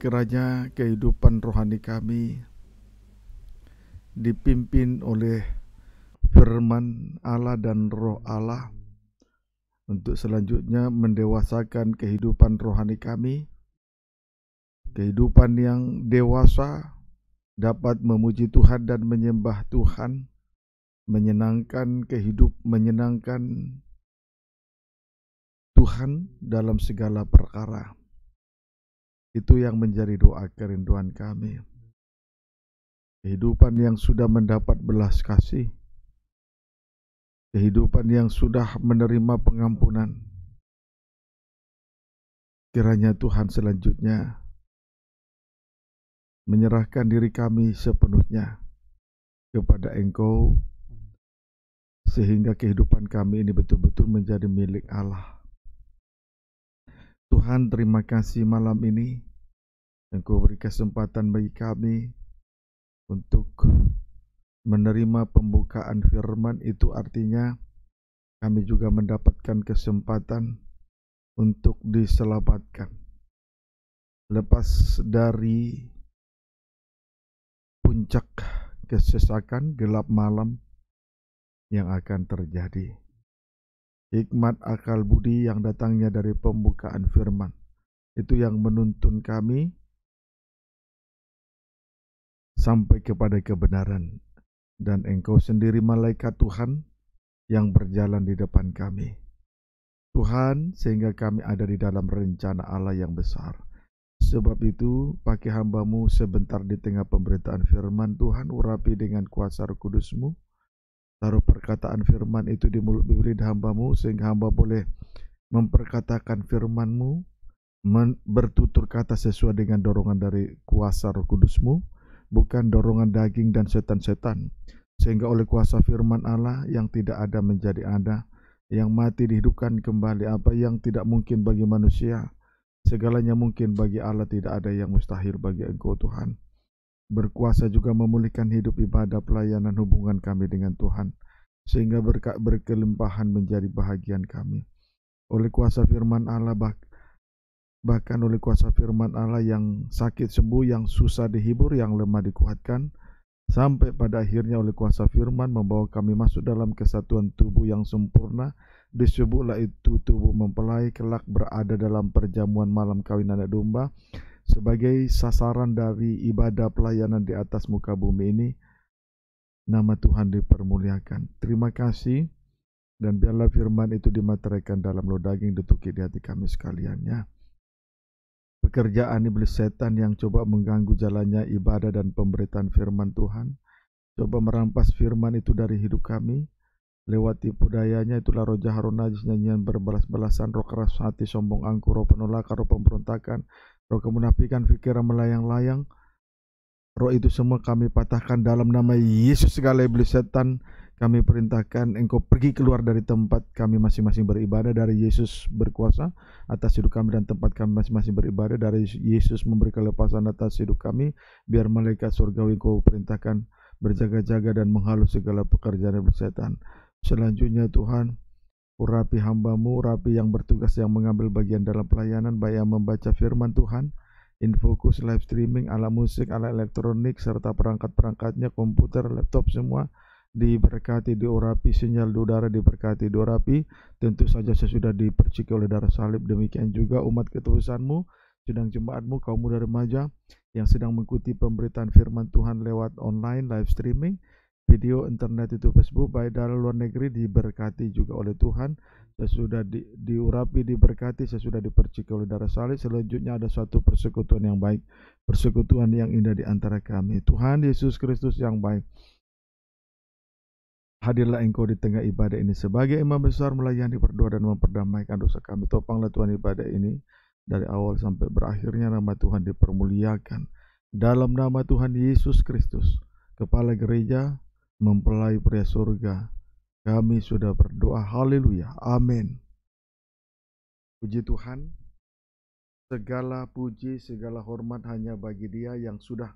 kiranya kehidupan rohani kami dipimpin oleh firman Allah dan roh Allah untuk selanjutnya mendewasakan kehidupan rohani kami kehidupan yang dewasa dapat memuji Tuhan dan menyembah Tuhan menyenangkan kehidup menyenangkan Tuhan dalam segala perkara itu yang menjadi doa kerinduan kami. Kehidupan yang sudah mendapat belas kasih. Kehidupan yang sudah menerima pengampunan. Kiranya Tuhan selanjutnya menyerahkan diri kami sepenuhnya kepada Engkau sehingga kehidupan kami ini betul-betul menjadi milik Allah Tuhan terima kasih malam ini Engkau beri kesempatan bagi kami untuk menerima pembukaan firman itu artinya kami juga mendapatkan kesempatan untuk diselamatkan. Lepas dari puncak kesesakan gelap malam yang akan terjadi hikmat akal budi yang datangnya dari pembukaan firman. Itu yang menuntun kami sampai kepada kebenaran. Dan engkau sendiri malaikat Tuhan yang berjalan di depan kami. Tuhan, sehingga kami ada di dalam rencana Allah yang besar. Sebab itu, pakai hambamu sebentar di tengah pemberitaan firman Tuhan, urapi dengan kuasa roh kudusmu, Taruh perkataan firman itu di mulut bibir hambamu sehingga hamba boleh memperkatakan firmanmu, bertutur kata sesuai dengan dorongan dari kuasa roh kudusmu, bukan dorongan daging dan setan-setan. Sehingga oleh kuasa firman Allah yang tidak ada menjadi ada, yang mati dihidupkan kembali, apa yang tidak mungkin bagi manusia, segalanya mungkin bagi Allah tidak ada yang mustahil bagi engkau Tuhan berkuasa juga memulihkan hidup ibadah pelayanan hubungan kami dengan Tuhan, sehingga berkat berkelimpahan menjadi bahagian kami. Oleh kuasa firman Allah, bah, bahkan oleh kuasa firman Allah yang sakit sembuh, yang susah dihibur, yang lemah dikuatkan, sampai pada akhirnya oleh kuasa firman membawa kami masuk dalam kesatuan tubuh yang sempurna, disebutlah itu tubuh mempelai, kelak berada dalam perjamuan malam kawin anak domba, sebagai sasaran dari ibadah pelayanan di atas muka bumi ini, nama Tuhan dipermuliakan. Terima kasih dan biarlah firman itu dimateraikan dalam lo daging detuki di hati kami sekaliannya. Pekerjaan iblis setan yang coba mengganggu jalannya ibadah dan pemberitaan firman Tuhan, coba merampas firman itu dari hidup kami, lewati budayanya itulah roh jaharun najis nyanyian berbalas-balasan roh keras hati sombong angkuh roh penolakan roh pemberontakan roh kemunafikan, pikiran melayang-layang, roh itu semua kami patahkan dalam nama Yesus segala iblis setan kami perintahkan engkau pergi keluar dari tempat kami masing-masing beribadah dari Yesus berkuasa atas hidup kami dan tempat kami masing-masing beribadah dari Yesus memberi kelepasan atas hidup kami biar malaikat surgawi engkau perintahkan berjaga-jaga dan menghalus segala pekerjaan iblis setan selanjutnya Tuhan Urapi hambamu, urapi yang bertugas yang mengambil bagian dalam pelayanan, baik yang membaca firman Tuhan, infokus, live streaming, ala musik, ala elektronik, serta perangkat-perangkatnya, komputer, laptop, semua diberkati, diurapi, sinyal udara diberkati, diurapi. Tentu saja sesudah dipercik oleh darah salib, demikian juga umat ketulusanmu, sedang jemaatmu, kaum muda remaja, yang sedang mengikuti pemberitaan firman Tuhan lewat online, live streaming, video internet itu Facebook baik dari luar negeri diberkati juga oleh Tuhan sesudah di, diurapi diberkati sesudah dipercik oleh darah salib selanjutnya ada suatu persekutuan yang baik persekutuan yang indah di antara kami Tuhan Yesus Kristus yang baik Hadirlah engkau di tengah ibadah ini sebagai imam besar melayani berdoa dan memperdamaikan dosa kami. Topanglah Tuhan ibadah ini dari awal sampai berakhirnya nama Tuhan dipermuliakan. Dalam nama Tuhan Yesus Kristus, Kepala Gereja, mempelai pria surga. Kami sudah berdoa, haleluya, amin. Puji Tuhan, segala puji, segala hormat hanya bagi dia yang sudah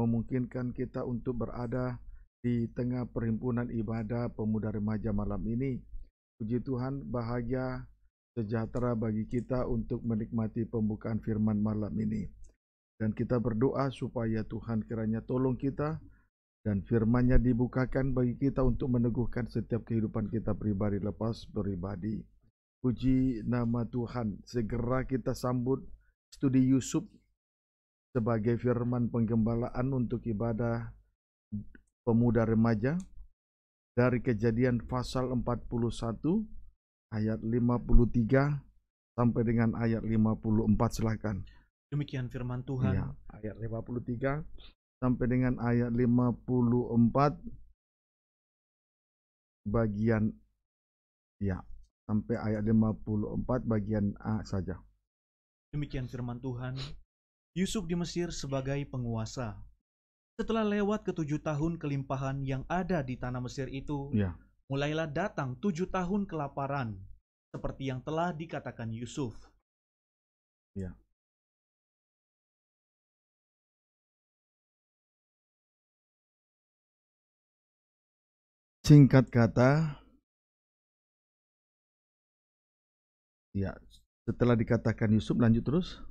memungkinkan kita untuk berada di tengah perhimpunan ibadah pemuda remaja malam ini. Puji Tuhan, bahagia, sejahtera bagi kita untuk menikmati pembukaan firman malam ini. Dan kita berdoa supaya Tuhan kiranya tolong kita, dan firman-Nya dibukakan bagi kita untuk meneguhkan setiap kehidupan kita pribadi lepas pribadi. Puji nama Tuhan. Segera kita sambut studi Yusuf sebagai firman penggembalaan untuk ibadah pemuda remaja dari kejadian pasal 41 ayat 53 sampai dengan ayat 54 silakan. Demikian firman Tuhan. Ya, ayat 53 sampai dengan ayat 54 bagian ya sampai ayat 54 bagian A saja. Demikian firman Tuhan. Yusuf di Mesir sebagai penguasa. Setelah lewat ketujuh tahun kelimpahan yang ada di tanah Mesir itu, ya. mulailah datang tujuh tahun kelaparan, seperti yang telah dikatakan Yusuf. Ya. Singkat kata, ya setelah dikatakan Yusuf lanjut terus.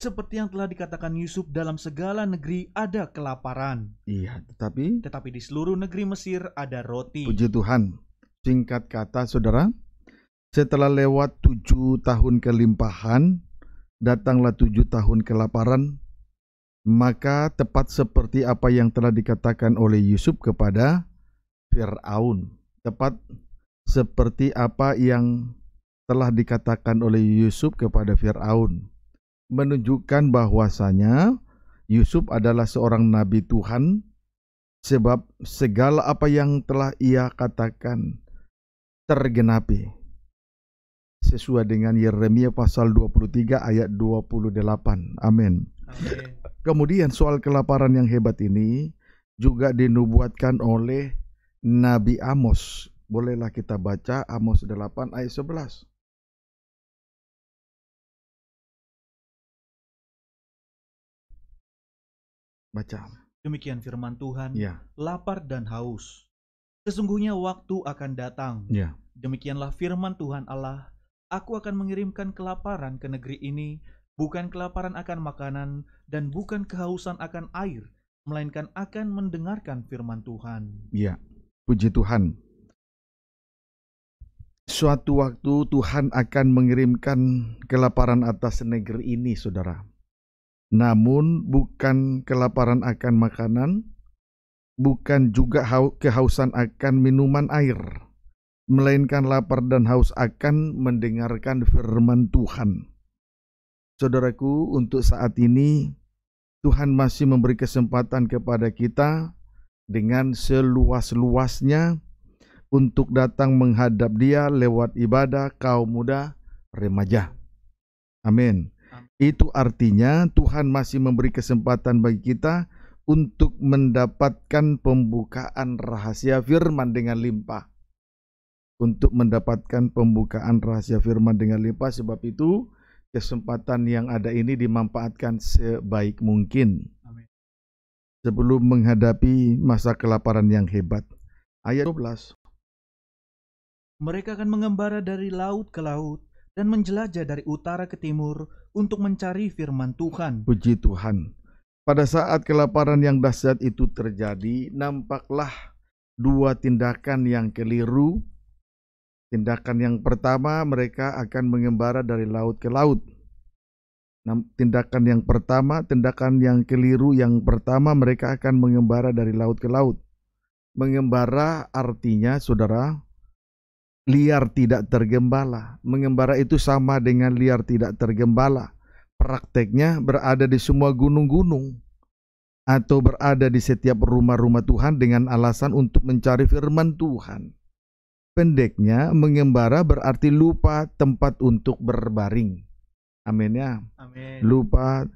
Seperti yang telah dikatakan Yusuf dalam segala negeri ada kelaparan. Iya, tetapi tetapi di seluruh negeri Mesir ada roti. Puji Tuhan. Singkat kata, Saudara, setelah lewat tujuh tahun kelimpahan, datanglah tujuh tahun kelaparan, maka tepat seperti apa yang telah dikatakan oleh Yusuf kepada Fir'aun. Tepat seperti apa yang telah dikatakan oleh Yusuf kepada Fir'aun. Menunjukkan bahwasanya Yusuf adalah seorang nabi Tuhan sebab segala apa yang telah ia katakan tergenapi. Sesuai dengan Yeremia pasal 23 ayat 28. Amin. Kemudian soal kelaparan yang hebat ini juga dinubuatkan oleh Nabi Amos. Bolehlah kita baca Amos 8 ayat 11. Baca. Demikian firman Tuhan, ya. lapar dan haus. Sesungguhnya waktu akan datang. Ya. Demikianlah firman Tuhan Allah, aku akan mengirimkan kelaparan ke negeri ini bukan kelaparan akan makanan, dan bukan kehausan akan air, melainkan akan mendengarkan firman Tuhan. Iya, puji Tuhan. Suatu waktu Tuhan akan mengirimkan kelaparan atas negeri ini, saudara. Namun bukan kelaparan akan makanan, bukan juga kehausan akan minuman air, melainkan lapar dan haus akan mendengarkan firman Tuhan. Saudaraku, untuk saat ini Tuhan masih memberi kesempatan kepada kita dengan seluas-luasnya untuk datang menghadap Dia lewat ibadah kaum muda remaja. Amin. Itu artinya Tuhan masih memberi kesempatan bagi kita untuk mendapatkan pembukaan rahasia firman dengan limpah. Untuk mendapatkan pembukaan rahasia firman dengan limpah sebab itu kesempatan yang ada ini dimanfaatkan sebaik mungkin Amin. sebelum menghadapi masa kelaparan yang hebat. Ayat 12. Mereka akan mengembara dari laut ke laut dan menjelajah dari utara ke timur untuk mencari firman Tuhan. Puji Tuhan. Pada saat kelaparan yang dahsyat itu terjadi, nampaklah dua tindakan yang keliru Tindakan yang pertama, mereka akan mengembara dari laut ke laut. Tindakan yang pertama, tindakan yang keliru yang pertama, mereka akan mengembara dari laut ke laut. Mengembara artinya, saudara, liar tidak tergembala. Mengembara itu sama dengan liar tidak tergembala. Prakteknya berada di semua gunung-gunung atau berada di setiap rumah-rumah Tuhan dengan alasan untuk mencari firman Tuhan. Pendeknya mengembara berarti lupa tempat untuk berbaring. Amin ya. Amin. Lupa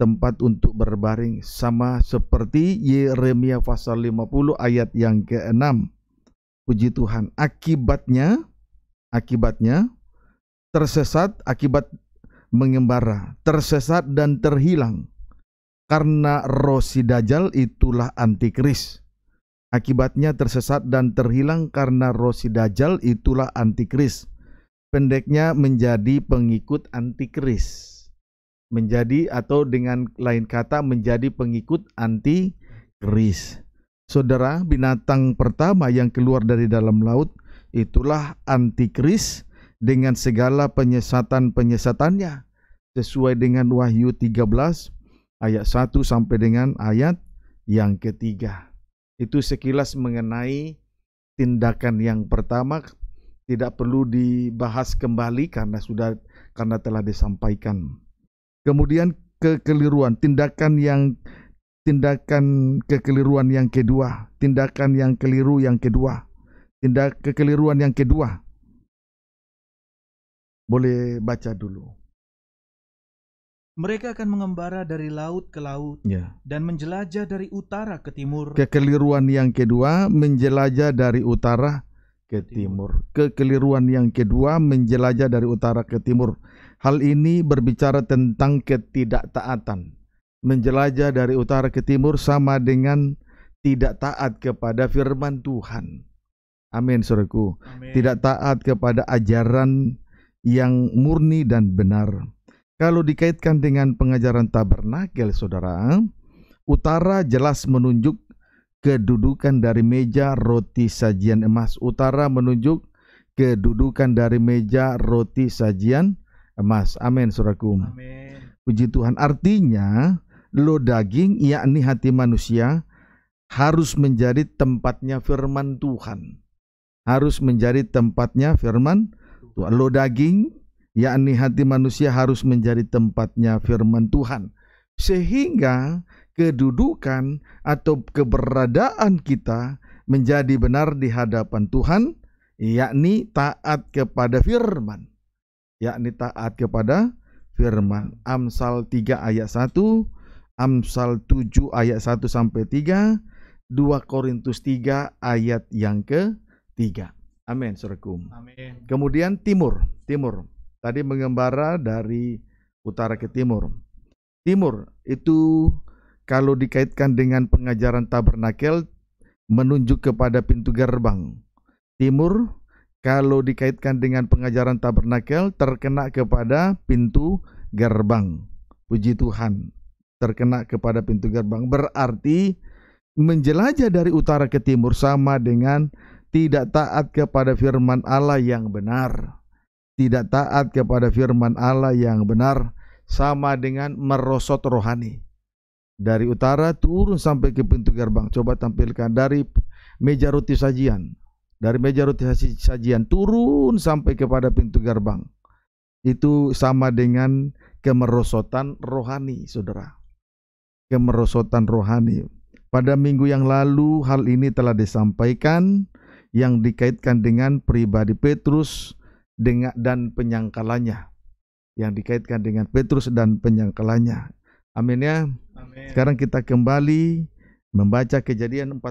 tempat untuk berbaring sama seperti Yeremia pasal 50 ayat yang ke-6. Puji Tuhan, akibatnya akibatnya tersesat akibat mengembara, tersesat dan terhilang. Karena roh si dajjal itulah antikris. Akibatnya tersesat dan terhilang karena Rosi Dajjal itulah antikris. Pendeknya menjadi pengikut antikris. Menjadi atau dengan lain kata menjadi pengikut antikris. Saudara, binatang pertama yang keluar dari dalam laut itulah antikris dengan segala penyesatan-penyesatannya sesuai dengan Wahyu 13 ayat 1 sampai dengan ayat yang ketiga. Itu sekilas mengenai tindakan yang pertama tidak perlu dibahas kembali karena sudah karena telah disampaikan. Kemudian kekeliruan, tindakan yang tindakan kekeliruan yang kedua, tindakan yang keliru yang kedua, tindak kekeliruan yang kedua. Boleh baca dulu. Mereka akan mengembara dari laut ke laut ya. dan menjelajah dari utara ke timur. Kekeliruan yang kedua, menjelajah dari utara ke timur. timur. Kekeliruan yang kedua, menjelajah dari utara ke timur. Hal ini berbicara tentang ketidaktaatan. Menjelajah dari utara ke timur sama dengan tidak taat kepada firman Tuhan. Amin, saudaraku. Tidak taat kepada ajaran yang murni dan benar kalau dikaitkan dengan pengajaran tabernakel, saudara, utara jelas menunjuk kedudukan dari meja roti sajian emas. Utara menunjuk kedudukan dari meja roti sajian emas. Amin, saudaraku. Puji Tuhan. Artinya, lo daging, yakni hati manusia, harus menjadi tempatnya firman Tuhan. Harus menjadi tempatnya firman Tuhan. Lo daging, yakni hati manusia harus menjadi tempatnya firman Tuhan sehingga kedudukan atau keberadaan kita menjadi benar di hadapan Tuhan yakni taat kepada firman yakni taat kepada firman Amsal 3 ayat 1 Amsal 7 ayat 1 sampai 3 2 Korintus 3 ayat yang ke 3 Amin, Surkum. Amin. Kemudian timur, timur tadi mengembara dari utara ke timur. Timur itu kalau dikaitkan dengan pengajaran tabernakel menunjuk kepada pintu gerbang. Timur kalau dikaitkan dengan pengajaran tabernakel terkena kepada pintu gerbang. Puji Tuhan, terkena kepada pintu gerbang berarti menjelajah dari utara ke timur sama dengan tidak taat kepada firman Allah yang benar tidak taat kepada firman Allah yang benar sama dengan merosot rohani. Dari utara turun sampai ke pintu gerbang. Coba tampilkan dari meja roti sajian. Dari meja roti sajian turun sampai kepada pintu gerbang. Itu sama dengan kemerosotan rohani, saudara. Kemerosotan rohani. Pada minggu yang lalu hal ini telah disampaikan yang dikaitkan dengan pribadi Petrus dengan dan penyangkalannya yang dikaitkan dengan Petrus dan penyangkalannya. Amin ya. Amin. Sekarang kita kembali membaca Kejadian 41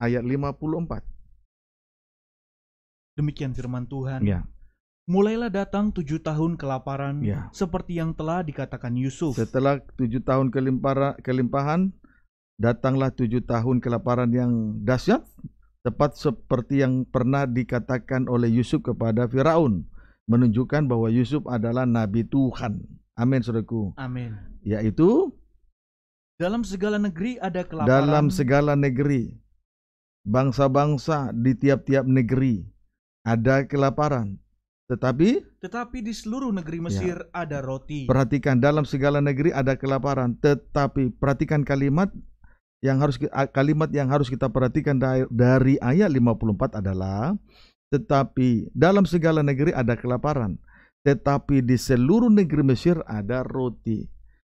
ayat 54. Demikian firman Tuhan. Ya. Mulailah datang tujuh tahun kelaparan, ya. seperti yang telah dikatakan Yusuf. Setelah tujuh tahun kelimpahan, datanglah tujuh tahun kelaparan yang dahsyat, Tepat seperti yang pernah dikatakan oleh Yusuf kepada Firaun, menunjukkan bahwa Yusuf adalah nabi Tuhan. Amin, Saudaraku. Amin. Yaitu dalam segala negeri ada kelaparan. Dalam segala negeri bangsa-bangsa di tiap-tiap negeri ada kelaparan. Tetapi tetapi di seluruh negeri ya. Mesir ya. ada roti. Perhatikan dalam segala negeri ada kelaparan, tetapi perhatikan kalimat yang harus kalimat yang harus kita perhatikan dari ayat 54 adalah tetapi dalam segala negeri ada kelaparan tetapi di seluruh negeri Mesir ada roti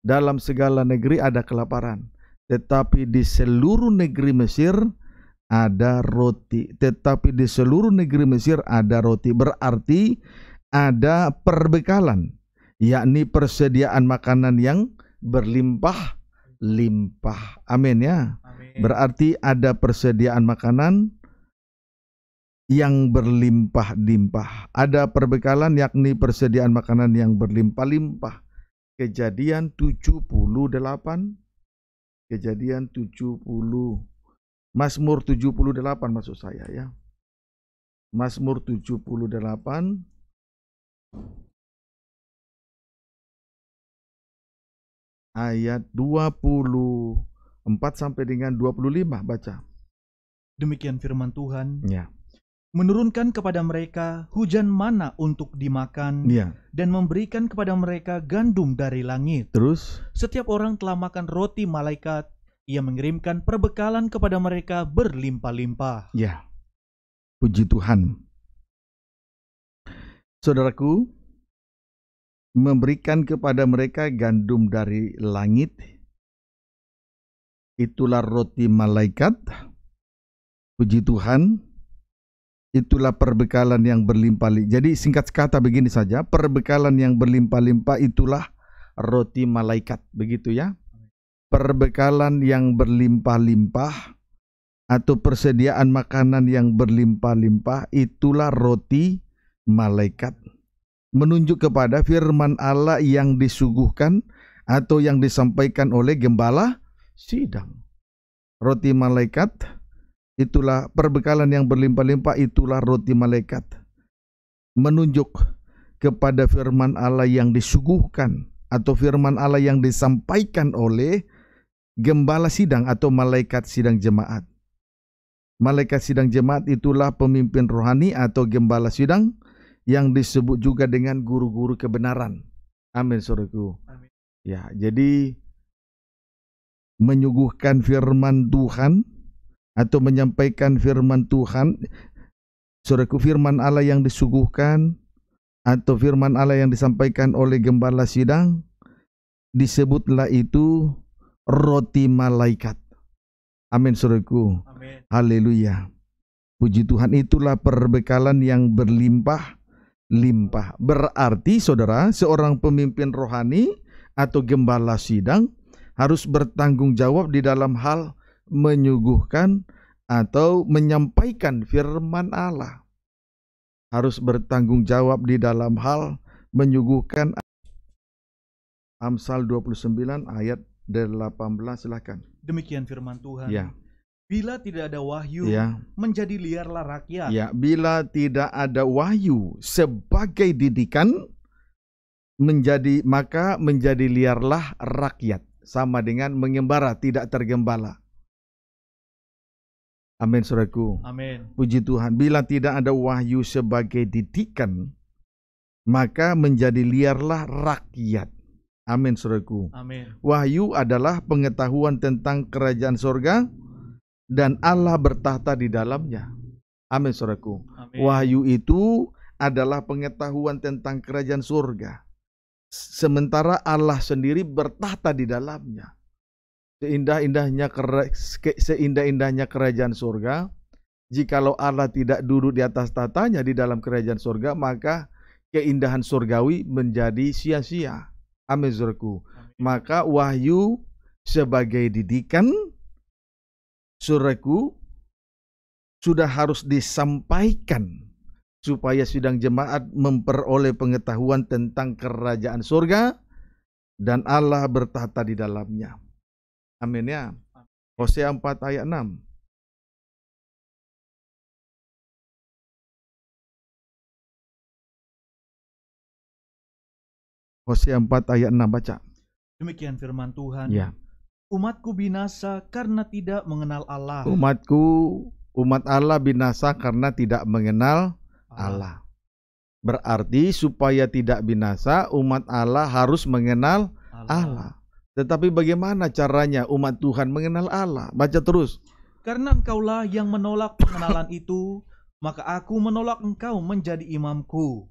dalam segala negeri ada kelaparan tetapi di seluruh negeri Mesir ada roti tetapi di seluruh negeri Mesir ada roti berarti ada perbekalan yakni persediaan makanan yang berlimpah limpah. Amin ya. Amin. Berarti ada persediaan makanan yang berlimpah-limpah. Ada perbekalan yakni persediaan makanan yang berlimpah-limpah. Kejadian 78 Kejadian 70 Mazmur 78 maksud saya ya. Mazmur 78 ayat 24 sampai dengan 25 baca. Demikian firman Tuhan. Ya. Menurunkan kepada mereka hujan mana untuk dimakan ya. dan memberikan kepada mereka gandum dari langit. Terus setiap orang telah makan roti malaikat, ia mengirimkan perbekalan kepada mereka berlimpah-limpah. Ya. Puji Tuhan. Saudaraku, memberikan kepada mereka gandum dari langit. Itulah roti malaikat. Puji Tuhan. Itulah perbekalan yang berlimpah-limpah. Jadi singkat kata begini saja, perbekalan yang berlimpah-limpah itulah roti malaikat, begitu ya. Perbekalan yang berlimpah-limpah atau persediaan makanan yang berlimpah-limpah itulah roti malaikat menunjuk kepada firman Allah yang disuguhkan atau yang disampaikan oleh gembala sidang. Roti malaikat itulah perbekalan yang berlimpah-limpah itulah roti malaikat. Menunjuk kepada firman Allah yang disuguhkan atau firman Allah yang disampaikan oleh gembala sidang atau malaikat sidang jemaat. Malaikat sidang jemaat itulah pemimpin rohani atau gembala sidang yang disebut juga dengan guru-guru kebenaran. Amin suruhku. Amin. Ya, jadi menyuguhkan firman Tuhan atau menyampaikan firman Tuhan suruhku firman Allah yang disuguhkan atau firman Allah yang disampaikan oleh gembala sidang disebutlah itu roti malaikat. Amin soreku. Haleluya. Puji Tuhan itulah perbekalan yang berlimpah limpah. Berarti saudara, seorang pemimpin rohani atau gembala sidang harus bertanggung jawab di dalam hal menyuguhkan atau menyampaikan firman Allah. Harus bertanggung jawab di dalam hal menyuguhkan Amsal 29 ayat 18 silahkan Demikian firman Tuhan. Ya Bila tidak ada wahyu, ya. menjadi liarlah rakyat. Ya, bila tidak ada wahyu sebagai didikan, menjadi maka menjadi liarlah rakyat. Sama dengan mengembara tidak tergembala. Amin saudaraku. Amin. Puji Tuhan. Bila tidak ada wahyu sebagai didikan, maka menjadi liarlah rakyat. Amin saudaraku. Amin. Wahyu adalah pengetahuan tentang kerajaan sorga dan Allah bertahta di dalamnya. Amin, saudaraku. Wahyu itu adalah pengetahuan tentang kerajaan surga. Sementara Allah sendiri bertahta di dalamnya. Seindah-indahnya seindah kerajaan surga, jikalau Allah tidak duduk di atas tatanya di dalam kerajaan surga, maka keindahan surgawi menjadi sia-sia. Amin, saudaraku. Maka wahyu sebagai didikan Suraku sudah harus disampaikan supaya sidang jemaat memperoleh pengetahuan tentang kerajaan surga dan Allah bertata di dalamnya. Amin ya. Hosea 4 ayat 6. Hosea 4 ayat 6 baca. Demikian firman Tuhan. Ya. Umatku binasa karena tidak mengenal Allah. Umatku, umat Allah binasa karena tidak mengenal Allah. Berarti supaya tidak binasa, umat Allah harus mengenal Allah. Allah. Tetapi bagaimana caranya umat Tuhan mengenal Allah? Baca terus. Karena engkaulah yang menolak pengenalan itu, maka aku menolak engkau menjadi imamku.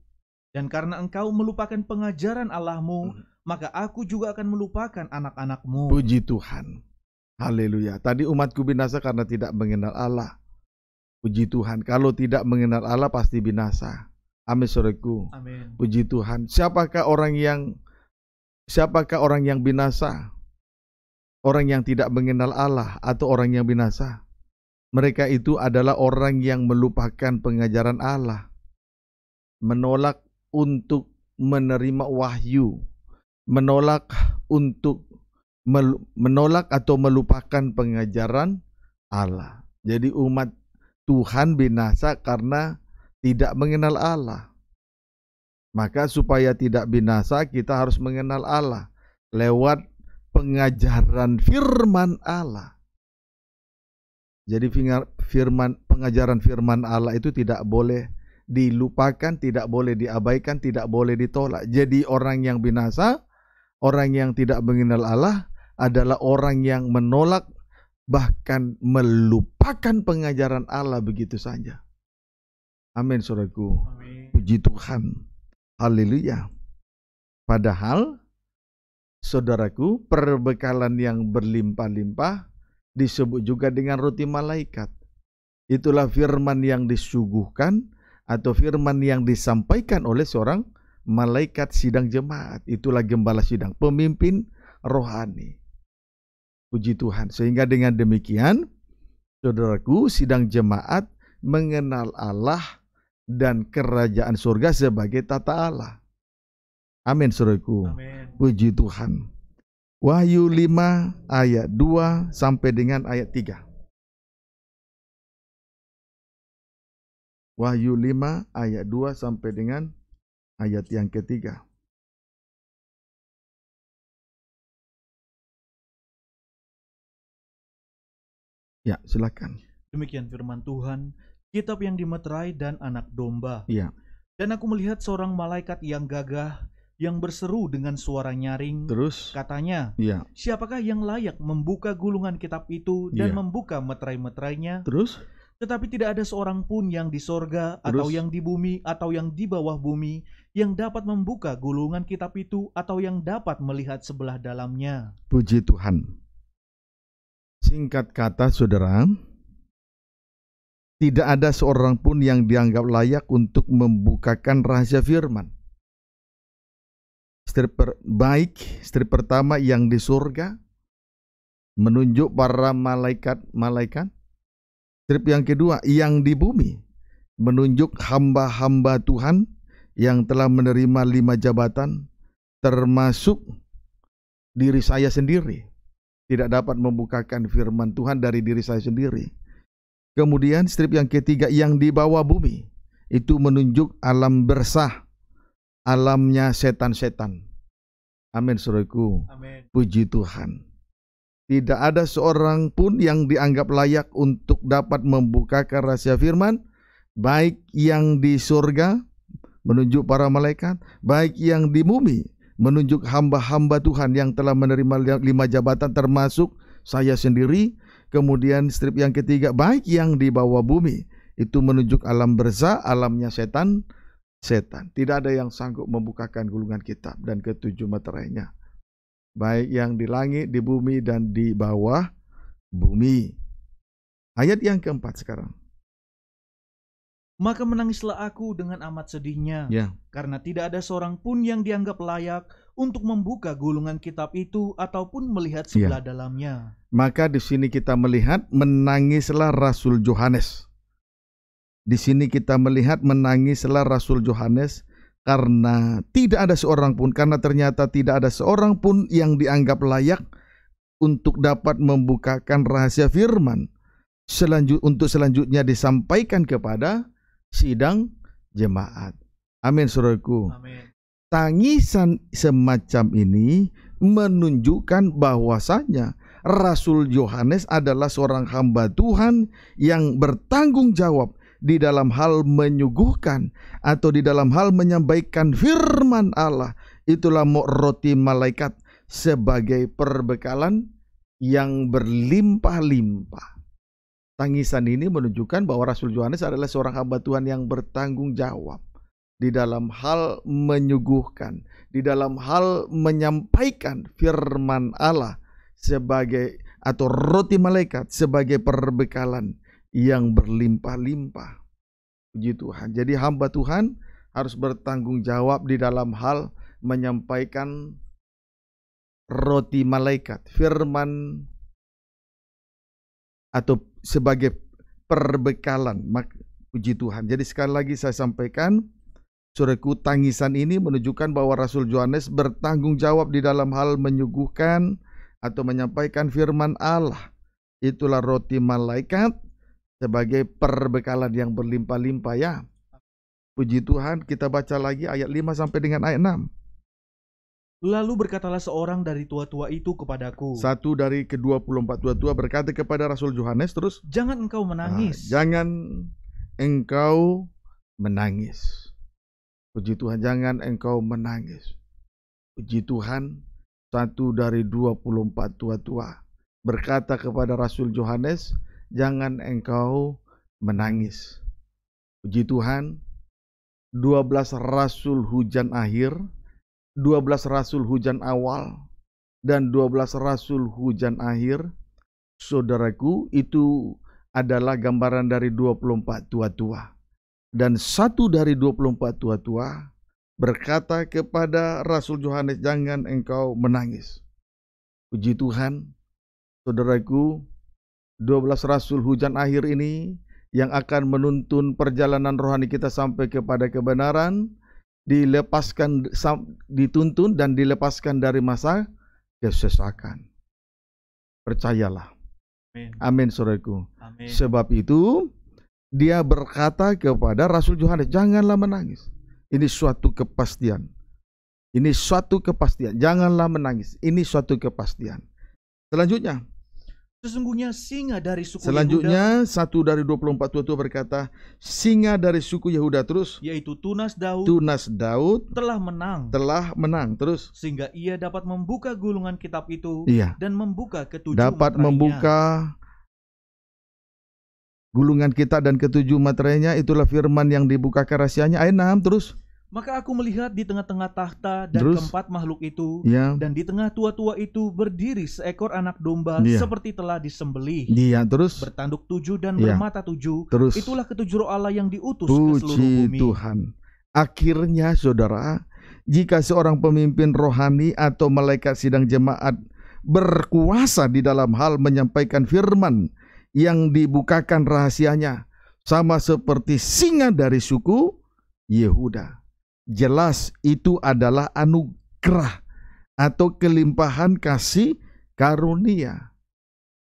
Dan karena engkau melupakan pengajaran Allahmu, hmm maka aku juga akan melupakan anak-anakmu. Puji Tuhan. Haleluya. Tadi umatku binasa karena tidak mengenal Allah. Puji Tuhan. Kalau tidak mengenal Allah pasti binasa. Amin sureku. Amin. Puji Tuhan. Siapakah orang yang siapakah orang yang binasa? Orang yang tidak mengenal Allah atau orang yang binasa? Mereka itu adalah orang yang melupakan pengajaran Allah. Menolak untuk menerima wahyu menolak untuk menolak atau melupakan pengajaran Allah. Jadi umat Tuhan binasa karena tidak mengenal Allah. Maka supaya tidak binasa kita harus mengenal Allah lewat pengajaran firman Allah. Jadi firman pengajaran firman Allah itu tidak boleh dilupakan, tidak boleh diabaikan, tidak boleh ditolak. Jadi orang yang binasa Orang yang tidak mengenal Allah adalah orang yang menolak bahkan melupakan pengajaran Allah begitu saja. Amin saudaraku. Puji Tuhan. Haleluya. Padahal saudaraku, perbekalan yang berlimpah-limpah disebut juga dengan roti malaikat. Itulah firman yang disuguhkan atau firman yang disampaikan oleh seorang malaikat sidang jemaat, itulah gembala sidang, pemimpin rohani. Puji Tuhan. Sehingga dengan demikian, saudaraku, sidang jemaat mengenal Allah dan kerajaan surga sebagai tata Allah. Amin, saudaraku. Amin. Puji Tuhan. Wahyu 5 ayat 2 sampai dengan ayat 3. Wahyu 5 ayat 2 sampai dengan ayat yang ketiga. Ya, silakan. Demikian firman Tuhan, kitab yang dimeterai dan anak domba. Ya. Dan aku melihat seorang malaikat yang gagah yang berseru dengan suara nyaring. Terus katanya, ya. "Siapakah yang layak membuka gulungan kitab itu dan ya. membuka meterai-meterainya?" Terus tetapi tidak ada seorang pun yang di sorga Terus? atau yang di bumi atau yang di bawah bumi yang dapat membuka gulungan kitab itu atau yang dapat melihat sebelah dalamnya. Puji Tuhan. Singkat kata saudara, tidak ada seorang pun yang dianggap layak untuk membukakan rahasia firman. Stripper baik, strip pertama yang di surga menunjuk para malaikat-malaikat Strip yang kedua, yang di bumi menunjuk hamba-hamba Tuhan yang telah menerima lima jabatan termasuk diri saya sendiri. Tidak dapat membukakan firman Tuhan dari diri saya sendiri. Kemudian strip yang ketiga yang di bawah bumi itu menunjuk alam bersah, alamnya setan-setan. Amin, saudaraku. Puji Tuhan. Tidak ada seorang pun yang dianggap layak untuk dapat membukakan rahasia firman, baik yang di surga menunjuk para malaikat, baik yang di bumi menunjuk hamba-hamba Tuhan yang telah menerima lima jabatan termasuk saya sendiri. Kemudian strip yang ketiga, baik yang di bawah bumi itu menunjuk alam berza, alamnya setan, setan. Tidak ada yang sanggup membukakan gulungan kitab dan ketujuh materainya baik yang di langit, di bumi, dan di bawah bumi. Ayat yang keempat sekarang. Maka menangislah aku dengan amat sedihnya, ya. karena tidak ada seorang pun yang dianggap layak untuk membuka gulungan kitab itu ataupun melihat ya. sebelah ya. dalamnya. Maka di sini kita melihat menangislah Rasul Yohanes. Di sini kita melihat menangislah Rasul Yohanes karena tidak ada seorang pun karena ternyata tidak ada seorang pun yang dianggap layak untuk dapat membukakan rahasia firman selanjut untuk selanjutnya disampaikan kepada sidang jemaat. Amin suruhku. Amin. Tangisan semacam ini menunjukkan bahwasanya Rasul Yohanes adalah seorang hamba Tuhan yang bertanggung jawab di dalam hal menyuguhkan atau di dalam hal menyampaikan firman Allah itulah roti malaikat sebagai perbekalan yang berlimpah-limpah. Tangisan ini menunjukkan bahwa Rasul Yohanes adalah seorang hamba Tuhan yang bertanggung jawab di dalam hal menyuguhkan, di dalam hal menyampaikan firman Allah sebagai atau roti malaikat sebagai perbekalan yang berlimpah-limpah. Puji Tuhan. Jadi hamba Tuhan harus bertanggung jawab di dalam hal menyampaikan roti malaikat, firman atau sebagai perbekalan. Puji Tuhan. Jadi sekali lagi saya sampaikan, suraku tangisan ini menunjukkan bahwa Rasul Yohanes bertanggung jawab di dalam hal menyuguhkan atau menyampaikan firman Allah. Itulah roti malaikat sebagai perbekalan yang berlimpah-limpah ya. Puji Tuhan, kita baca lagi ayat 5 sampai dengan ayat 6. Lalu berkatalah seorang dari tua-tua itu kepadaku. Satu dari kedua puluh empat tua-tua berkata kepada Rasul Yohanes terus. Jangan engkau ah, menangis. Nah, jangan engkau menangis. Puji Tuhan, jangan engkau menangis. Puji Tuhan, satu dari dua puluh empat tua-tua berkata kepada Rasul Yohanes, jangan engkau menangis. Puji Tuhan, 12 rasul hujan akhir, 12 rasul hujan awal, dan 12 rasul hujan akhir, saudaraku, itu adalah gambaran dari 24 tua-tua. Dan satu dari 24 tua-tua berkata kepada Rasul Yohanes, "Jangan engkau menangis." Puji Tuhan, saudaraku, 12 rasul hujan akhir ini yang akan menuntun perjalanan rohani kita sampai kepada kebenaran dilepaskan dituntun dan dilepaskan dari masa kesesakan. Percayalah. Amin, Amin saudaraku. Sebab itu dia berkata kepada Rasul Yohanes, "Janganlah menangis." Ini suatu kepastian. Ini suatu kepastian. Janganlah menangis. Ini suatu kepastian. Selanjutnya, Sesungguhnya singa dari suku Selanjutnya, Yehuda. Selanjutnya, satu dari 24 tua-tua berkata, singa dari suku Yehuda terus. Yaitu Tunas Daud. Tunas Daud. Telah menang. Telah menang terus. Sehingga ia dapat membuka gulungan kitab itu. Iya. Dan membuka ketujuh Dapat membuka gulungan kitab dan ketujuh materainya. Itulah firman yang dibuka rahasianya. Ayat 6 terus. Maka aku melihat di tengah-tengah tahta dan Terus, keempat makhluk itu ya. dan di tengah tua-tua itu berdiri seekor anak domba ya. seperti telah disembelih. Iya, terus bertanduk tujuh dan ya. bermata tujuh. Terus itulah ketujuh roh Allah yang diutus puji ke seluruh bumi. Tuhan. Akhirnya saudara, jika seorang pemimpin rohani atau malaikat sidang jemaat berkuasa di dalam hal menyampaikan firman yang dibukakan rahasianya sama seperti singa dari suku Yehuda jelas itu adalah anugerah atau kelimpahan kasih karunia.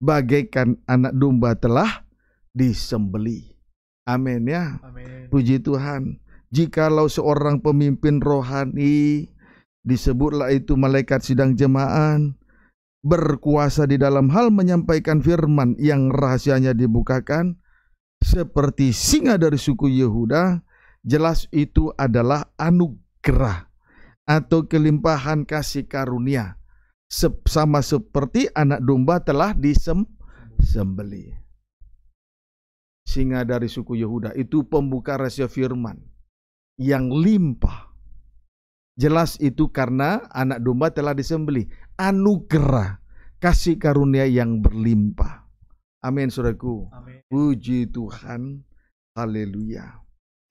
Bagaikan anak domba telah disembeli. Amin ya. Amin. Puji Tuhan. Jikalau seorang pemimpin rohani disebutlah itu malaikat sidang jemaat berkuasa di dalam hal menyampaikan firman yang rahasianya dibukakan seperti singa dari suku Yehuda Jelas itu adalah anugerah atau kelimpahan kasih karunia. Sama seperti anak domba telah disembeli. Singa dari suku Yehuda itu pembuka rahasia firman yang limpah. Jelas itu karena anak domba telah disembeli. Anugerah kasih karunia yang berlimpah. Amin, saudaraku. Puji Tuhan. Haleluya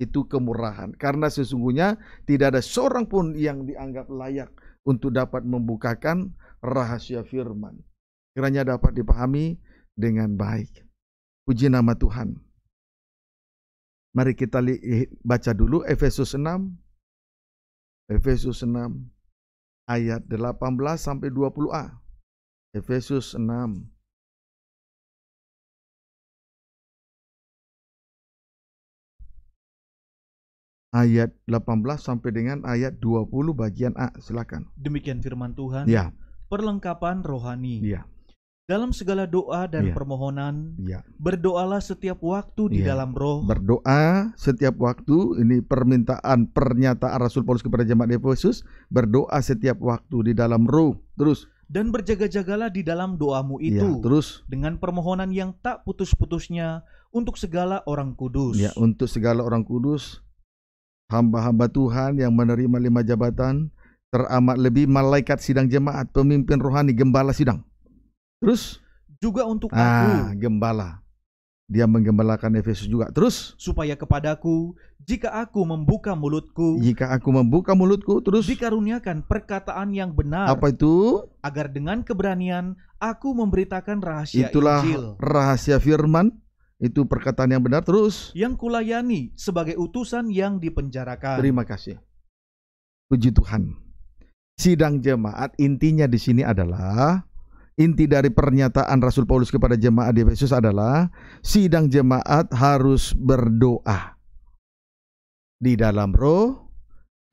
itu kemurahan. Karena sesungguhnya tidak ada seorang pun yang dianggap layak untuk dapat membukakan rahasia firman. Kiranya dapat dipahami dengan baik. Puji nama Tuhan. Mari kita eh, baca dulu Efesus 6. Efesus 6 ayat 18 sampai 20a. Efesus 6 ayat 18 sampai dengan ayat 20 bagian A. Silakan. Demikian firman Tuhan. Ya. Perlengkapan rohani. Ya. Dalam segala doa dan ya. permohonan, ya. berdoalah setiap waktu di ya. dalam roh. Berdoa setiap waktu, ini permintaan pernyataan Rasul Paulus kepada jemaat Efesus, berdoa setiap waktu di dalam roh. Terus dan berjaga-jagalah di dalam doamu ya, itu ya, terus dengan permohonan yang tak putus-putusnya untuk segala orang kudus. Ya, untuk segala orang kudus hamba-hamba Tuhan yang menerima lima jabatan, teramat lebih malaikat sidang jemaat, pemimpin rohani, gembala sidang. Terus juga untuk ah, aku, gembala. Dia menggembalakan Efesus juga. Terus supaya kepadaku jika aku membuka mulutku, jika aku membuka mulutku, terus dikaruniakan perkataan yang benar. Apa itu? Agar dengan keberanian aku memberitakan rahasia Itulah Injil. rahasia firman itu perkataan yang benar terus. Yang kulayani sebagai utusan yang dipenjarakan. Terima kasih. Puji Tuhan. Sidang jemaat intinya di sini adalah inti dari pernyataan Rasul Paulus kepada jemaat di Efesus adalah sidang jemaat harus berdoa di dalam roh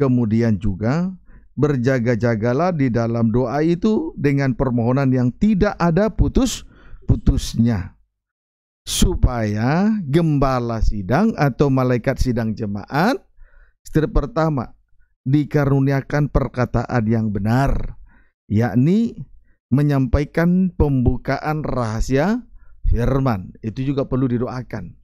kemudian juga berjaga-jagalah di dalam doa itu dengan permohonan yang tidak ada putus putusnya supaya gembala sidang atau malaikat sidang jemaat strip pertama dikaruniakan perkataan yang benar yakni menyampaikan pembukaan rahasia firman itu juga perlu didoakan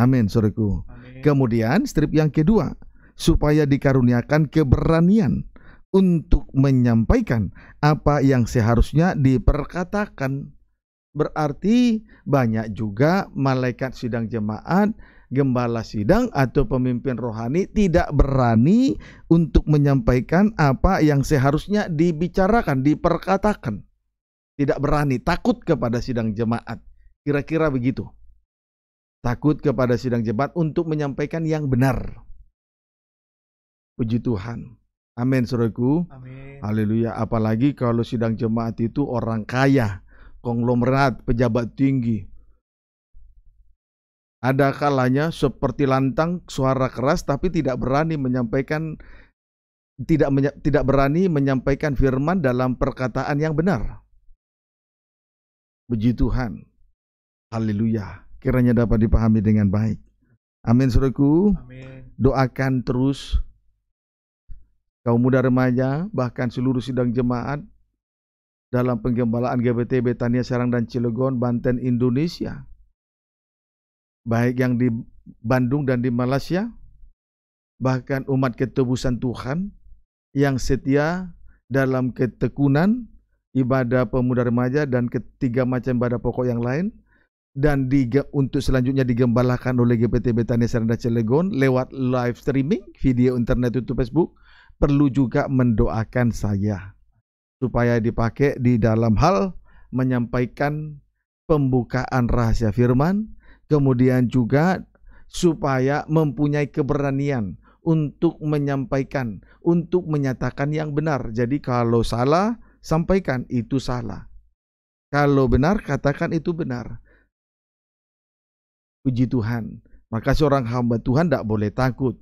amin suriku kemudian strip yang kedua supaya dikaruniakan keberanian untuk menyampaikan apa yang seharusnya diperkatakan Berarti banyak juga malaikat sidang jemaat, gembala sidang atau pemimpin rohani tidak berani untuk menyampaikan apa yang seharusnya dibicarakan, diperkatakan. Tidak berani, takut kepada sidang jemaat. Kira-kira begitu. Takut kepada sidang jemaat untuk menyampaikan yang benar. Puji Tuhan. Amin, saudaraku. Amin. Haleluya. Apalagi kalau sidang jemaat itu orang kaya konglomerat pejabat tinggi. Ada kalanya seperti lantang suara keras tapi tidak berani menyampaikan tidak menya, tidak berani menyampaikan firman dalam perkataan yang benar. Puji Tuhan. Haleluya. Kiranya dapat dipahami dengan baik. Amin suruhku. Amin. Doakan terus kaum muda remaja bahkan seluruh sidang jemaat dalam penggembalaan GBT Betania Serang dan Cilegon, Banten, Indonesia. Baik yang di Bandung dan di Malaysia, bahkan umat ketebusan Tuhan yang setia dalam ketekunan ibadah pemuda remaja dan ketiga macam ibadah pokok yang lain dan di, untuk selanjutnya digembalakan oleh GPT Betania Serang dan Cilegon lewat live streaming video internet YouTube Facebook perlu juga mendoakan saya supaya dipakai di dalam hal menyampaikan pembukaan rahasia firman, kemudian juga supaya mempunyai keberanian untuk menyampaikan, untuk menyatakan yang benar. Jadi kalau salah, sampaikan itu salah. Kalau benar, katakan itu benar. Puji Tuhan. Maka seorang hamba Tuhan tidak boleh takut.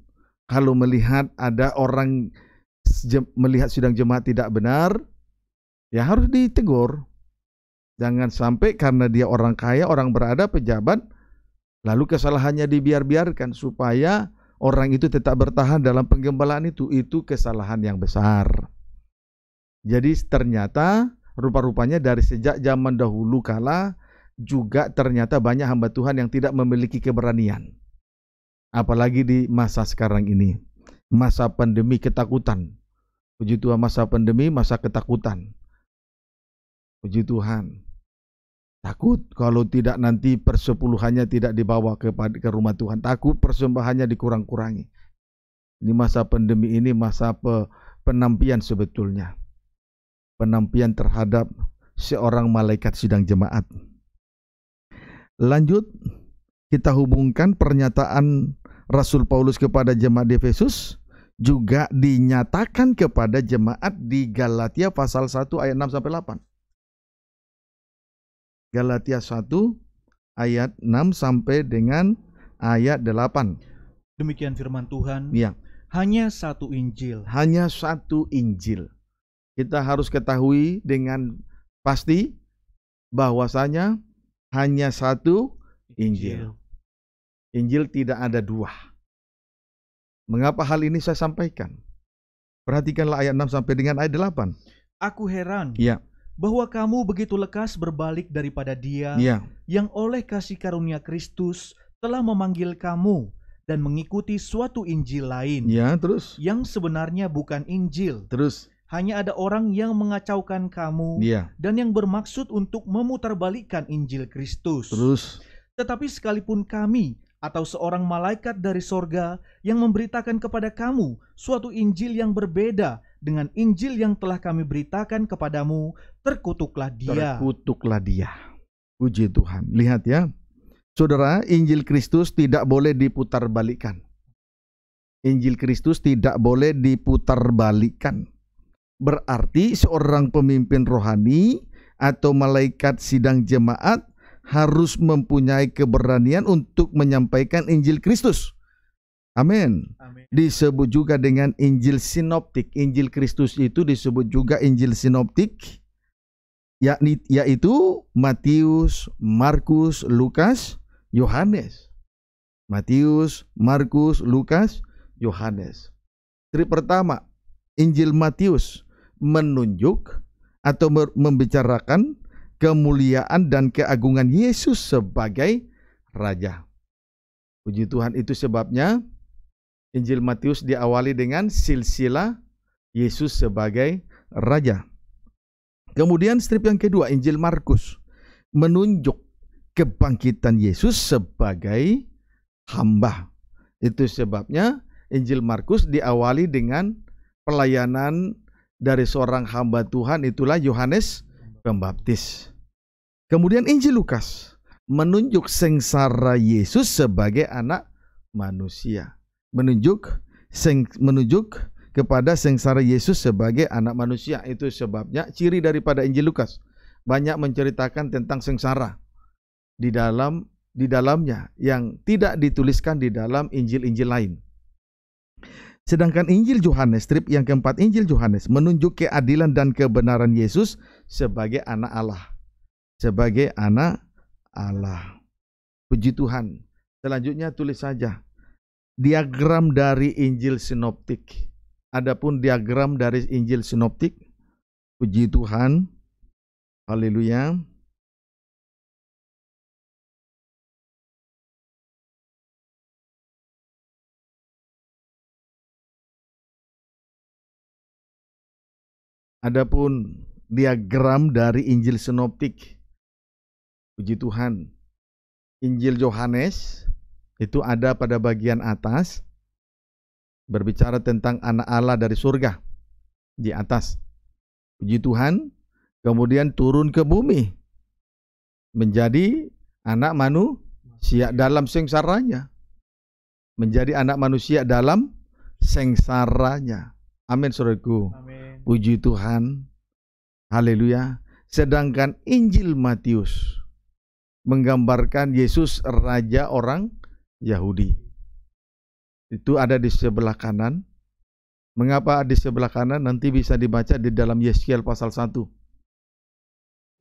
Kalau melihat ada orang melihat sidang jemaat tidak benar, ya harus ditegur. Jangan sampai karena dia orang kaya, orang berada, pejabat, lalu kesalahannya dibiar-biarkan supaya orang itu tetap bertahan dalam penggembalaan itu. Itu kesalahan yang besar. Jadi ternyata rupa-rupanya dari sejak zaman dahulu kala juga ternyata banyak hamba Tuhan yang tidak memiliki keberanian. Apalagi di masa sekarang ini, masa pandemi ketakutan. Puji Tuhan masa pandemi, masa ketakutan Puji Tuhan. Takut kalau tidak nanti persepuluhannya tidak dibawa ke, ke rumah Tuhan. Takut persembahannya dikurang-kurangi. Di masa pandemi ini masa pe, penampian sebetulnya. Penampian terhadap seorang malaikat sidang jemaat. Lanjut, kita hubungkan pernyataan Rasul Paulus kepada jemaat di Efesus juga dinyatakan kepada jemaat di Galatia pasal 1 ayat 6 sampai 8. Galatia 1 ayat 6 sampai dengan ayat 8. Demikian firman Tuhan. Ya. Hanya satu Injil. Hanya satu Injil. Kita harus ketahui dengan pasti bahwasanya hanya satu Injil. Injil tidak ada dua. Mengapa hal ini saya sampaikan? Perhatikanlah ayat 6 sampai dengan ayat 8. Aku heran. Ya bahwa kamu begitu lekas berbalik daripada Dia yeah. yang oleh kasih karunia Kristus telah memanggil kamu dan mengikuti suatu Injil lain. Ya, terus yang sebenarnya bukan Injil. Terus hanya ada orang yang mengacaukan kamu ya. dan yang bermaksud untuk memutarbalikkan Injil Kristus. Terus tetapi sekalipun kami atau seorang malaikat dari sorga yang memberitakan kepada kamu suatu Injil yang berbeda dengan Injil yang telah kami beritakan kepadamu, terkutuklah dia. Terkutuklah dia. Puji Tuhan. Lihat ya, Saudara, Injil Kristus tidak boleh diputarbalikkan. Injil Kristus tidak boleh diputarbalikkan. Berarti seorang pemimpin rohani atau malaikat sidang jemaat harus mempunyai keberanian untuk menyampaikan Injil Kristus. Amin. Disebut juga dengan Injil sinoptik. Injil Kristus itu disebut juga Injil sinoptik yakni yaitu Matius, Markus, Lukas, Yohanes. Matius, Markus, Lukas, Yohanes. Tri pertama, Injil Matius menunjuk atau membicarakan kemuliaan dan keagungan Yesus sebagai Raja. Puji Tuhan itu sebabnya Injil Matius diawali dengan silsilah Yesus sebagai Raja. Kemudian strip yang kedua Injil Markus menunjuk kebangkitan Yesus sebagai hamba. Itu sebabnya Injil Markus diawali dengan pelayanan dari seorang hamba Tuhan itulah Yohanes Pembaptis. Kemudian Injil Lukas menunjuk sengsara Yesus sebagai anak manusia. Menunjuk seng, menunjuk kepada sengsara Yesus sebagai anak manusia. Itu sebabnya ciri daripada Injil Lukas banyak menceritakan tentang sengsara di dalam di dalamnya yang tidak dituliskan di dalam Injil-injil lain. Sedangkan Injil Yohanes, strip yang keempat Injil Yohanes menunjuk keadilan dan kebenaran Yesus sebagai anak Allah sebagai anak Allah. Puji Tuhan. Selanjutnya tulis saja diagram dari Injil sinoptik. Adapun diagram dari Injil sinoptik, puji Tuhan. Haleluya. Adapun diagram dari Injil sinoptik Puji Tuhan. Injil Yohanes itu ada pada bagian atas berbicara tentang anak Allah dari surga di atas. Puji Tuhan, kemudian turun ke bumi menjadi anak manusia dalam sengsaranya. Menjadi anak manusia dalam sengsaranya. Amin Saudaraku. Puji Tuhan. Haleluya. Sedangkan Injil Matius menggambarkan Yesus raja orang Yahudi. Itu ada di sebelah kanan. Mengapa di sebelah kanan nanti bisa dibaca di dalam Yeskiel pasal 1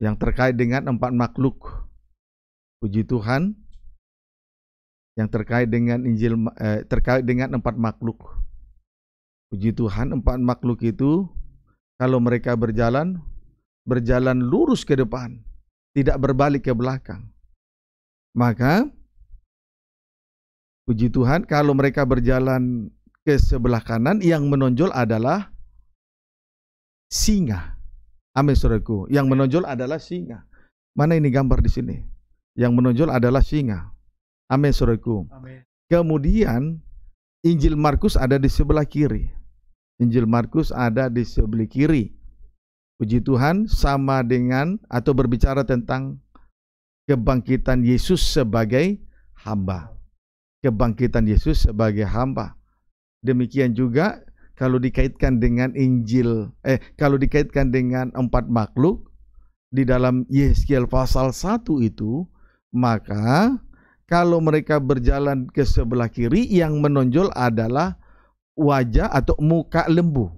yang terkait dengan empat makhluk. Puji Tuhan yang terkait dengan Injil eh, terkait dengan empat makhluk. Puji Tuhan empat makhluk itu kalau mereka berjalan berjalan lurus ke depan tidak berbalik ke belakang. Maka puji Tuhan kalau mereka berjalan ke sebelah kanan yang menonjol adalah singa. Amin saudaraku. Yang menonjol adalah singa. Mana ini gambar di sini? Yang menonjol adalah singa. Amin saudaraku. Amin. Kemudian Injil Markus ada di sebelah kiri. Injil Markus ada di sebelah kiri puji Tuhan sama dengan atau berbicara tentang kebangkitan Yesus sebagai hamba. Kebangkitan Yesus sebagai hamba. Demikian juga kalau dikaitkan dengan Injil, eh kalau dikaitkan dengan empat makhluk di dalam Yeskiel pasal 1 itu, maka kalau mereka berjalan ke sebelah kiri yang menonjol adalah wajah atau muka lembu.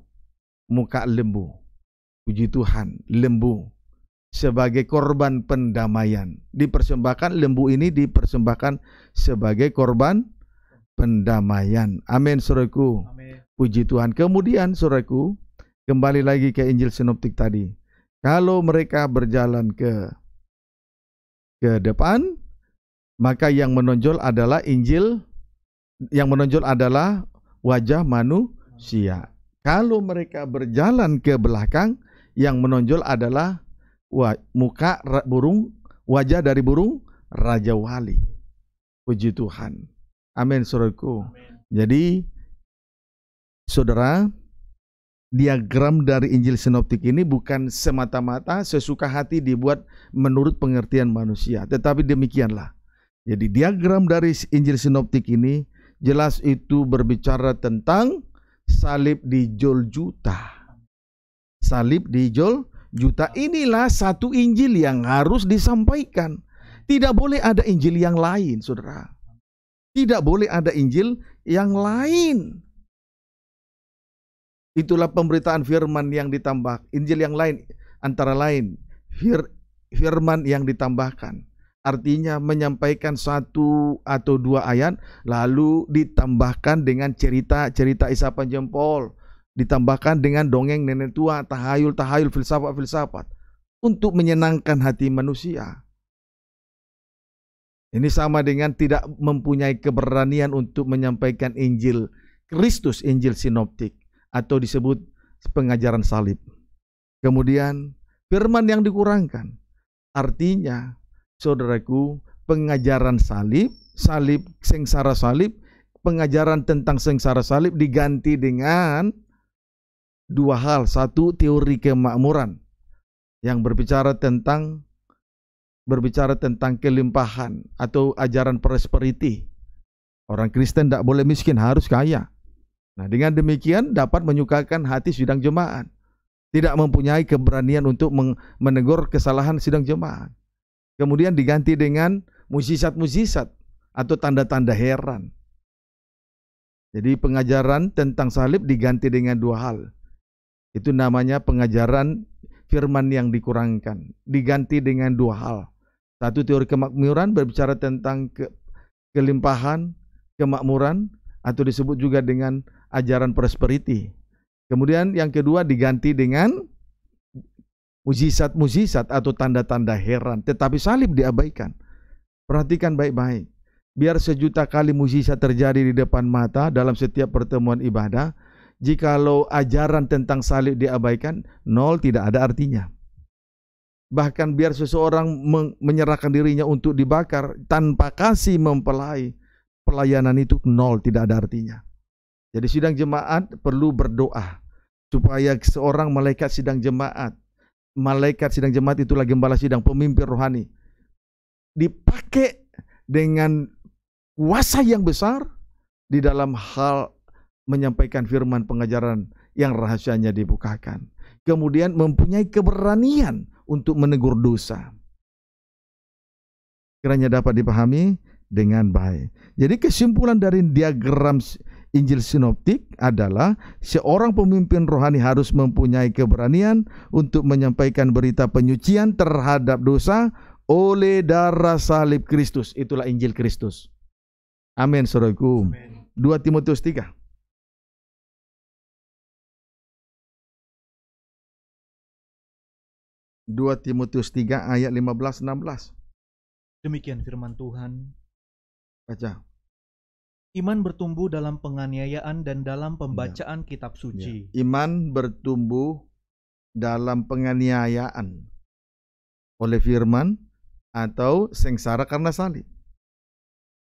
Muka lembu. Puji Tuhan, lembu sebagai korban pendamaian. Dipersembahkan lembu ini dipersembahkan sebagai korban pendamaian. Amin Saudaraku. Puji Tuhan. Kemudian Saudaraku, kembali lagi ke Injil sinoptik tadi. Kalau mereka berjalan ke ke depan, maka yang menonjol adalah Injil yang menonjol adalah wajah manusia. Kalau mereka berjalan ke belakang, yang menonjol adalah muka burung, wajah dari burung Raja Wali. Puji Tuhan. Amin, saudaraku. Jadi, saudara, diagram dari Injil Sinoptik ini bukan semata-mata sesuka hati dibuat menurut pengertian manusia. Tetapi demikianlah. Jadi diagram dari Injil Sinoptik ini jelas itu berbicara tentang salib di Joljuta di Jol juta. Inilah satu Injil yang harus disampaikan. Tidak boleh ada Injil yang lain, saudara. Tidak boleh ada Injil yang lain. Itulah pemberitaan firman yang ditambah. Injil yang lain antara lain fir, firman yang ditambahkan. Artinya menyampaikan satu atau dua ayat lalu ditambahkan dengan cerita-cerita isapan jempol ditambahkan dengan dongeng nenek tua, tahayul-tahayul, filsafat-filsafat untuk menyenangkan hati manusia. Ini sama dengan tidak mempunyai keberanian untuk menyampaikan Injil Kristus, Injil sinoptik atau disebut pengajaran salib. Kemudian firman yang dikurangkan. Artinya, saudaraku, pengajaran salib, salib sengsara salib pengajaran tentang sengsara salib diganti dengan dua hal. Satu teori kemakmuran yang berbicara tentang berbicara tentang kelimpahan atau ajaran prosperity. Orang Kristen tidak boleh miskin, harus kaya. Nah, dengan demikian dapat menyukakan hati sidang jemaat. Tidak mempunyai keberanian untuk menegur kesalahan sidang jemaat. Kemudian diganti dengan mujizat-mujizat atau tanda-tanda heran. Jadi pengajaran tentang salib diganti dengan dua hal. Itu namanya pengajaran firman yang dikurangkan, diganti dengan dua hal. Satu teori kemakmuran berbicara tentang ke, kelimpahan, kemakmuran atau disebut juga dengan ajaran prosperity. Kemudian yang kedua diganti dengan mujizat-mujizat atau tanda-tanda heran, tetapi salib diabaikan. Perhatikan baik-baik. Biar sejuta kali mujizat terjadi di depan mata dalam setiap pertemuan ibadah, jikalau ajaran tentang salib diabaikan, nol tidak ada artinya. Bahkan biar seseorang menyerahkan dirinya untuk dibakar tanpa kasih mempelai, pelayanan itu nol tidak ada artinya. Jadi sidang jemaat perlu berdoa supaya seorang malaikat sidang jemaat, malaikat sidang jemaat itu lagi membalas sidang pemimpin rohani dipakai dengan kuasa yang besar di dalam hal menyampaikan firman pengajaran yang rahasianya dibukakan. Kemudian mempunyai keberanian untuk menegur dosa. Kiranya dapat dipahami dengan baik. Jadi kesimpulan dari diagram Injil Sinoptik adalah seorang pemimpin rohani harus mempunyai keberanian untuk menyampaikan berita penyucian terhadap dosa oleh darah salib Kristus. Itulah Injil Kristus. Amin, saudaraku. 2 Timotius 3. 2 Timotius 3 ayat 15 16. Demikian firman Tuhan. Baca. Iman bertumbuh dalam penganiayaan dan dalam iya. pembacaan ya. kitab iya. suci. Ya. Iman bertumbuh dalam penganiayaan oleh firman atau sengsara karena salib.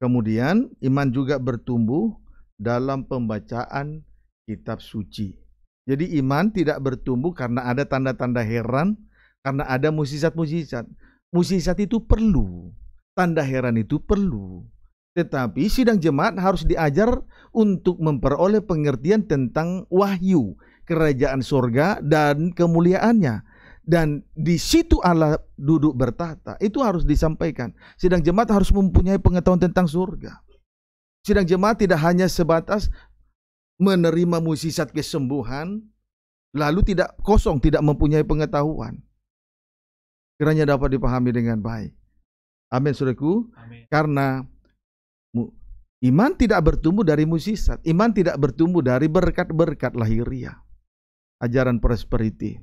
Kemudian iman juga bertumbuh dalam pembacaan kitab suci. Jadi iman tidak bertumbuh karena ada tanda-tanda heran, karena ada musisat-musisat. Musisat itu perlu. Tanda heran itu perlu. Tetapi sidang jemaat harus diajar untuk memperoleh pengertian tentang wahyu, kerajaan surga, dan kemuliaannya. Dan di situ Allah duduk bertata. Itu harus disampaikan. Sidang jemaat harus mempunyai pengetahuan tentang surga. Sidang jemaat tidak hanya sebatas menerima musisat kesembuhan, lalu tidak kosong, tidak mempunyai pengetahuan kiranya dapat dipahami dengan baik. Amin, saudaraku. Karena iman tidak bertumbuh dari musisat, iman tidak bertumbuh dari berkat-berkat lahiriah. Ajaran prosperity.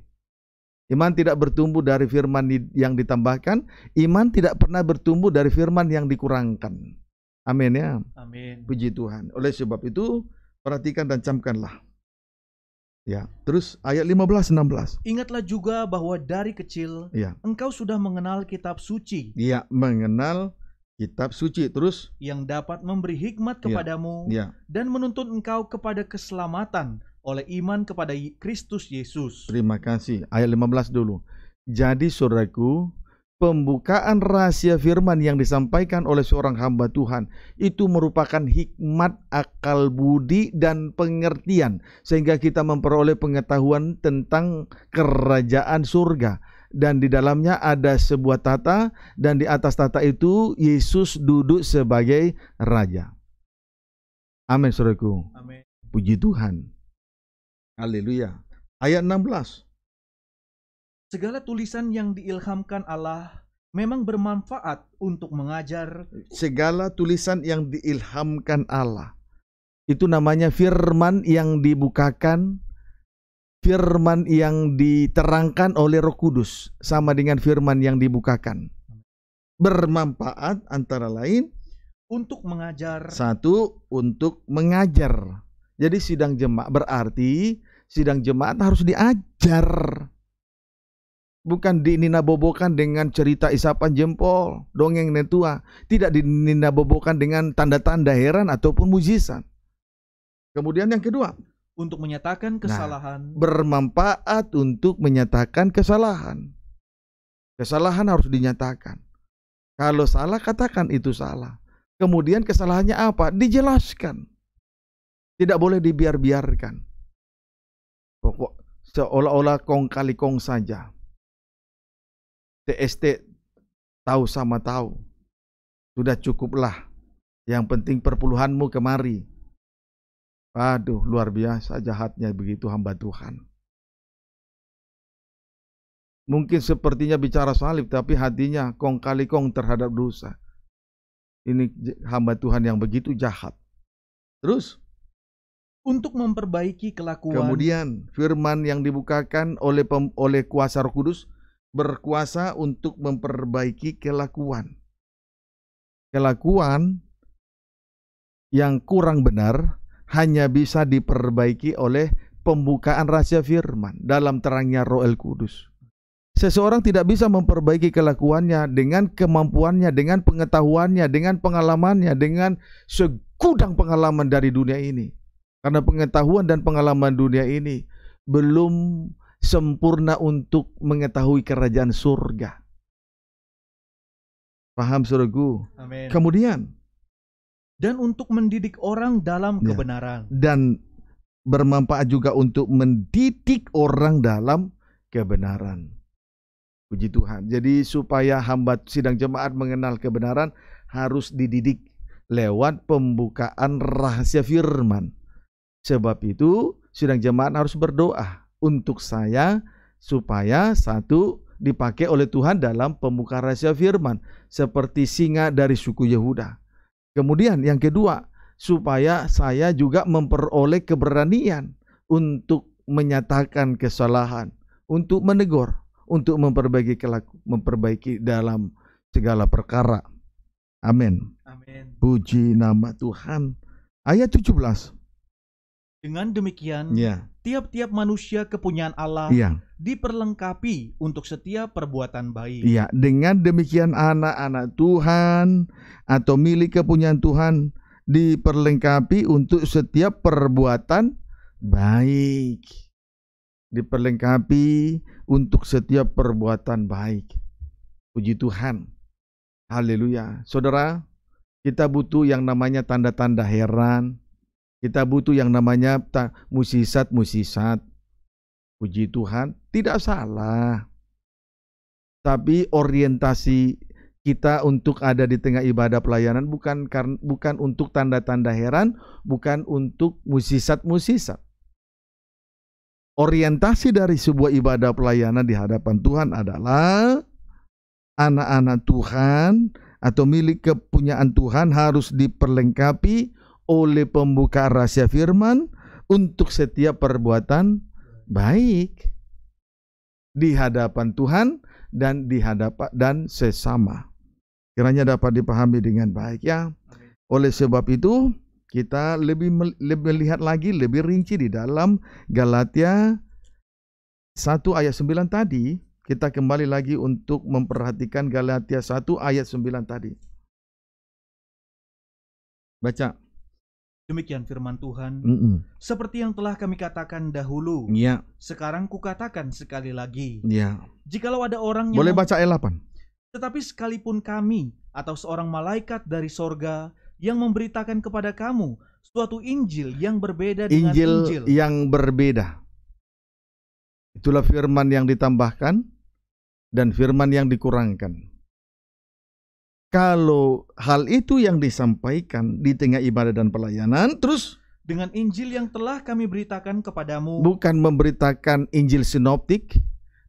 Iman tidak bertumbuh dari firman yang ditambahkan, iman tidak pernah bertumbuh dari firman yang dikurangkan. Amin ya. Amin. Puji Tuhan. Oleh sebab itu, perhatikan dan camkanlah. Ya, terus ayat 15 16. Ingatlah juga bahwa dari kecil ya. engkau sudah mengenal kitab suci. Iya, mengenal kitab suci. Terus yang dapat memberi hikmat ya. kepadamu ya. Ya. dan menuntun engkau kepada keselamatan oleh iman kepada Kristus Yesus. Terima kasih. Ayat 15 dulu. Jadi saudaraku, pembukaan rahasia firman yang disampaikan oleh seorang hamba Tuhan itu merupakan hikmat akal budi dan pengertian sehingga kita memperoleh pengetahuan tentang kerajaan surga dan di dalamnya ada sebuah tata dan di atas tata itu Yesus duduk sebagai raja. Amin saudaraku. Amin. Puji Tuhan. Haleluya. Ayat 16 segala tulisan yang diilhamkan Allah memang bermanfaat untuk mengajar. Segala tulisan yang diilhamkan Allah itu namanya firman yang dibukakan firman yang diterangkan oleh Roh Kudus sama dengan firman yang dibukakan. Bermanfaat antara lain untuk mengajar. Satu, untuk mengajar. Jadi sidang jemaat berarti sidang jemaat harus diajar. Bukan dininabobokan dengan cerita isapan jempol, dongeng tua, Tidak dininabobokan dengan tanda-tanda heran ataupun mujizat. Kemudian yang kedua, untuk menyatakan nah, kesalahan. Nah, bermanfaat untuk menyatakan kesalahan. Kesalahan harus dinyatakan. Kalau salah katakan itu salah. Kemudian kesalahannya apa? Dijelaskan. Tidak boleh dibiar-biarkan. Pokok seolah-olah kong kali kong saja. TST tahu sama tahu. Sudah cukuplah. Yang penting perpuluhanmu kemari. Aduh, luar biasa jahatnya begitu hamba Tuhan. Mungkin sepertinya bicara salib, tapi hatinya kong kali kong terhadap dosa. Ini hamba Tuhan yang begitu jahat. Terus, untuk memperbaiki kelakuan. Kemudian firman yang dibukakan oleh pem, oleh kuasa Roh Kudus berkuasa untuk memperbaiki kelakuan. Kelakuan yang kurang benar hanya bisa diperbaiki oleh pembukaan rahasia firman dalam terangnya Roh El Kudus. Seseorang tidak bisa memperbaiki kelakuannya dengan kemampuannya, dengan pengetahuannya, dengan pengalamannya, dengan segudang pengalaman dari dunia ini. Karena pengetahuan dan pengalaman dunia ini belum sempurna untuk mengetahui kerajaan surga. Paham suruhku. Amin. Kemudian dan untuk mendidik orang dalam ya, kebenaran dan bermanfaat juga untuk mendidik orang dalam kebenaran. Puji Tuhan. Jadi supaya hamba sidang jemaat mengenal kebenaran harus dididik lewat pembukaan rahasia firman. Sebab itu sidang jemaat harus berdoa untuk saya supaya satu dipakai oleh Tuhan dalam pembuka rahasia firman seperti singa dari suku Yehuda. Kemudian yang kedua, supaya saya juga memperoleh keberanian untuk menyatakan kesalahan, untuk menegur, untuk memperbaiki kelaku, memperbaiki dalam segala perkara. Amin. Amin. Puji nama Tuhan. Ayat 17. Dengan demikian, iya. tiap-tiap manusia kepunyaan Allah yeah. diperlengkapi untuk setiap perbuatan baik. Yeah. dengan demikian anak-anak Tuhan atau milik kepunyaan Tuhan diperlengkapi untuk setiap perbuatan baik. Diperlengkapi untuk setiap perbuatan baik. Puji Tuhan. Haleluya. Saudara, kita butuh yang namanya tanda-tanda heran, kita butuh yang namanya musisat-musisat. Puji Tuhan, tidak salah. Tapi orientasi kita untuk ada di tengah ibadah pelayanan bukan bukan untuk tanda-tanda heran, bukan untuk musisat-musisat. Orientasi dari sebuah ibadah pelayanan di hadapan Tuhan adalah anak-anak Tuhan atau milik kepunyaan Tuhan harus diperlengkapi oleh pembuka rahasia firman untuk setiap perbuatan baik di hadapan Tuhan dan di hadapan dan sesama. Kiranya dapat dipahami dengan baik ya. Oleh sebab itu, kita lebih melihat lagi lebih rinci di dalam Galatia 1 ayat 9 tadi, kita kembali lagi untuk memperhatikan Galatia 1 ayat 9 tadi. Baca. Demikian firman Tuhan. Mm -mm. Seperti yang telah kami katakan dahulu. Iya. Yeah. Sekarang kukatakan sekali lagi. Iya. Jikalau ada orang yang Boleh baca ayat Tetapi sekalipun kami atau seorang malaikat dari sorga yang memberitakan kepada kamu suatu Injil yang berbeda dengan Injil. yang berbeda. Itulah firman yang ditambahkan dan firman yang dikurangkan. Kalau hal itu yang disampaikan di tengah ibadah dan pelayanan, terus dengan Injil yang telah kami beritakan kepadamu, bukan memberitakan Injil sinoptik,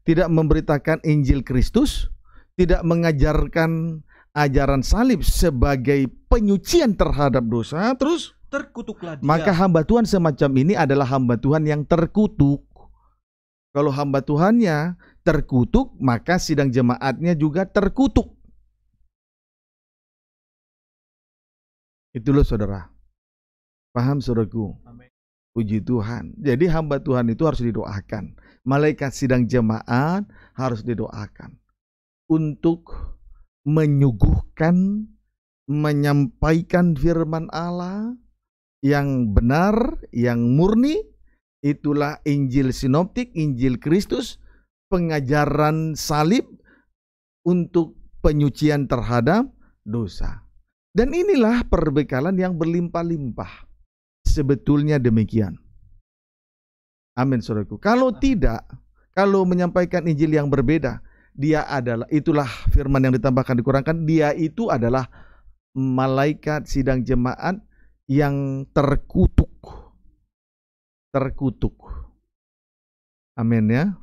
tidak memberitakan Injil Kristus, tidak mengajarkan ajaran salib sebagai penyucian terhadap dosa, terus terkutuklah dia. Maka hamba Tuhan semacam ini adalah hamba Tuhan yang terkutuk. Kalau hamba Tuhannya terkutuk, maka sidang jemaatnya juga terkutuk. Itulah saudara. Paham saudaraku? Puji Tuhan. Jadi hamba Tuhan itu harus didoakan. Malaikat sidang jemaat harus didoakan. Untuk menyuguhkan, menyampaikan firman Allah yang benar, yang murni. Itulah Injil Sinoptik, Injil Kristus, pengajaran salib untuk penyucian terhadap dosa. Dan inilah perbekalan yang berlimpah-limpah. Sebetulnya demikian. Amin saudaraku. Kalau tidak, kalau menyampaikan Injil yang berbeda, dia adalah itulah firman yang ditambahkan dikurangkan, dia itu adalah malaikat sidang jemaat yang terkutuk. Terkutuk. Amin ya.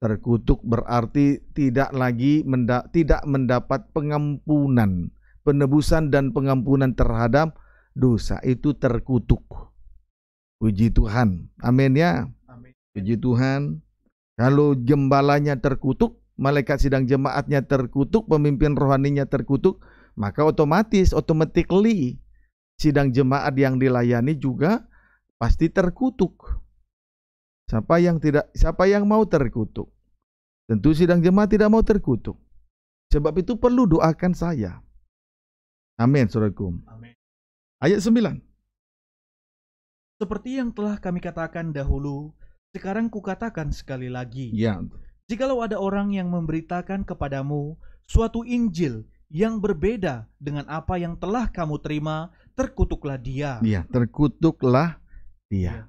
Terkutuk berarti tidak lagi menda tidak mendapat pengampunan penebusan dan pengampunan terhadap dosa itu terkutuk. Puji Tuhan. Amin ya. Amin. Puji Tuhan. Kalau gembalanya terkutuk, malaikat sidang jemaatnya terkutuk, pemimpin rohaninya terkutuk, maka otomatis, automatically sidang jemaat yang dilayani juga pasti terkutuk. Siapa yang tidak siapa yang mau terkutuk? Tentu sidang jemaat tidak mau terkutuk. Sebab itu perlu doakan saya. Amin, saudaraku. Ayat 9. Seperti yang telah kami katakan dahulu, sekarang kukatakan sekali lagi. Ya. Jikalau ada orang yang memberitakan kepadamu suatu Injil yang berbeda dengan apa yang telah kamu terima, terkutuklah dia. Iya, terkutuklah dia.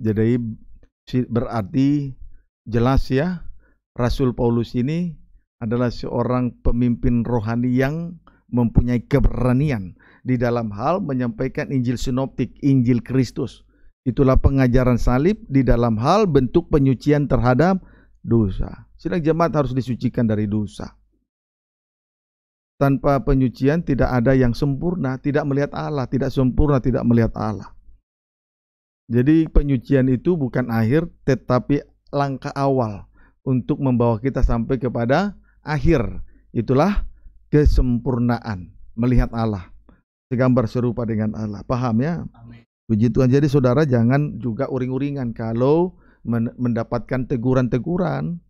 Ya. Jadi berarti jelas ya, Rasul Paulus ini adalah seorang pemimpin rohani yang mempunyai keberanian di dalam hal menyampaikan Injil Sinoptik, Injil Kristus. Itulah pengajaran salib di dalam hal bentuk penyucian terhadap dosa. Sidang jemaat harus disucikan dari dosa. Tanpa penyucian tidak ada yang sempurna, tidak melihat Allah, tidak sempurna, tidak melihat Allah. Jadi penyucian itu bukan akhir tetapi langkah awal untuk membawa kita sampai kepada akhir. Itulah kesempurnaan, melihat Allah, segambar serupa dengan Allah. Paham ya? Amin. Puji Tuhan. Jadi saudara jangan juga uring-uringan kalau mendapatkan teguran-teguran.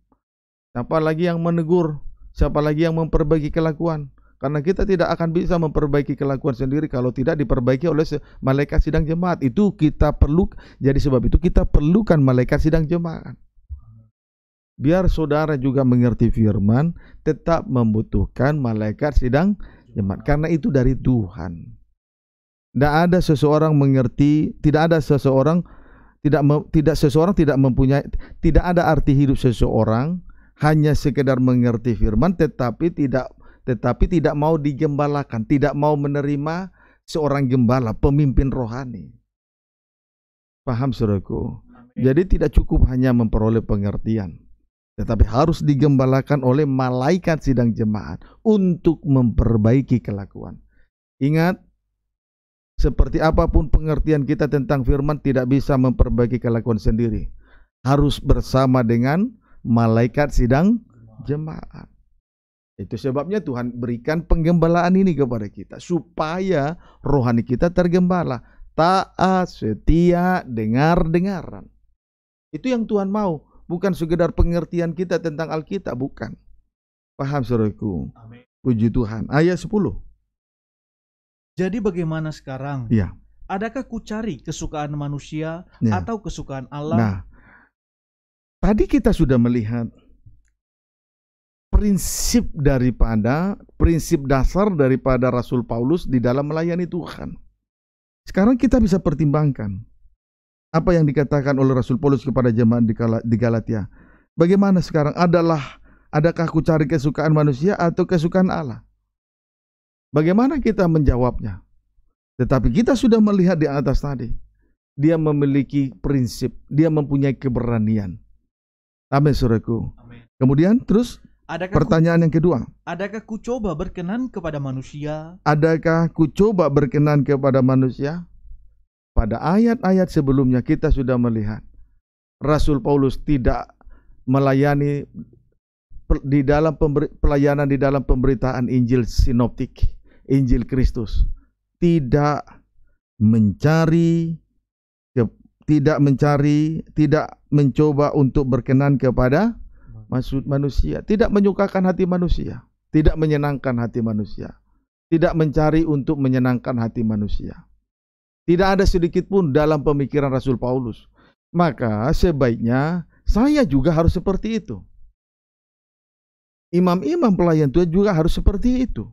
Siapa lagi yang menegur? Siapa lagi yang memperbaiki kelakuan? Karena kita tidak akan bisa memperbaiki kelakuan sendiri kalau tidak diperbaiki oleh malaikat sidang jemaat. Itu kita perlu. Jadi sebab itu kita perlukan malaikat sidang jemaat biar saudara juga mengerti firman, tetap membutuhkan malaikat sidang jemaat karena itu dari Tuhan. Tidak ada seseorang mengerti, tidak ada seseorang tidak tidak seseorang tidak mempunyai tidak ada arti hidup seseorang hanya sekedar mengerti firman tetapi tidak tetapi tidak mau digembalakan, tidak mau menerima seorang gembala, pemimpin rohani. Paham Saudaraku? Jadi tidak cukup hanya memperoleh pengertian tetapi harus digembalakan oleh malaikat sidang jemaat untuk memperbaiki kelakuan. Ingat, seperti apapun pengertian kita tentang firman tidak bisa memperbaiki kelakuan sendiri. Harus bersama dengan malaikat sidang jemaat. Itu sebabnya Tuhan berikan penggembalaan ini kepada kita supaya rohani kita tergembala, taat, setia, dengar-dengaran. Itu yang Tuhan mau Bukan sekedar pengertian kita tentang Alkitab, bukan. Paham saudaraku? Puji Tuhan. Ayat 10. Jadi bagaimana sekarang? Ya. Adakah ku cari kesukaan manusia ya. atau kesukaan Allah? Nah, tadi kita sudah melihat prinsip daripada prinsip dasar daripada Rasul Paulus di dalam melayani Tuhan. Sekarang kita bisa pertimbangkan apa yang dikatakan oleh Rasul Paulus kepada jemaat di Galatia. Bagaimana sekarang? Adalah adakah aku cari kesukaan manusia atau kesukaan Allah? Bagaimana kita menjawabnya? Tetapi kita sudah melihat di atas tadi. Dia memiliki prinsip, dia mempunyai keberanian. Amin suraku. Amin. Kemudian terus adakah pertanyaan ku, yang kedua. Adakah ku coba berkenan kepada manusia? Adakah ku coba berkenan kepada manusia? pada ayat-ayat sebelumnya kita sudah melihat Rasul Paulus tidak melayani di dalam pelayanan di dalam pemberitaan Injil sinoptik, Injil Kristus. Tidak mencari tidak mencari, tidak mencoba untuk berkenan kepada maksud manusia, tidak menyukakan hati manusia, tidak menyenangkan hati manusia, tidak mencari untuk menyenangkan hati manusia. Tidak ada sedikit pun dalam pemikiran Rasul Paulus. Maka sebaiknya saya juga harus seperti itu. Imam-imam pelayan Tuhan juga harus seperti itu.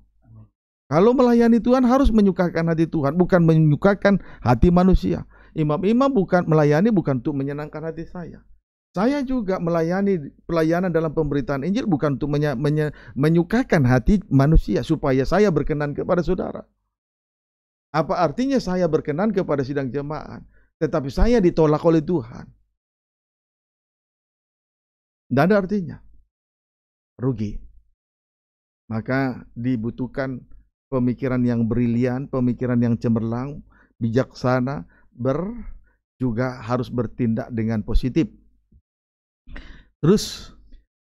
Kalau melayani Tuhan harus menyukakan hati Tuhan, bukan menyukakan hati manusia. Imam-imam bukan melayani bukan untuk menyenangkan hati saya. Saya juga melayani pelayanan dalam pemberitaan Injil bukan untuk menyukakan hati manusia supaya saya berkenan kepada saudara. Apa artinya saya berkenan kepada sidang jemaat, tetapi saya ditolak oleh Tuhan? Tidak ada artinya. Rugi. Maka dibutuhkan pemikiran yang brilian, pemikiran yang cemerlang, bijaksana, ber juga harus bertindak dengan positif. Terus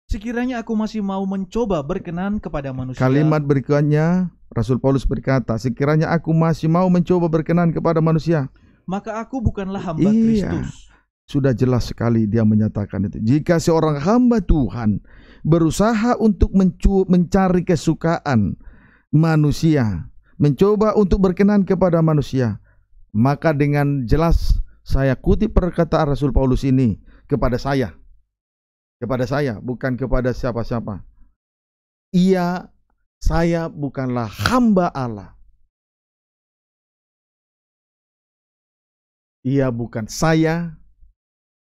Sekiranya aku masih mau mencoba berkenan kepada manusia. Kalimat berikutnya Rasul Paulus berkata, sekiranya aku masih mau mencoba berkenan kepada manusia, maka aku bukanlah hamba iya. Kristus. Sudah jelas sekali dia menyatakan itu. Jika seorang hamba Tuhan berusaha untuk mencari kesukaan manusia, mencoba untuk berkenan kepada manusia, maka dengan jelas saya kutip perkataan Rasul Paulus ini kepada saya kepada saya, bukan kepada siapa-siapa. Ia, saya bukanlah hamba Allah. Ia bukan saya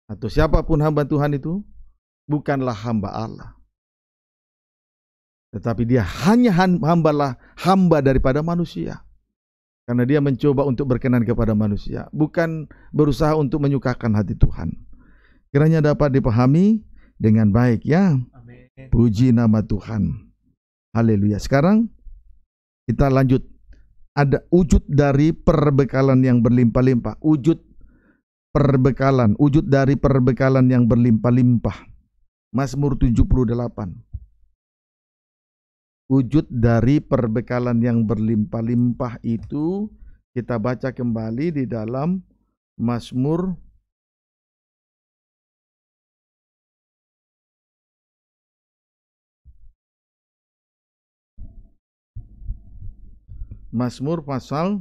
atau siapapun hamba Tuhan itu bukanlah hamba Allah. Tetapi dia hanya hamba lah hamba daripada manusia. Karena dia mencoba untuk berkenan kepada manusia, bukan berusaha untuk menyukakan hati Tuhan. Kiranya dapat dipahami dengan baik ya. Amin. Puji nama Tuhan. Haleluya. Sekarang kita lanjut. Ada wujud dari perbekalan yang berlimpah-limpah. Wujud perbekalan, wujud dari perbekalan yang berlimpah-limpah. Mazmur 78. Wujud dari perbekalan yang berlimpah-limpah itu kita baca kembali di dalam Mazmur Mazmur pasal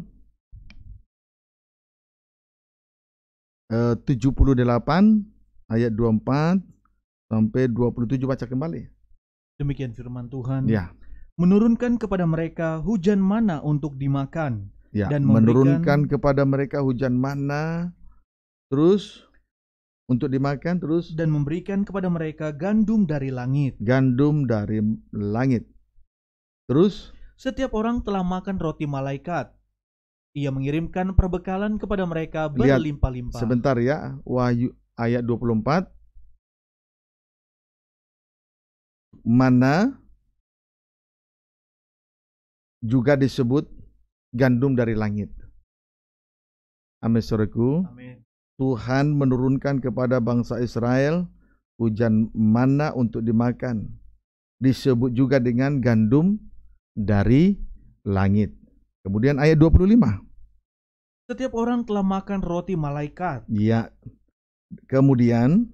78 eh, ayat 24 sampai 27 baca kembali. Demikian firman Tuhan. Ya. Menurunkan kepada mereka hujan mana untuk dimakan ya. dan memberikan... menurunkan kepada mereka hujan mana terus untuk dimakan terus dan memberikan kepada mereka gandum dari langit. Gandum dari langit. Terus setiap orang telah makan roti malaikat. Ia mengirimkan perbekalan kepada mereka berlimpah-limpah. Sebentar ya, Wahyu ayat 24. Mana juga disebut gandum dari langit. Amin suruhku. Tuhan menurunkan kepada bangsa Israel hujan mana untuk dimakan. Disebut juga dengan gandum dari langit. Kemudian ayat 25. Setiap orang telah makan roti malaikat. Iya. Kemudian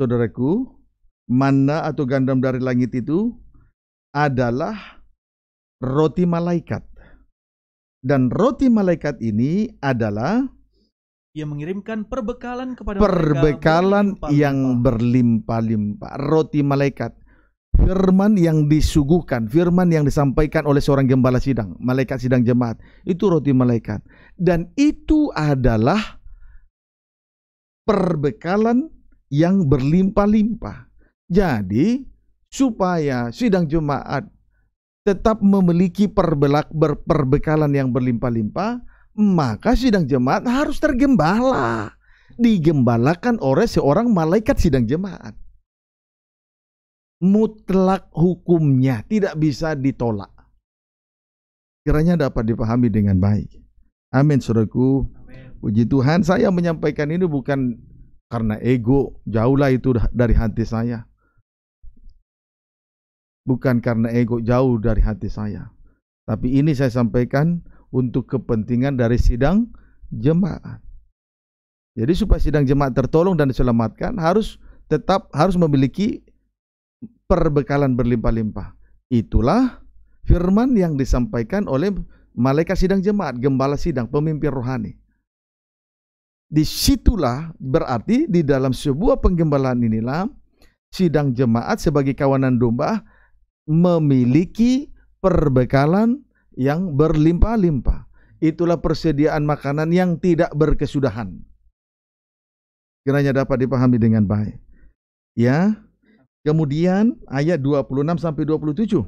saudaraku, mana atau gandum dari langit itu adalah roti malaikat. Dan roti malaikat ini adalah ia mengirimkan perbekalan kepada perbekalan mereka berlimpah yang berlimpah-limpah roti malaikat firman yang disuguhkan, firman yang disampaikan oleh seorang gembala sidang, malaikat sidang jemaat, itu roti malaikat. Dan itu adalah perbekalan yang berlimpah-limpah. Jadi, supaya sidang jemaat tetap memiliki perbelak berperbekalan yang berlimpah-limpah, maka sidang jemaat harus tergembala, digembalakan oleh seorang malaikat sidang jemaat mutlak hukumnya tidak bisa ditolak. Kiranya dapat dipahami dengan baik. Amin, saudaraku. Puji Tuhan, saya menyampaikan ini bukan karena ego, jauhlah itu dari hati saya. Bukan karena ego jauh dari hati saya. Tapi ini saya sampaikan untuk kepentingan dari sidang jemaat. Jadi supaya sidang jemaat tertolong dan diselamatkan harus tetap harus memiliki perbekalan berlimpah-limpah. Itulah firman yang disampaikan oleh malaikat sidang jemaat, gembala sidang, pemimpin rohani. Disitulah berarti di dalam sebuah penggembalaan inilah sidang jemaat sebagai kawanan domba memiliki perbekalan yang berlimpah-limpah. Itulah persediaan makanan yang tidak berkesudahan. Kiranya dapat dipahami dengan baik. Ya, Kemudian ayat 26 sampai 27.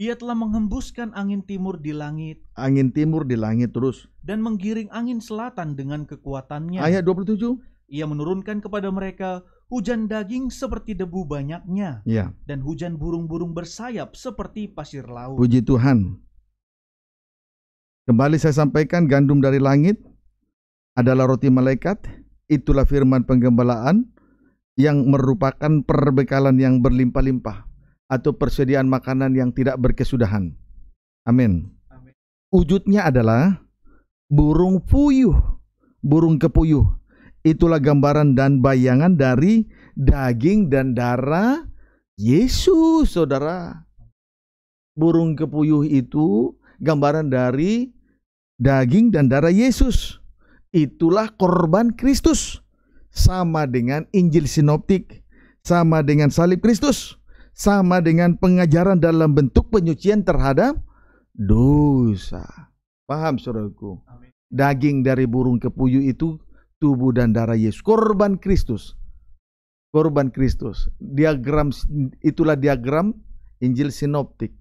Ia telah menghembuskan angin timur di langit. Angin timur di langit terus. Dan menggiring angin selatan dengan kekuatannya. Ayat 27. Ia menurunkan kepada mereka hujan daging seperti debu banyaknya. Ya. Dan hujan burung-burung bersayap seperti pasir laut. Puji Tuhan. Kembali saya sampaikan gandum dari langit adalah roti malaikat. Itulah firman penggembalaan yang merupakan perbekalan yang berlimpah-limpah atau persediaan makanan yang tidak berkesudahan. Amin. Wujudnya adalah burung puyuh, burung kepuyuh. Itulah gambaran dan bayangan dari daging dan darah Yesus, saudara. Burung kepuyuh itu gambaran dari daging dan darah Yesus. Itulah korban Kristus sama dengan Injil Sinoptik, sama dengan salib Kristus, sama dengan pengajaran dalam bentuk penyucian terhadap dosa. Paham saudaraku? Daging dari burung kepuyu itu tubuh dan darah Yesus, korban Kristus. Korban Kristus. Diagram itulah diagram Injil Sinoptik.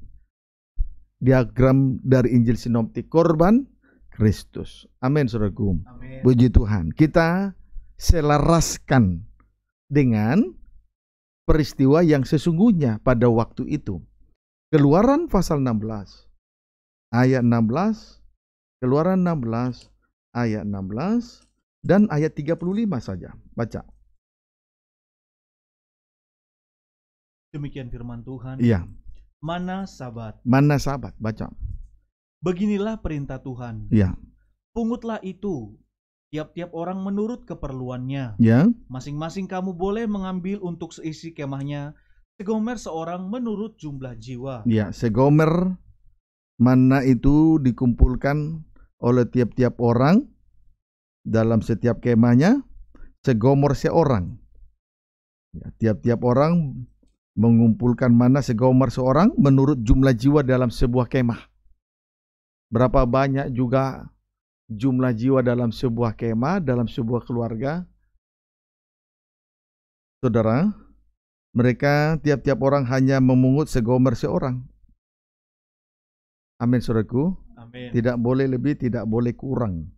Diagram dari Injil Sinoptik, korban Kristus. Amin saudaraku. Puji Tuhan. Kita selaraskan dengan peristiwa yang sesungguhnya pada waktu itu. Keluaran pasal 16 ayat 16, Keluaran 16 ayat 16 dan ayat 35 saja. Baca. Demikian firman Tuhan. Iya. Mana sahabat Mana sahabat Baca. Beginilah perintah Tuhan. Iya. Pungutlah itu tiap-tiap orang menurut keperluannya. Ya. Masing-masing kamu boleh mengambil untuk seisi kemahnya segomer seorang menurut jumlah jiwa. Ya, segomer mana itu dikumpulkan oleh tiap-tiap orang dalam setiap kemahnya segomer seorang. tiap ya, tiap-tiap orang mengumpulkan mana segomer seorang menurut jumlah jiwa dalam sebuah kemah. Berapa banyak juga jumlah jiwa dalam sebuah kema dalam sebuah keluarga. Saudara, mereka tiap-tiap orang hanya memungut segomer seorang. Amin, saudaraku. Amin. Tidak boleh lebih, tidak boleh kurang.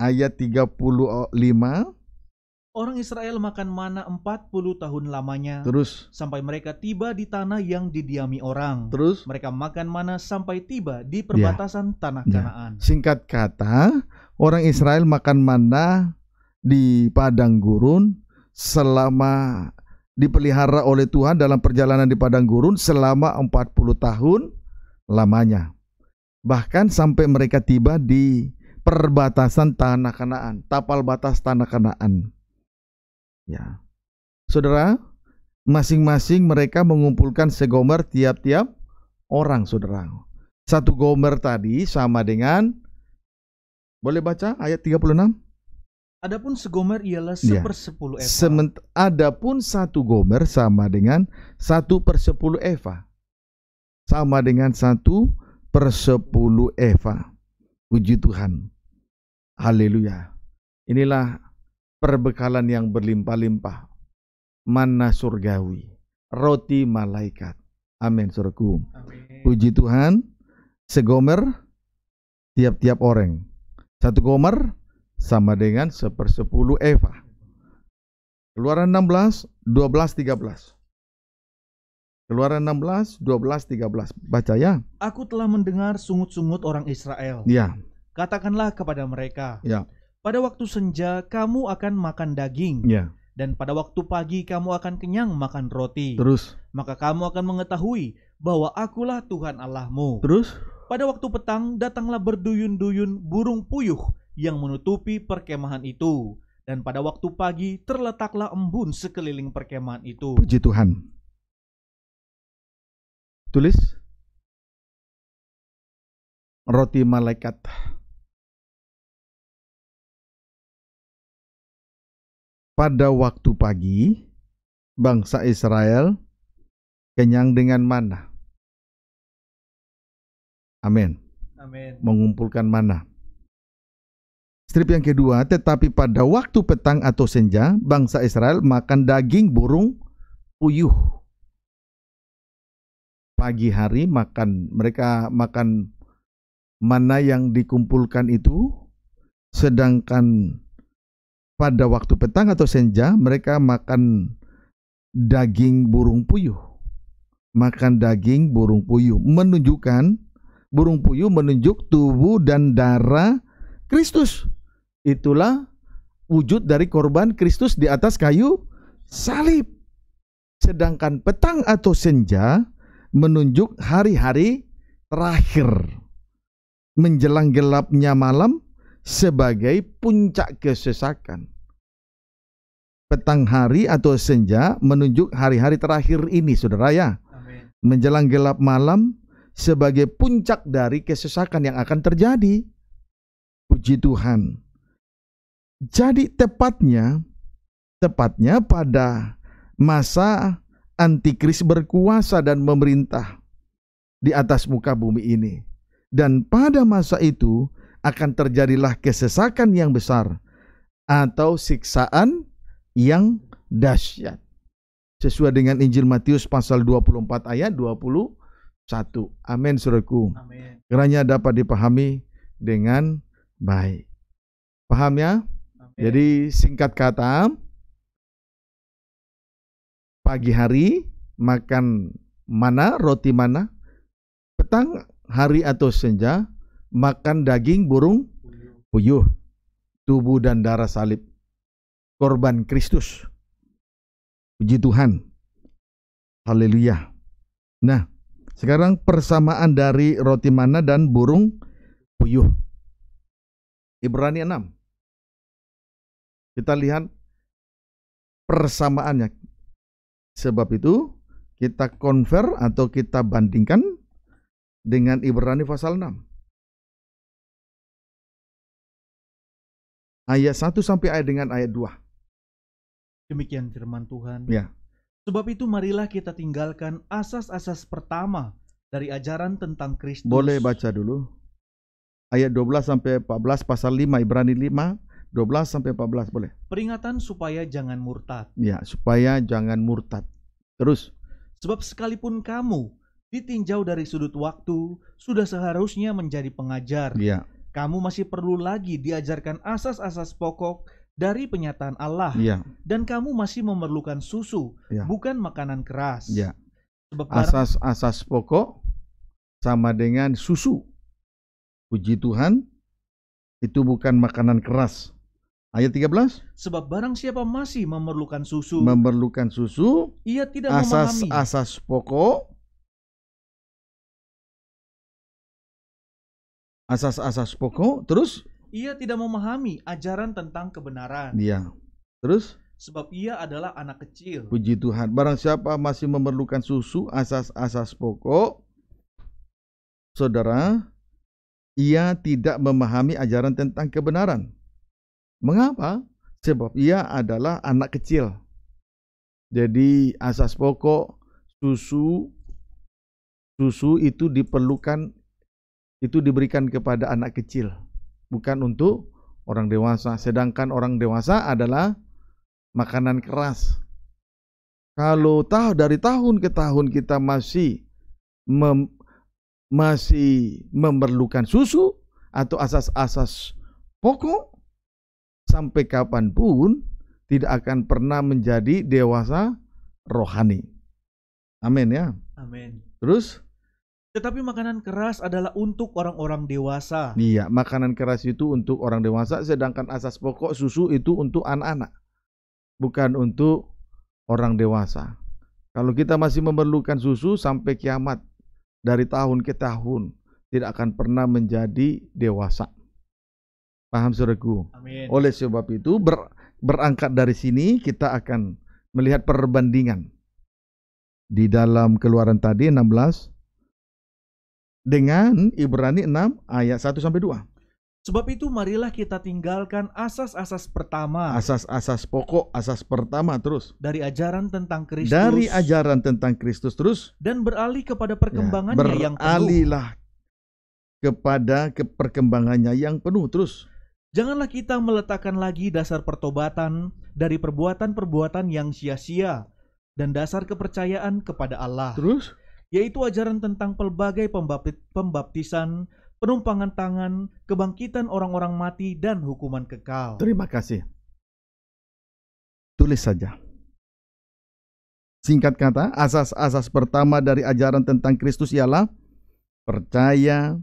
Ayat 35 Orang Israel makan mana 40 tahun lamanya. Terus sampai mereka tiba di tanah yang didiami orang. Terus mereka makan mana sampai tiba di ya. perbatasan ya. tanah ya. Nah, Kanaan. Singkat kata, orang Israel makan mana di padang gurun selama dipelihara oleh Tuhan dalam perjalanan di padang gurun selama 40 tahun lamanya. Bahkan sampai mereka tiba di perbatasan tanah Kanaan, tapal batas tanah Kanaan. Ya. Saudara, masing-masing mereka mengumpulkan segomer tiap-tiap orang, saudara. Satu gomer tadi sama dengan boleh baca ayat 36? Adapun segomer ialah ya. sepersepuluh ya. eva. Sement Adapun satu gomer sama dengan satu persepuluh eva. Sama dengan satu persepuluh eva. Puji Tuhan. Haleluya. Inilah perbekalan yang berlimpah-limpah, mana surgawi, roti malaikat. Amin surku. Amin. Puji Tuhan, segomer tiap-tiap orang. Satu gomer sama dengan sepersepuluh eva. Keluaran 16, 12, 13. Keluaran 16, 12, 13. Baca ya. Aku telah mendengar sungut-sungut orang Israel. Ya. Katakanlah kepada mereka. Ya pada waktu senja kamu akan makan daging. Yeah. Dan pada waktu pagi kamu akan kenyang makan roti. Terus. Maka kamu akan mengetahui bahwa akulah Tuhan Allahmu. Terus. Pada waktu petang datanglah berduyun-duyun burung puyuh yang menutupi perkemahan itu. Dan pada waktu pagi terletaklah embun sekeliling perkemahan itu. Puji Tuhan. Tulis. Roti malaikat Pada waktu pagi, bangsa Israel kenyang dengan mana? Amin. Mengumpulkan mana? Strip yang kedua, tetapi pada waktu petang atau senja, bangsa Israel makan daging burung puyuh. Pagi hari makan, mereka makan mana yang dikumpulkan itu, sedangkan pada waktu petang atau senja mereka makan daging burung puyuh. Makan daging burung puyuh menunjukkan burung puyuh menunjuk tubuh dan darah Kristus. Itulah wujud dari korban Kristus di atas kayu salib. Sedangkan petang atau senja menunjuk hari-hari terakhir menjelang gelapnya malam sebagai puncak kesesakan petang hari atau senja menunjuk hari-hari terakhir ini, saudara ya. Amin. Menjelang gelap malam sebagai puncak dari kesesakan yang akan terjadi. Puji Tuhan. Jadi tepatnya, tepatnya pada masa antikris berkuasa dan memerintah di atas muka bumi ini. Dan pada masa itu akan terjadilah kesesakan yang besar atau siksaan yang dahsyat. Sesuai dengan Injil Matius pasal 24 ayat 21. Amin suruhku. Amin. Kiranya dapat dipahami dengan baik. Paham ya? Amin. Jadi singkat kata, pagi hari makan mana, roti mana, petang hari atau senja makan daging burung puyuh, tubuh dan darah salib korban Kristus. Puji Tuhan. Haleluya. Nah, sekarang persamaan dari roti mana dan burung puyuh. Ibrani 6. Kita lihat persamaannya. Sebab itu kita konver atau kita bandingkan dengan Ibrani pasal 6. Ayat 1 sampai ayat dengan ayat 2. Demikian firman Tuhan. Ya. Sebab itu marilah kita tinggalkan asas-asas pertama dari ajaran tentang Kristus. Boleh baca dulu. Ayat 12 sampai 14 pasal 5 Ibrani 5 12 sampai 14 boleh. Peringatan supaya jangan murtad. Ya, supaya jangan murtad. Terus. Sebab sekalipun kamu ditinjau dari sudut waktu, sudah seharusnya menjadi pengajar. Ya. Kamu masih perlu lagi diajarkan asas-asas pokok dari penyataan Allah. Ya. Dan kamu masih memerlukan susu, ya. bukan makanan keras. Ya. asas asas pokok sama dengan susu. Puji Tuhan, itu bukan makanan keras. Ayat 13. Sebab barang siapa masih memerlukan susu, memerlukan susu, ia tidak asas, memahami asas pokok asas-asas pokok terus ia tidak memahami ajaran tentang kebenaran. Iya. Terus? Sebab ia adalah anak kecil. Puji Tuhan. Barang siapa masih memerlukan susu asas-asas pokok, saudara, ia tidak memahami ajaran tentang kebenaran. Mengapa? Sebab ia adalah anak kecil. Jadi asas pokok susu susu itu diperlukan itu diberikan kepada anak kecil bukan untuk orang dewasa. Sedangkan orang dewasa adalah makanan keras. Kalau tahu dari tahun ke tahun kita masih mem, masih memerlukan susu atau asas-asas pokok sampai kapanpun tidak akan pernah menjadi dewasa rohani. Amin ya. Amin. Terus tetapi makanan keras adalah untuk orang-orang dewasa. Iya, makanan keras itu untuk orang dewasa, sedangkan asas pokok susu itu untuk anak-anak, bukan untuk orang dewasa. Kalau kita masih memerlukan susu sampai kiamat, dari tahun ke tahun, tidak akan pernah menjadi dewasa. Paham saudaraku? Amin. Oleh sebab itu, ber, berangkat dari sini kita akan melihat perbandingan di dalam keluaran tadi 16 dengan Ibrani 6 ayat 1 sampai 2. Sebab itu marilah kita tinggalkan asas-asas pertama. Asas-asas pokok, asas pertama terus. Dari ajaran tentang Kristus. Dari ajaran tentang Kristus terus. Dan beralih kepada perkembangannya ya, beralihlah yang penuh. Beralihlah kepada ke perkembangannya yang penuh terus. Janganlah kita meletakkan lagi dasar pertobatan dari perbuatan-perbuatan yang sia-sia dan dasar kepercayaan kepada Allah. Terus? yaitu ajaran tentang pelbagai pembaptisan, penumpangan tangan, kebangkitan orang-orang mati, dan hukuman kekal. Terima kasih. Tulis saja. Singkat kata, asas-asas pertama dari ajaran tentang Kristus ialah percaya,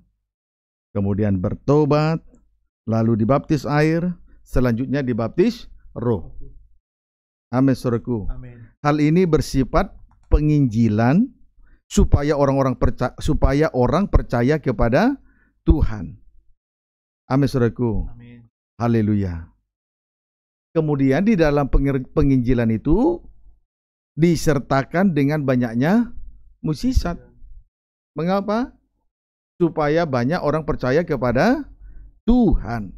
kemudian bertobat, lalu dibaptis air, selanjutnya dibaptis roh. Amin, suruhku. Amin. Hal ini bersifat penginjilan supaya orang-orang percaya, supaya orang percaya kepada Tuhan. Amin saudaraku. Amin. Haleluya. Kemudian di dalam penginjilan itu disertakan dengan banyaknya musisat. Mengapa? Supaya banyak orang percaya kepada Tuhan.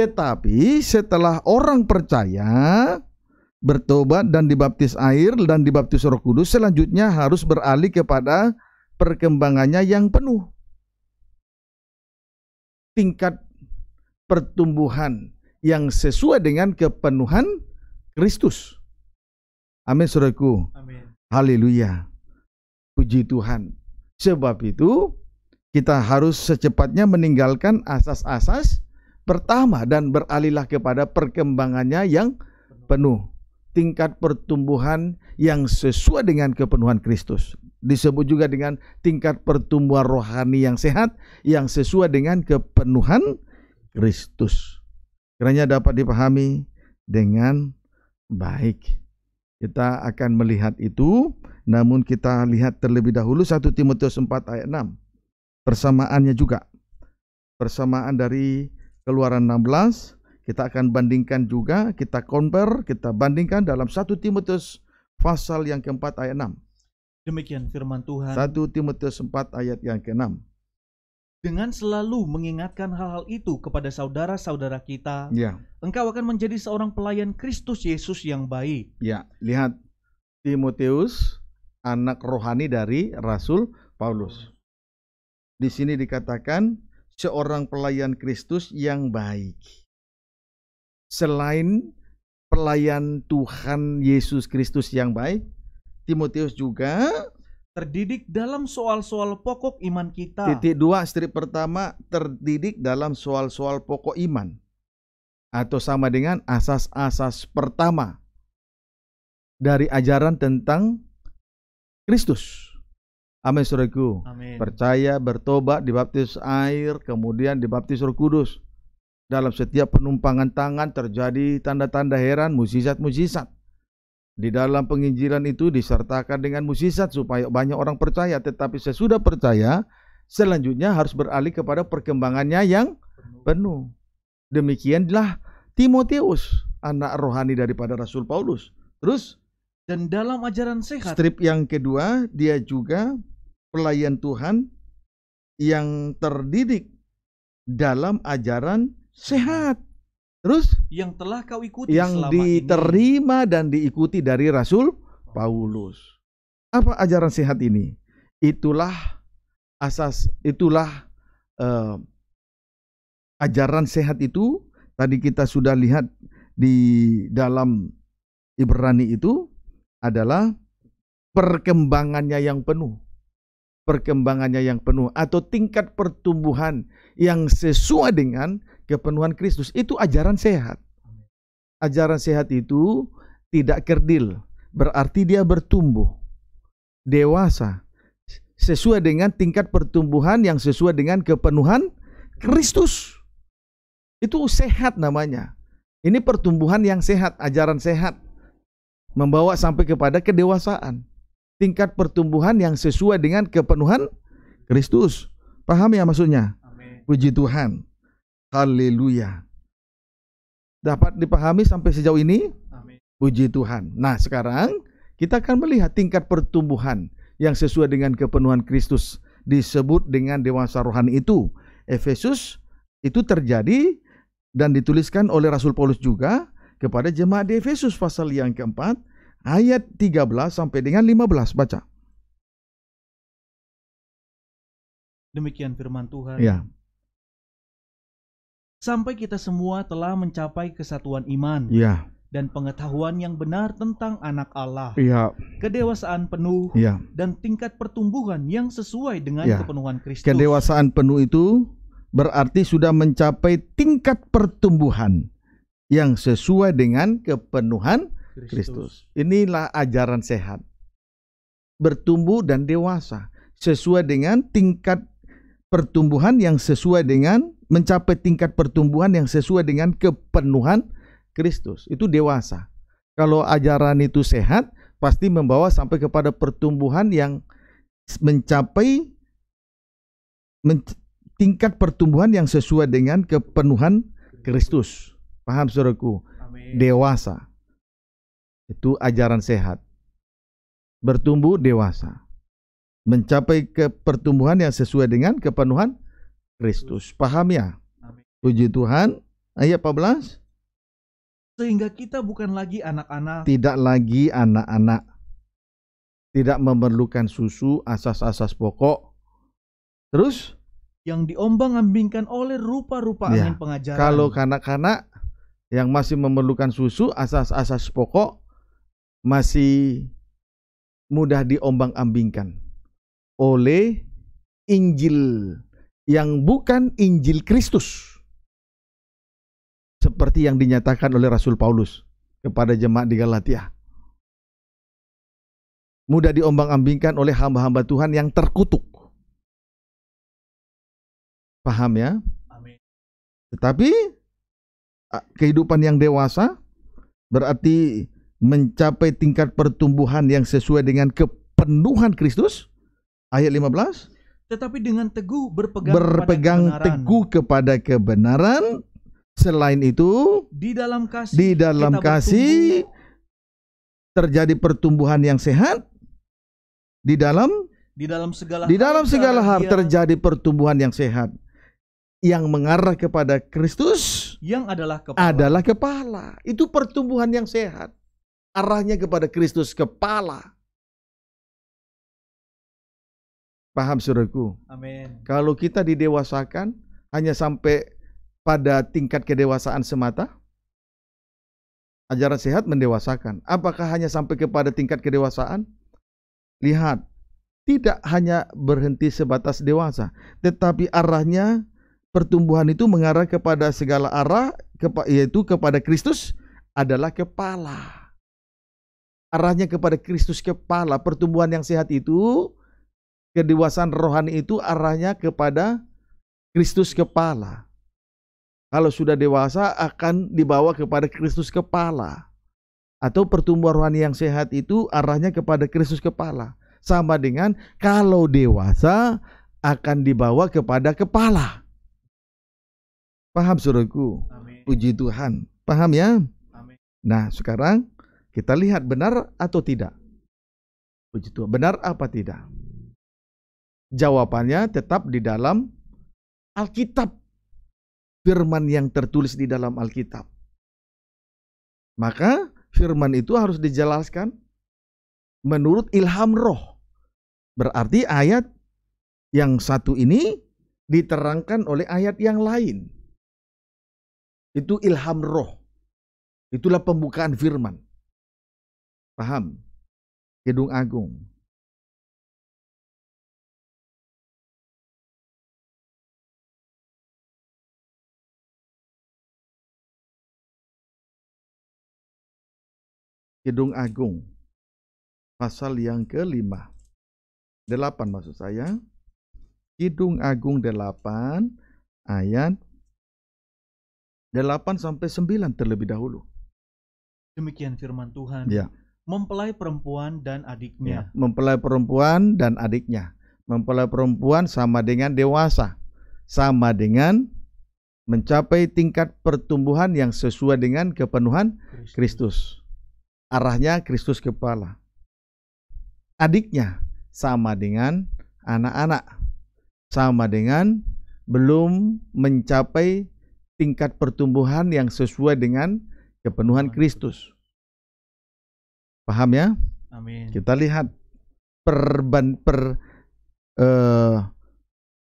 Tetapi setelah orang percaya, bertobat dan dibaptis air dan dibaptis Roh Kudus selanjutnya harus beralih kepada perkembangannya yang penuh. Tingkat pertumbuhan yang sesuai dengan kepenuhan Kristus. Amin Saudaraku. Amin. Haleluya. Puji Tuhan. Sebab itu kita harus secepatnya meninggalkan asas-asas pertama dan beralihlah kepada perkembangannya yang penuh tingkat pertumbuhan yang sesuai dengan kepenuhan Kristus. Disebut juga dengan tingkat pertumbuhan rohani yang sehat yang sesuai dengan kepenuhan Kristus. Kiranya dapat dipahami dengan baik. Kita akan melihat itu, namun kita lihat terlebih dahulu 1 Timotius 4 ayat 6. Persamaannya juga. Persamaan dari Keluaran 16 kita akan bandingkan juga, kita compare, kita bandingkan dalam satu Timotius pasal yang keempat ayat 6. Demikian firman Tuhan. Satu Timotius 4 ayat yang ke-6. Dengan selalu mengingatkan hal-hal itu kepada saudara-saudara kita, ya. engkau akan menjadi seorang pelayan Kristus Yesus yang baik. Ya, lihat Timotius anak rohani dari Rasul Paulus. Di sini dikatakan seorang pelayan Kristus yang baik selain pelayan Tuhan Yesus Kristus yang baik, Timotius juga terdidik dalam soal-soal pokok iman kita. Titik dua strip pertama terdidik dalam soal-soal pokok iman atau sama dengan asas-asas pertama dari ajaran tentang Kristus. Amin saudaraku. Percaya, bertobat, dibaptis air, kemudian dibaptis Roh Kudus. Dalam setiap penumpangan tangan terjadi tanda-tanda heran musisat-musisat Di dalam penginjilan itu disertakan dengan musisat supaya banyak orang percaya, tetapi sesudah percaya, selanjutnya harus beralih kepada perkembangannya yang penuh. Demikianlah Timotius, anak rohani daripada Rasul Paulus. Terus dan dalam ajaran sehat. Strip yang kedua, dia juga pelayan Tuhan yang terdidik dalam ajaran sehat. Terus yang telah kau ikuti yang selama diterima ini. dan diikuti dari Rasul Paulus. Apa ajaran sehat ini? Itulah asas, itulah uh, ajaran sehat itu. Tadi kita sudah lihat di dalam Ibrani itu adalah perkembangannya yang penuh perkembangannya yang penuh atau tingkat pertumbuhan yang sesuai dengan kepenuhan Kristus. Itu ajaran sehat. Ajaran sehat itu tidak kerdil, berarti dia bertumbuh, dewasa, sesuai dengan tingkat pertumbuhan yang sesuai dengan kepenuhan Kristus. Itu sehat namanya. Ini pertumbuhan yang sehat, ajaran sehat. Membawa sampai kepada kedewasaan. Tingkat pertumbuhan yang sesuai dengan kepenuhan Kristus. Paham ya maksudnya? Amin. Puji Tuhan. Haleluya. Dapat dipahami sampai sejauh ini? Amin. Puji Tuhan. Nah, sekarang kita akan melihat tingkat pertumbuhan yang sesuai dengan kepenuhan Kristus disebut dengan dewasa rohani itu. Efesus itu terjadi dan dituliskan oleh Rasul Paulus juga kepada jemaat di Efesus pasal yang keempat ayat 13 sampai dengan 15 baca. Demikian firman Tuhan. Ya sampai kita semua telah mencapai kesatuan iman ya. dan pengetahuan yang benar tentang anak Allah, ya. kedewasaan penuh, ya. dan tingkat pertumbuhan yang sesuai dengan ya. kepenuhan Kristus. Kedewasaan penuh itu berarti sudah mencapai tingkat pertumbuhan yang sesuai dengan kepenuhan Kristus. Inilah ajaran sehat. Bertumbuh dan dewasa sesuai dengan tingkat pertumbuhan yang sesuai dengan mencapai tingkat pertumbuhan yang sesuai dengan kepenuhan Kristus. Itu dewasa. Kalau ajaran itu sehat, pasti membawa sampai kepada pertumbuhan yang mencapai men tingkat pertumbuhan yang sesuai dengan kepenuhan Kristus. Paham saudaraku? Dewasa. Itu ajaran sehat. Bertumbuh dewasa. Mencapai ke pertumbuhan yang sesuai dengan kepenuhan Kristus. Paham ya? Puji Tuhan. Ayat 14. Sehingga kita bukan lagi anak-anak. Tidak lagi anak-anak. Tidak memerlukan susu, asas-asas pokok. Terus? Yang diombang-ambingkan oleh rupa-rupa ya. angin pengajaran. Kalau kanak-kanak yang masih memerlukan susu, asas-asas pokok, masih mudah diombang-ambingkan oleh Injil yang bukan Injil Kristus. Seperti yang dinyatakan oleh Rasul Paulus kepada jemaat di Galatia. Mudah diombang-ambingkan oleh hamba-hamba Tuhan yang terkutuk. Paham ya? Amin. Tetapi kehidupan yang dewasa berarti mencapai tingkat pertumbuhan yang sesuai dengan kepenuhan Kristus. Ayat 15 tetapi dengan teguh berpegang berpegang kepada teguh kepada kebenaran selain itu di dalam kasih di dalam kasih terjadi pertumbuhan yang sehat di dalam di dalam segala di dalam segala hal terjadi pertumbuhan yang sehat yang mengarah kepada Kristus yang adalah kepala. adalah kepala itu pertumbuhan yang sehat arahnya kepada Kristus kepala Paham suruhku? Amin. Kalau kita didewasakan hanya sampai pada tingkat kedewasaan semata, ajaran sehat mendewasakan. Apakah hanya sampai kepada tingkat kedewasaan? Lihat, tidak hanya berhenti sebatas dewasa, tetapi arahnya pertumbuhan itu mengarah kepada segala arah, yaitu kepada Kristus adalah kepala. Arahnya kepada Kristus kepala, pertumbuhan yang sehat itu kedewasaan rohani itu arahnya kepada Kristus kepala. Kalau sudah dewasa akan dibawa kepada Kristus kepala. Atau pertumbuhan rohani yang sehat itu arahnya kepada Kristus kepala. Sama dengan kalau dewasa akan dibawa kepada kepala. Paham suruhku? Amin. Puji Tuhan. Paham ya? Amin. Nah sekarang kita lihat benar atau tidak. Puji Tuhan. Benar apa tidak? Jawabannya tetap di dalam Alkitab. Firman yang tertulis di dalam Alkitab. Maka firman itu harus dijelaskan menurut ilham roh. Berarti ayat yang satu ini diterangkan oleh ayat yang lain. Itu ilham roh. Itulah pembukaan firman. Paham? Gedung Agung. Kidung Agung pasal yang kelima. Delapan maksud saya. Kidung Agung delapan ayat delapan sampai sembilan terlebih dahulu. Demikian firman Tuhan. Ya. Mempelai perempuan dan adiknya. Ya, mempelai perempuan dan adiknya. Mempelai perempuan sama dengan dewasa. Sama dengan mencapai tingkat pertumbuhan yang sesuai dengan kepenuhan Kristus arahnya Kristus kepala. Adiknya sama dengan anak-anak, sama dengan belum mencapai tingkat pertumbuhan yang sesuai dengan kepenuhan Kristus. Paham ya? Amin. Kita lihat perban per eh,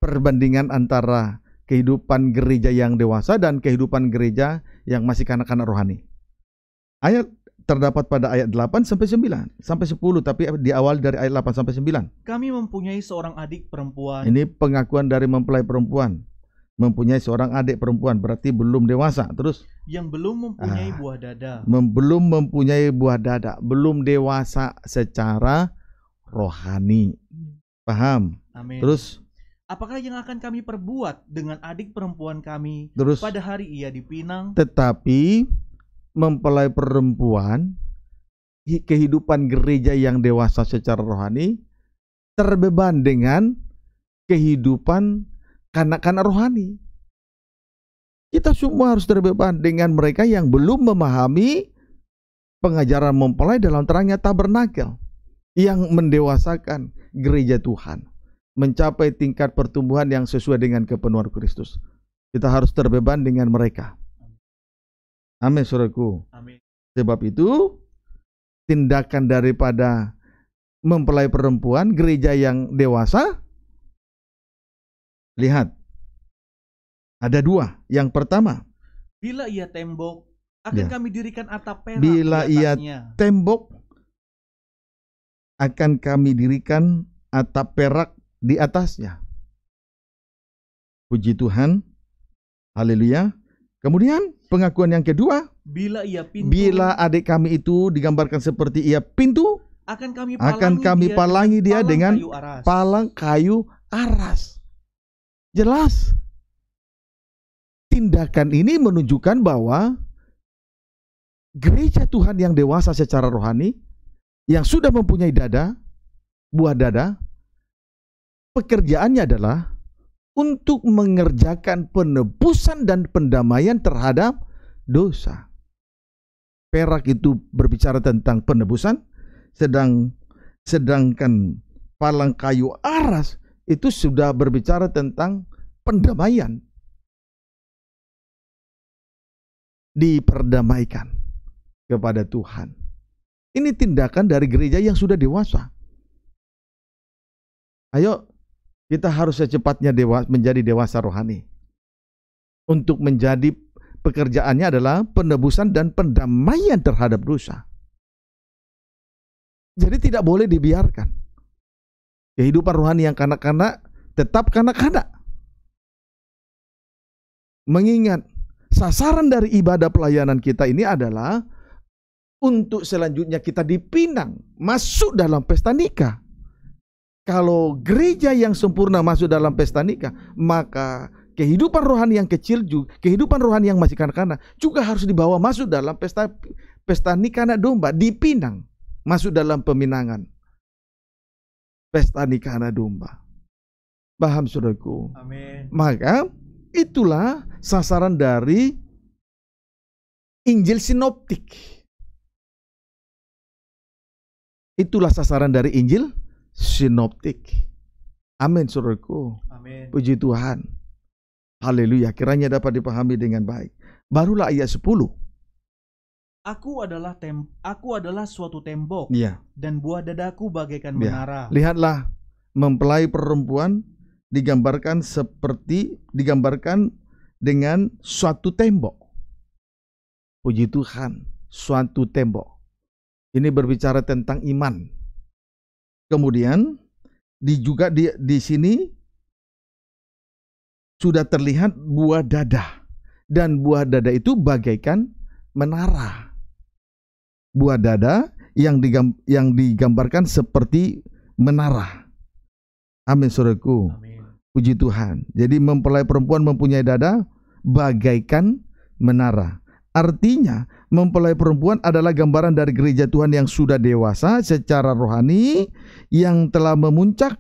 perbandingan antara kehidupan gereja yang dewasa dan kehidupan gereja yang masih kanak-kanak rohani. Ayat terdapat pada ayat 8 sampai 9 sampai 10 tapi diawali dari ayat 8 sampai 9. Kami mempunyai seorang adik perempuan. Ini pengakuan dari mempelai perempuan. Mempunyai seorang adik perempuan berarti belum dewasa. Terus yang belum mempunyai ah, buah dada. Mem belum mempunyai buah dada, belum dewasa secara rohani. Paham? Amin. Terus Apakah yang akan kami perbuat dengan adik perempuan kami Terus, pada hari ia dipinang? Tetapi mempelai perempuan kehidupan gereja yang dewasa secara rohani terbeban dengan kehidupan kanak-kanak rohani. Kita semua harus terbeban dengan mereka yang belum memahami pengajaran mempelai dalam terangnya tabernakel yang mendewasakan gereja Tuhan mencapai tingkat pertumbuhan yang sesuai dengan kepenuhan Kristus. Kita harus terbeban dengan mereka. Amin, saudaraku. Sebab itu, tindakan daripada mempelai perempuan gereja yang dewasa, lihat, ada dua. Yang pertama, bila ia tembok, akan ya. kami dirikan atap perak. Bila ia tembok, akan kami dirikan atap perak di atasnya. Puji Tuhan, haleluya. Kemudian pengakuan yang kedua, bila ia pintu, bila adik kami itu digambarkan seperti ia pintu, akan kami palangi akan kami dia, palangi dia dengan kayu aras. palang kayu aras. Jelas. Tindakan ini menunjukkan bahwa gereja Tuhan yang dewasa secara rohani, yang sudah mempunyai dada, buah dada, pekerjaannya adalah untuk mengerjakan penebusan dan pendamaian terhadap dosa. Perak itu berbicara tentang penebusan, sedang sedangkan palang kayu aras itu sudah berbicara tentang pendamaian. Diperdamaikan kepada Tuhan. Ini tindakan dari gereja yang sudah dewasa. Ayo kita harus secepatnya dewa, menjadi dewasa rohani. Untuk menjadi pekerjaannya adalah penebusan dan pendamaian terhadap dosa. Jadi tidak boleh dibiarkan. Kehidupan rohani yang kanak-kanak tetap kanak-kanak. Mengingat sasaran dari ibadah pelayanan kita ini adalah untuk selanjutnya kita dipinang masuk dalam pesta nikah. Kalau gereja yang sempurna masuk dalam pesta nikah, maka kehidupan rohani yang kecil juga, kehidupan rohani yang masih kanak-kanak juga harus dibawa masuk dalam pesta pesta nikah anak domba dipinang masuk dalam peminangan. Pesta nikah anak domba. Paham Saudaraku? Amin. Maka itulah sasaran dari Injil sinoptik. Itulah sasaran dari Injil sinoptik. Amin, saudaraku. Amin. Puji Tuhan. Haleluya. Kiranya dapat dipahami dengan baik. Barulah ayat 10. Aku adalah tem aku adalah suatu tembok ya. dan buah dadaku bagaikan ya. menara. Lihatlah, mempelai perempuan digambarkan seperti digambarkan dengan suatu tembok. Puji Tuhan, suatu tembok. Ini berbicara tentang iman Kemudian di juga di di sini sudah terlihat buah dada dan buah dada itu bagaikan menara. Buah dada yang digam, yang digambarkan seperti menara. Amin Saudaraku. Puji Tuhan. Jadi mempelai perempuan mempunyai dada bagaikan menara. Artinya mempelai perempuan adalah gambaran dari gereja Tuhan yang sudah dewasa secara rohani yang telah memuncak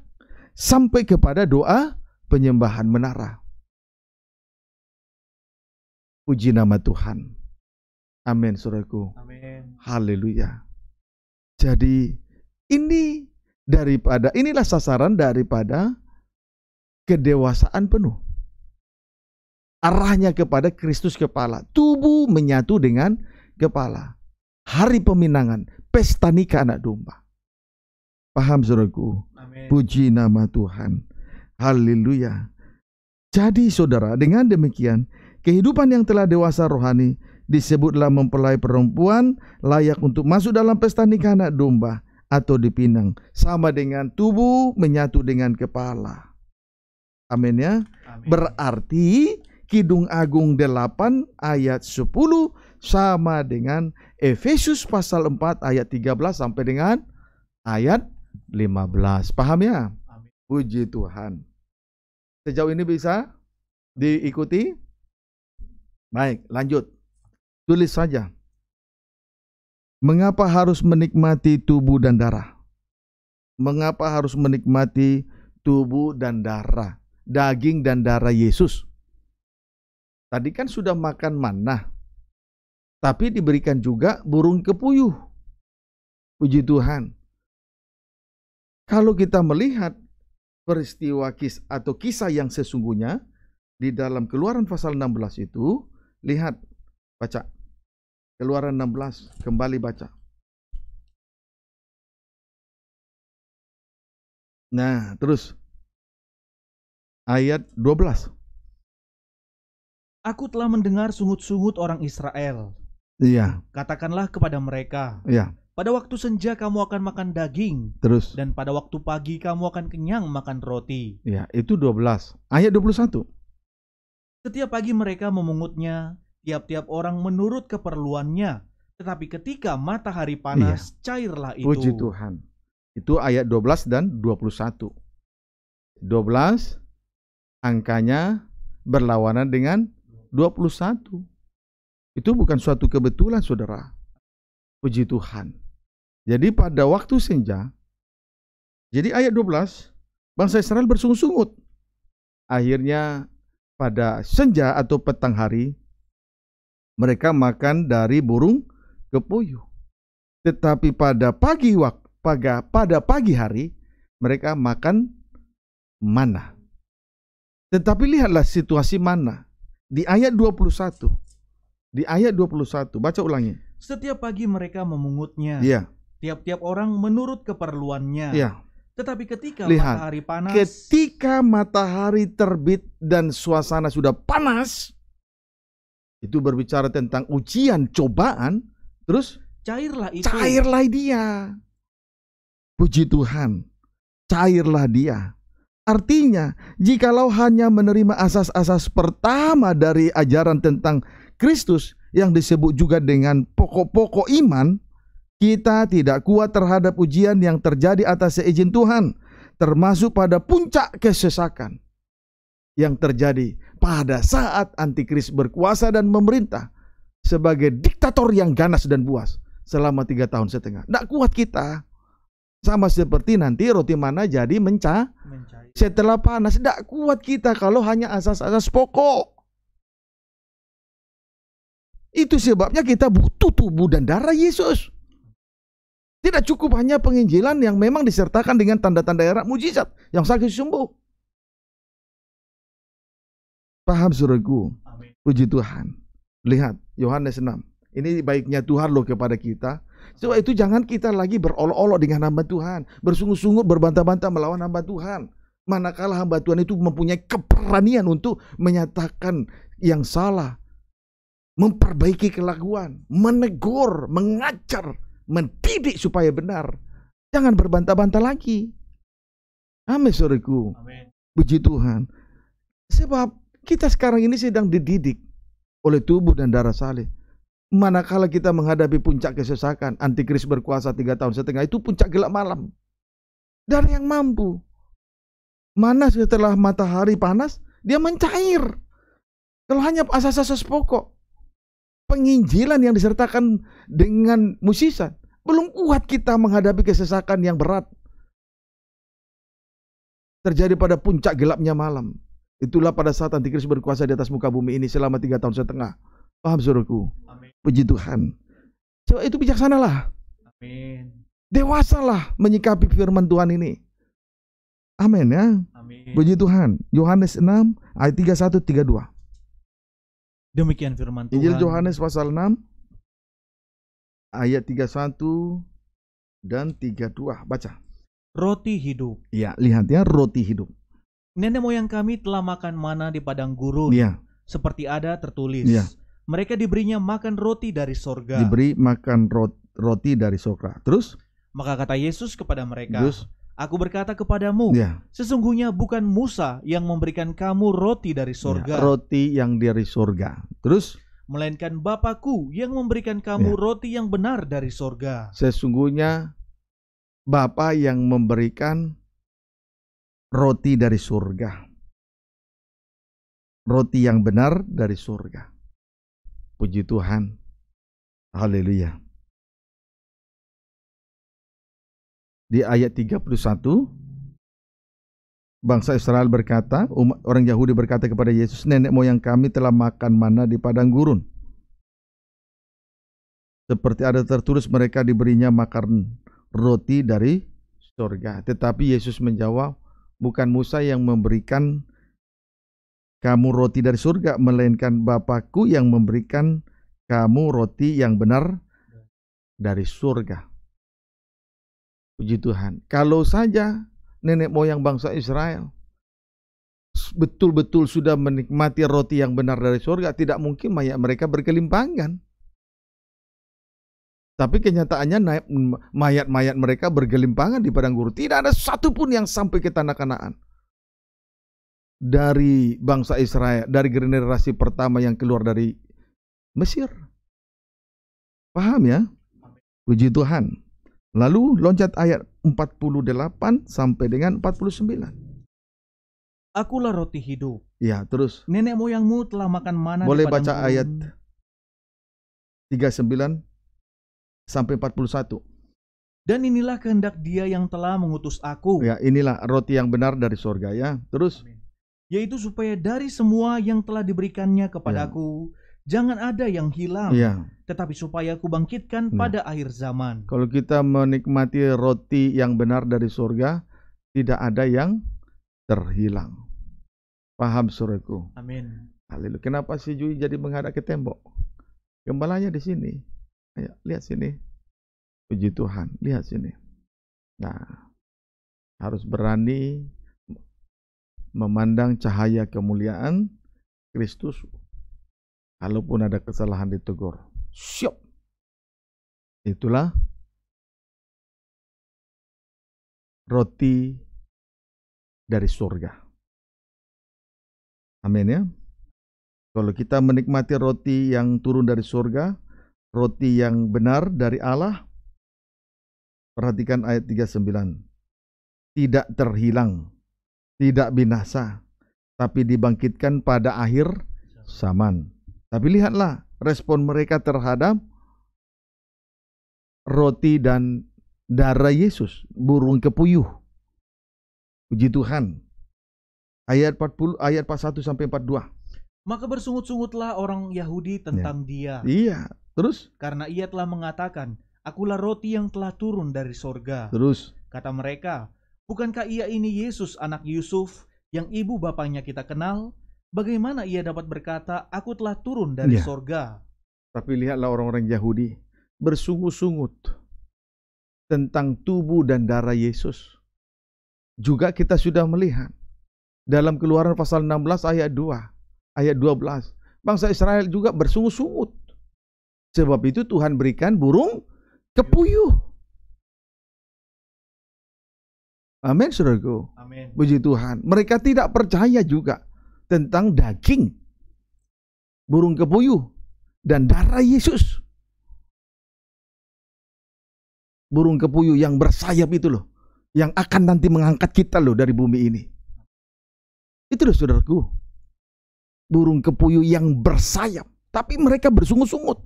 sampai kepada doa penyembahan menara. Puji nama Tuhan. Amin, saudaraku. Amin. Haleluya. Jadi ini daripada inilah sasaran daripada kedewasaan penuh. Arahnya kepada Kristus kepala. Tubuh menyatu dengan kepala. Hari peminangan, pesta nikah anak domba. Paham saudaraku? Puji nama Tuhan. Haleluya. Jadi saudara, dengan demikian, kehidupan yang telah dewasa rohani disebutlah mempelai perempuan layak untuk masuk dalam pesta nikah anak domba atau dipinang sama dengan tubuh menyatu dengan kepala. Amin ya. Amen. Berarti Kidung Agung 8 ayat 10 sama dengan Efesus pasal 4 ayat 13 sampai dengan ayat 15. Paham ya? Puji Tuhan. Sejauh ini bisa diikuti? Baik, lanjut. Tulis saja. Mengapa harus menikmati tubuh dan darah? Mengapa harus menikmati tubuh dan darah? Daging dan darah Yesus. Tadi kan sudah makan manah. Tapi diberikan juga burung kepuyuh. Puji Tuhan. Kalau kita melihat peristiwa kis atau kisah yang sesungguhnya di dalam Keluaran pasal 16 itu, lihat baca. Keluaran 16 kembali baca. Nah, terus ayat 12. Aku telah mendengar sungut-sungut orang Israel Iya. Katakanlah kepada mereka. Iya. Pada waktu senja kamu akan makan daging. Terus. Dan pada waktu pagi kamu akan kenyang makan roti. Iya, itu 12. Ayat 21. Setiap pagi mereka memungutnya, tiap-tiap orang menurut keperluannya. Tetapi ketika matahari panas, iya. cairlah itu. Puji Tuhan. Itu ayat 12 dan 21. 12 angkanya berlawanan dengan 21. Itu bukan suatu kebetulan, saudara. Puji Tuhan. Jadi pada waktu senja, jadi ayat 12, bangsa Israel bersungut-sungut. Akhirnya pada senja atau petang hari, mereka makan dari burung ke puyuh. Tetapi pada pagi waktu, pada pagi hari, mereka makan mana. Tetapi lihatlah situasi mana. Di ayat 21, di ayat 21, baca ulangi. Setiap pagi mereka memungutnya. Iya. Tiap-tiap orang menurut keperluannya. Iya. Tetapi ketika Lihat, matahari panas, ketika matahari terbit dan suasana sudah panas, itu berbicara tentang ujian, cobaan, terus cairlah itu. Cairlah dia. Puji Tuhan. Cairlah dia. Artinya, jikalau hanya menerima asas-asas pertama dari ajaran tentang Kristus yang disebut juga dengan pokok-pokok iman, kita tidak kuat terhadap ujian yang terjadi atas seizin Tuhan, termasuk pada puncak kesesakan yang terjadi pada saat antikris berkuasa dan memerintah sebagai diktator yang ganas dan buas selama tiga tahun setengah. Tidak kuat kita. Sama seperti nanti roti mana jadi menca, Setelah panas, tidak kuat kita kalau hanya asas-asas pokok. Itu sebabnya kita butuh tubuh dan darah Yesus. Tidak cukup hanya penginjilan yang memang disertakan dengan tanda-tanda erat mujizat yang sakit sembuh. Paham suruhku? Puji Tuhan. Lihat Yohanes 6. Ini baiknya Tuhan loh kepada kita. Sebab itu jangan kita lagi berolok-olok dengan hamba Tuhan. Bersungguh-sungguh berbantah-bantah melawan hamba Tuhan. Manakala hamba Tuhan itu mempunyai keberanian untuk menyatakan yang salah memperbaiki kelakuan, menegur, mengajar, mendidik supaya benar. Jangan berbantah-bantah lagi. Amin, Amin. Puji Tuhan. Sebab kita sekarang ini sedang dididik oleh tubuh dan darah salih. Manakala kita menghadapi puncak kesesakan, antikris berkuasa tiga tahun setengah itu puncak gelap malam. Dari yang mampu. Mana setelah matahari panas, dia mencair. Kalau hanya asas-asas pokok, penginjilan yang disertakan dengan musisat. Belum kuat kita menghadapi kesesakan yang berat. Terjadi pada puncak gelapnya malam. Itulah pada saat antikris berkuasa di atas muka bumi ini selama tiga tahun setengah. Paham suruhku? Amin. Puji Tuhan. Coba itu bijaksanalah. Amin. Dewasalah menyikapi firman Tuhan ini. Amin ya. Amin. Puji Tuhan. Yohanes 6 ayat 31 32. Demikian firman Tuhan. Injil Yohanes pasal 6 ayat 31 dan 32. Baca. Roti hidup. Iya, lihat ya roti hidup. Nenek moyang kami telah makan mana di padang gurun. Iya. Seperti ada tertulis. Ya. Mereka diberinya makan roti dari sorga. Diberi makan roti, roti dari sorga. Terus? Maka kata Yesus kepada mereka. Terus? Aku berkata kepadamu, ya. sesungguhnya bukan Musa yang memberikan kamu roti dari sorga. Ya, roti yang dari sorga. Terus? Melainkan Bapakku yang memberikan kamu ya. roti yang benar dari sorga. Sesungguhnya Bapa yang memberikan roti dari surga. Roti yang benar dari surga. Puji Tuhan. Haleluya. di ayat 31 bangsa Israel berkata, umat, orang Yahudi berkata kepada Yesus, nenek moyang kami telah makan mana di padang gurun. Seperti ada tertulis mereka diberinya makan roti dari surga. Tetapi Yesus menjawab, bukan Musa yang memberikan kamu roti dari surga, melainkan Bapakku yang memberikan kamu roti yang benar dari surga. Puji Tuhan. Kalau saja nenek moyang bangsa Israel betul-betul sudah menikmati roti yang benar dari surga, tidak mungkin mayat mereka berkelimpangan. Tapi kenyataannya mayat-mayat mereka bergelimpangan di padang gurun. Tidak ada satupun yang sampai ke tanah kanaan. Dari bangsa Israel, dari generasi pertama yang keluar dari Mesir. Paham ya? Puji Tuhan. Lalu loncat ayat 48 sampai dengan 49. Akulah roti hidup. Ya, terus. Nenek moyangmu telah makan mana Boleh baca burung. ayat 39 sampai 41. Dan inilah kehendak dia yang telah mengutus aku. Ya, inilah roti yang benar dari sorga ya. Terus. Amin. Yaitu supaya dari semua yang telah diberikannya kepadaku, ya jangan ada yang hilang, ya. tetapi supaya kubangkitkan ya. pada akhir zaman. Kalau kita menikmati roti yang benar dari surga, tidak ada yang terhilang. Paham sureku? Amin. Haleluya. Kenapa si Jui jadi menghadap ke tembok? Gembalanya di sini. Ayo, lihat sini. Puji Tuhan, lihat sini. Nah, harus berani memandang cahaya kemuliaan Kristus Kalaupun ada kesalahan ditegur. siap. Itulah roti dari surga. Amin ya. Kalau kita menikmati roti yang turun dari surga, roti yang benar dari Allah, perhatikan ayat 39. Tidak terhilang, tidak binasa, tapi dibangkitkan pada akhir zaman. Tapi lihatlah respon mereka terhadap roti dan darah Yesus, burung kepuyuh. Puji Tuhan. Ayat 40 ayat 41 sampai 42. Maka bersungut-sungutlah orang Yahudi ya. tentang ya. dia. Iya, terus karena ia telah mengatakan, "Akulah roti yang telah turun dari sorga." Terus kata mereka, "Bukankah ia ini Yesus anak Yusuf yang ibu bapaknya kita kenal?" bagaimana ia dapat berkata, aku telah turun dari ya. sorga? Tapi lihatlah orang-orang Yahudi bersungut-sungut tentang tubuh dan darah Yesus. Juga kita sudah melihat dalam keluaran pasal 16 ayat 2, ayat 12. Bangsa Israel juga bersungut-sungut. Sebab itu Tuhan berikan burung kepuyuh. Amin, saudaraku. Amin. Puji Tuhan. Mereka tidak percaya juga tentang daging burung kepuyuh dan darah Yesus. Burung kepuyuh yang bersayap itu loh, yang akan nanti mengangkat kita loh dari bumi ini. Itu loh saudaraku. Burung kepuyuh yang bersayap, tapi mereka bersungut-sungut.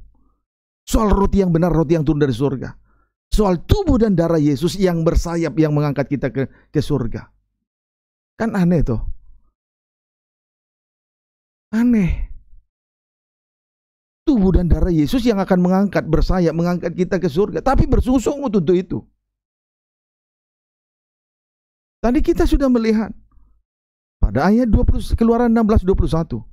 Soal roti yang benar, roti yang turun dari surga. Soal tubuh dan darah Yesus yang bersayap, yang mengangkat kita ke, ke surga. Kan aneh tuh. Aneh. Tubuh dan darah Yesus yang akan mengangkat bersayap, mengangkat kita ke surga. Tapi bersungut untuk itu. Tadi kita sudah melihat pada ayat 20 Keluaran 16 21.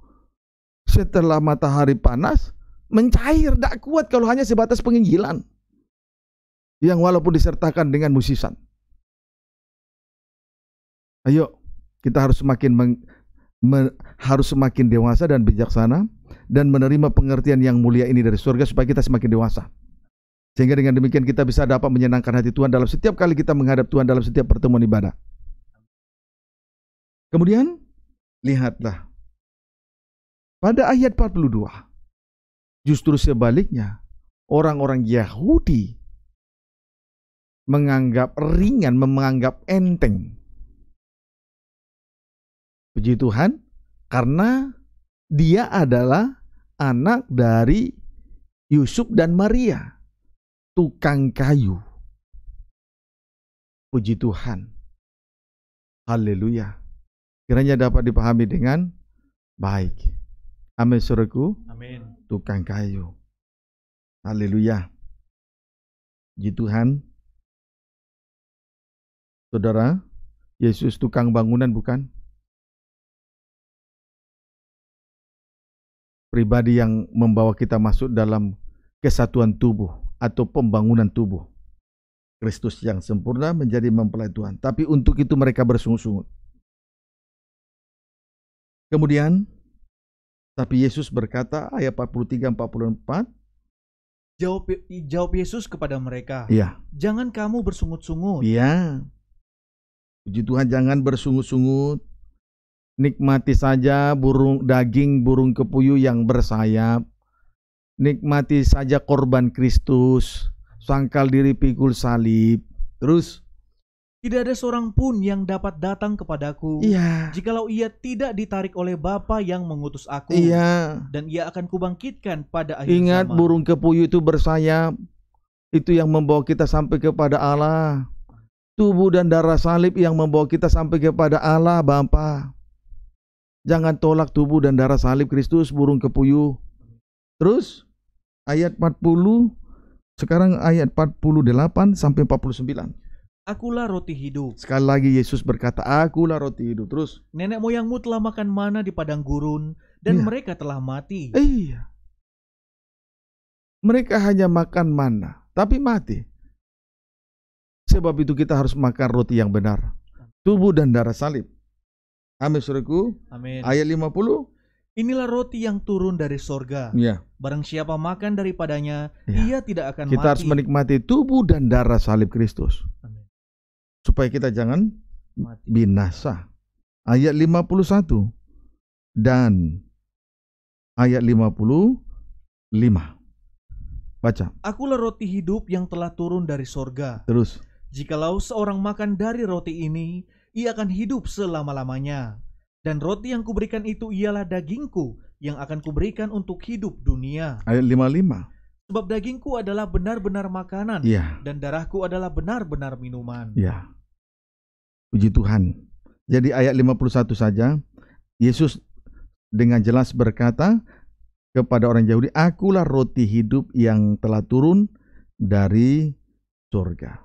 Setelah matahari panas mencair tidak kuat kalau hanya sebatas penginjilan yang walaupun disertakan dengan musisan. Ayo, kita harus semakin harus semakin dewasa dan bijaksana dan menerima pengertian yang mulia ini dari surga supaya kita semakin dewasa. Sehingga dengan demikian kita bisa dapat menyenangkan hati Tuhan dalam setiap kali kita menghadap Tuhan dalam setiap pertemuan ibadah. Kemudian, lihatlah. Pada ayat 42, justru sebaliknya, orang-orang Yahudi menganggap ringan, menganggap enteng Puji Tuhan, karena dia adalah anak dari Yusuf dan Maria, tukang kayu. Puji Tuhan. Haleluya. Kiranya dapat dipahami dengan baik. Amin suruhku. Amin. Tukang kayu. Haleluya. Puji Tuhan. Saudara, Yesus tukang bangunan bukan? pribadi yang membawa kita masuk dalam kesatuan tubuh atau pembangunan tubuh. Kristus yang sempurna menjadi mempelai Tuhan. Tapi untuk itu mereka bersungut-sungut. Kemudian, tapi Yesus berkata, ayat 43-44, Jawab, jawab Yesus kepada mereka, ya. jangan kamu bersungut-sungut. Iya. Puji Tuhan, jangan bersungut-sungut. Nikmati saja burung daging burung kepuyu yang bersayap. Nikmati saja korban Kristus, sangkal diri pikul salib. Terus tidak ada seorang pun yang dapat datang kepadaku. Iya. Jikalau ia tidak ditarik oleh Bapa yang mengutus aku. Iya. Dan ia akan kubangkitkan pada akhir Ingat zaman. burung kepuyu itu bersayap. Itu yang membawa kita sampai kepada Allah. Tubuh dan darah salib yang membawa kita sampai kepada Allah Bapa. Jangan tolak tubuh dan darah salib Kristus, burung kepuyuh. Terus ayat 40 sekarang ayat 48 sampai 49. Akulah roti hidup. Sekali lagi Yesus berkata, "Akulah roti hidup." Terus, nenek moyangmu telah makan mana di padang gurun dan iya. mereka telah mati. Iya. Mereka hanya makan mana, tapi mati. Sebab itu kita harus makan roti yang benar. Tubuh dan darah salib. Amin suruhku. Amin. Ayat 50. Inilah roti yang turun dari sorga. Ya. Barang siapa makan daripadanya, ya. ia tidak akan kita mati. Kita harus menikmati tubuh dan darah salib Kristus. Amin. Supaya kita jangan mati. binasa. Ayat 51 dan ayat 55. Baca. Akulah roti hidup yang telah turun dari sorga. Terus. Jikalau seorang makan dari roti ini, ia akan hidup selama-lamanya. Dan roti yang kuberikan itu ialah dagingku yang akan kuberikan untuk hidup dunia. Ayat 55. Sebab dagingku adalah benar-benar makanan ya. dan darahku adalah benar-benar minuman. Ya. Puji Tuhan. Jadi ayat 51 saja Yesus dengan jelas berkata kepada orang Yahudi, "Akulah roti hidup yang telah turun dari surga."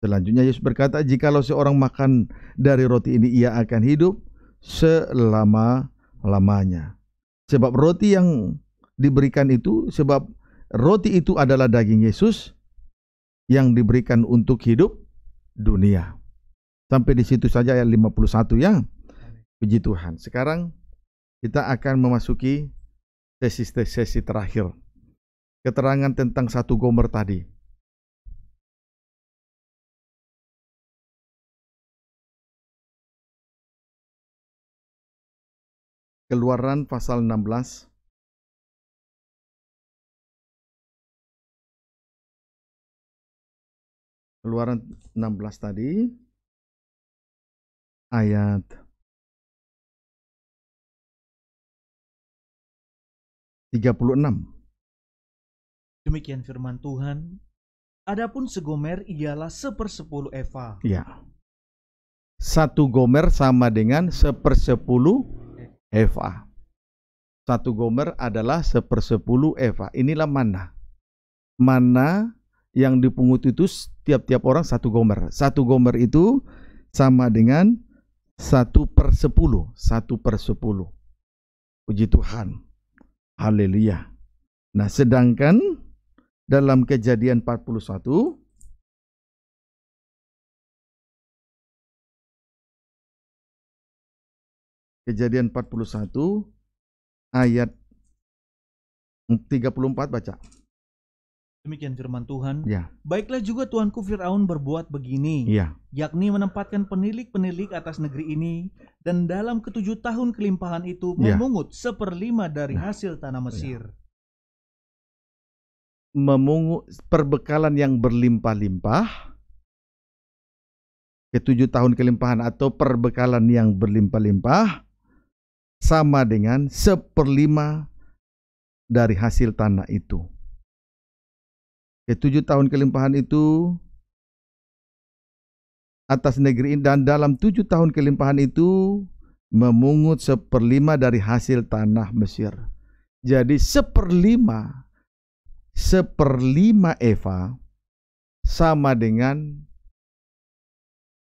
Selanjutnya Yesus berkata, "Jikalau seorang makan dari roti ini, ia akan hidup selama-lamanya." Sebab roti yang diberikan itu, sebab roti itu adalah daging Yesus yang diberikan untuk hidup dunia. Sampai di situ saja ayat 51 ya. Puji Tuhan. Sekarang kita akan memasuki sesi-sesi terakhir. Keterangan tentang satu gomer tadi Keluaran pasal 16 Keluaran 16 tadi ayat 36. Demikian firman Tuhan. Adapun segomer ialah sepersepuluh eva. Ya. Satu gomer sama dengan sepersepuluh Eva. Satu gomer adalah sepersepuluh Eva. Inilah mana. Mana yang dipungut itu setiap tiap orang satu gomer. Satu gomer itu sama dengan satu per sepuluh. Satu per sepuluh. Puji Tuhan. Haleluya. Nah sedangkan dalam kejadian 41 Kejadian 41 ayat 34 baca. Demikian firman Tuhan. Ya. Baiklah juga Tuanku Firaun berbuat begini, ya. yakni menempatkan penilik-penilik atas negeri ini dan dalam ketujuh tahun kelimpahan itu ya. memungut seperlima dari nah. hasil tanah ya. Mesir. Ya. Memungut perbekalan yang berlimpah-limpah, ketujuh tahun kelimpahan atau perbekalan yang berlimpah-limpah, sama dengan seperlima dari hasil tanah itu. Tujuh tahun kelimpahan itu atas negeri ini dan dalam tujuh tahun kelimpahan itu memungut seperlima dari hasil tanah Mesir. Jadi seperlima, seperlima Eva sama dengan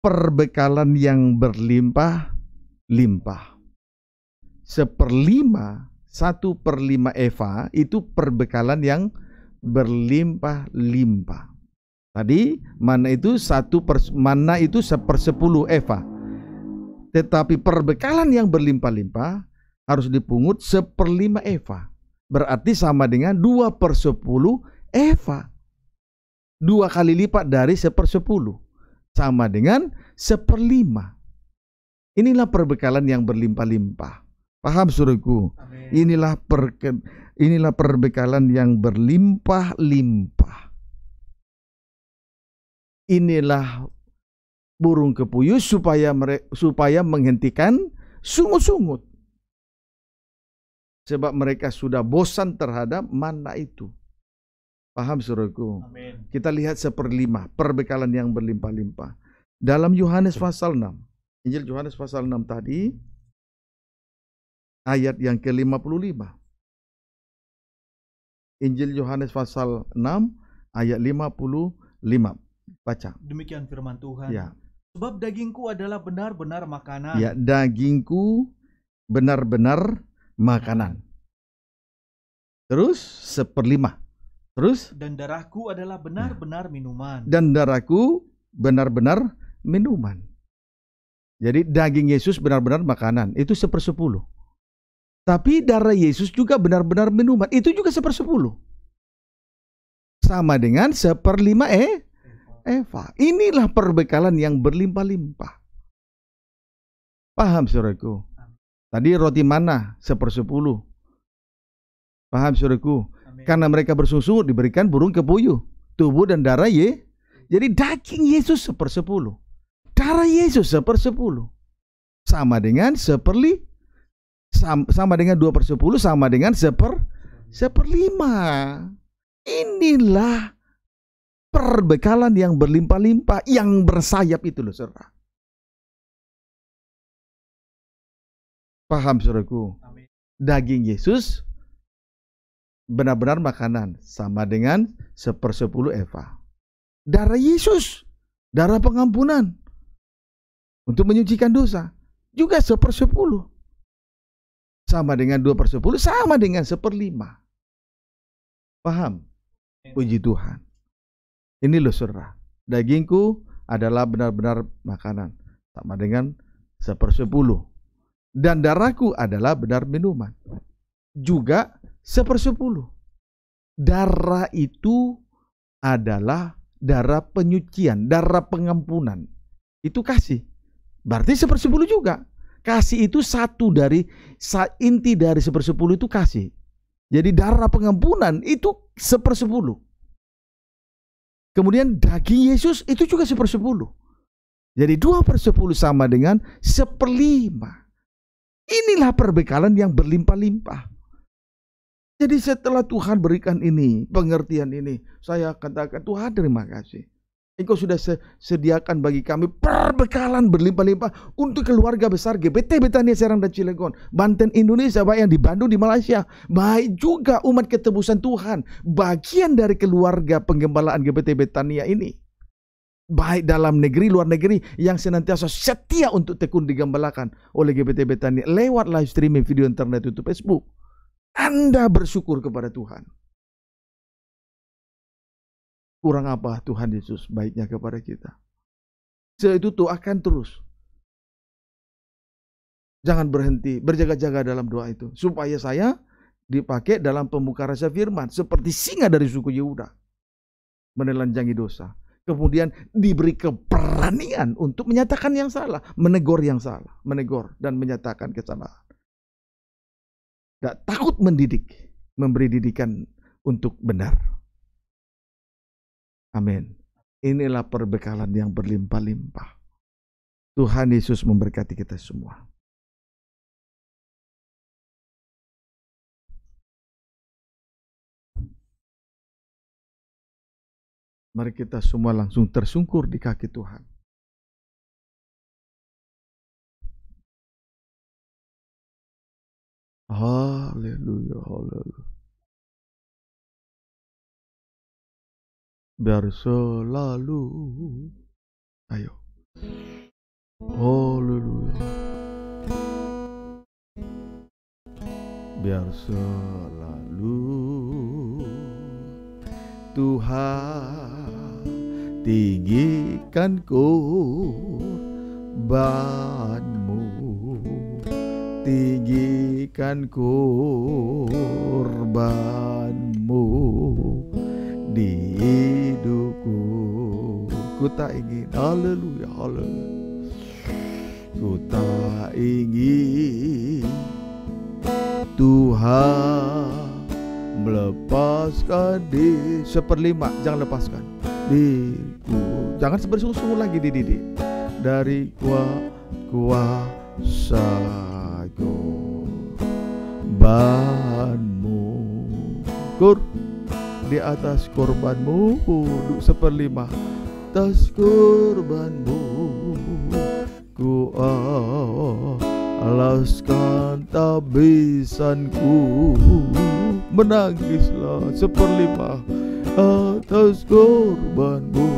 perbekalan yang berlimpah-limpah seperlima, satu per lima Eva itu perbekalan yang berlimpah-limpah. Tadi mana itu satu per, mana itu sepersepuluh Eva. Tetapi perbekalan yang berlimpah-limpah harus dipungut seperlima Eva. Berarti sama dengan dua per sepuluh Eva. Dua kali lipat dari sepersepuluh. Sama dengan seperlima. Inilah perbekalan yang berlimpah-limpah. Paham suruhku? Inilah perke, inilah perbekalan yang berlimpah-limpah. Inilah burung kepuyus supaya mere, supaya menghentikan sungut-sungut. Sebab mereka sudah bosan terhadap mana itu. Paham suruhku? Amin. Kita lihat seperlima, perbekalan yang berlimpah-limpah. Dalam Yohanes pasal 6. Injil Yohanes pasal 6 tadi, ayat yang ke-55. Injil Yohanes pasal 6 ayat 55. Baca. Demikian firman Tuhan. Ya. Sebab dagingku adalah benar-benar makanan. Ya, dagingku benar-benar makanan. Terus seperlima. Terus dan darahku adalah benar-benar minuman. Dan darahku benar-benar minuman. Jadi daging Yesus benar-benar makanan. Itu sepersepuluh. Tapi darah Yesus juga benar-benar minuman. Itu juga sepersepuluh. Sama dengan seperlima eh Eva. Inilah perbekalan yang berlimpah-limpah. Paham saudaraku? Tadi roti mana? Sepersepuluh. Paham saudaraku? Karena mereka bersungguh diberikan burung puyuh. Tubuh dan darah ye. Jadi daging Yesus sepersepuluh. Darah Yesus sepersepuluh. Sama dengan seperli sama, sama dengan 2 per 10 sama dengan seper lima Inilah perbekalan yang berlimpah-limpah, yang bersayap itu loh saudara. Paham saudaraku? Daging Yesus benar-benar makanan sama dengan 10 Eva. Darah Yesus, darah pengampunan untuk menyucikan dosa juga 10 sama dengan 2 per 10 sama dengan seperlima. Paham? Iya. Puji Tuhan. Ini loh surah. Dagingku adalah benar-benar makanan. Sama dengan sepersepuluh. Dan darahku adalah benar minuman. Juga sepersepuluh. Darah itu adalah darah penyucian, darah pengampunan. Itu kasih. Berarti sepersepuluh juga. Kasih itu satu dari inti dari sepersepuluh itu kasih. Jadi darah pengampunan itu sepersepuluh. Kemudian daging Yesus itu juga sepersepuluh. Jadi dua persepuluh sama dengan seperlima. Inilah perbekalan yang berlimpah-limpah. Jadi setelah Tuhan berikan ini, pengertian ini, saya katakan Tuhan terima kasih. Engkau sudah sediakan bagi kami perbekalan berlimpah-limpah untuk keluarga besar GBT Betania Serang dan Cilegon, Banten Indonesia, baik yang di Bandung, di Malaysia, baik juga umat ketebusan Tuhan, bagian dari keluarga penggembalaan GBT Betania ini. Baik dalam negeri, luar negeri yang senantiasa setia untuk tekun digembalakan oleh GBT Betania lewat live streaming video internet YouTube Facebook. Anda bersyukur kepada Tuhan kurang apa Tuhan Yesus baiknya kepada kita. Setelah itu doakan terus. Jangan berhenti, berjaga-jaga dalam doa itu. Supaya saya dipakai dalam pembuka rasa firman. Seperti singa dari suku Yehuda. Menelanjangi dosa. Kemudian diberi keberanian untuk menyatakan yang salah. Menegur yang salah. Menegur dan menyatakan kesalahan. Tidak takut mendidik. Memberi didikan untuk benar. Amin. Inilah perbekalan yang berlimpah-limpah. Tuhan Yesus memberkati kita semua. Mari kita semua langsung tersungkur di kaki Tuhan. Hallelujah. Hallelujah. biar selalu ayo haleluya biar selalu Tuhan tinggikan kurbanmu tinggikan kurbanmu di Ku tak ingin Haleluya Haleluya Ku tak ingin Tuhan melepaskan di seperlima jangan lepaskan di ku, jangan bersungguh-sungguh lagi di didi dari kuat kuasaku banmu kur di atas korbanmu seperlima atas kurbanmu ku alaskan tabisanku menangislah seperlima atas kurbanmu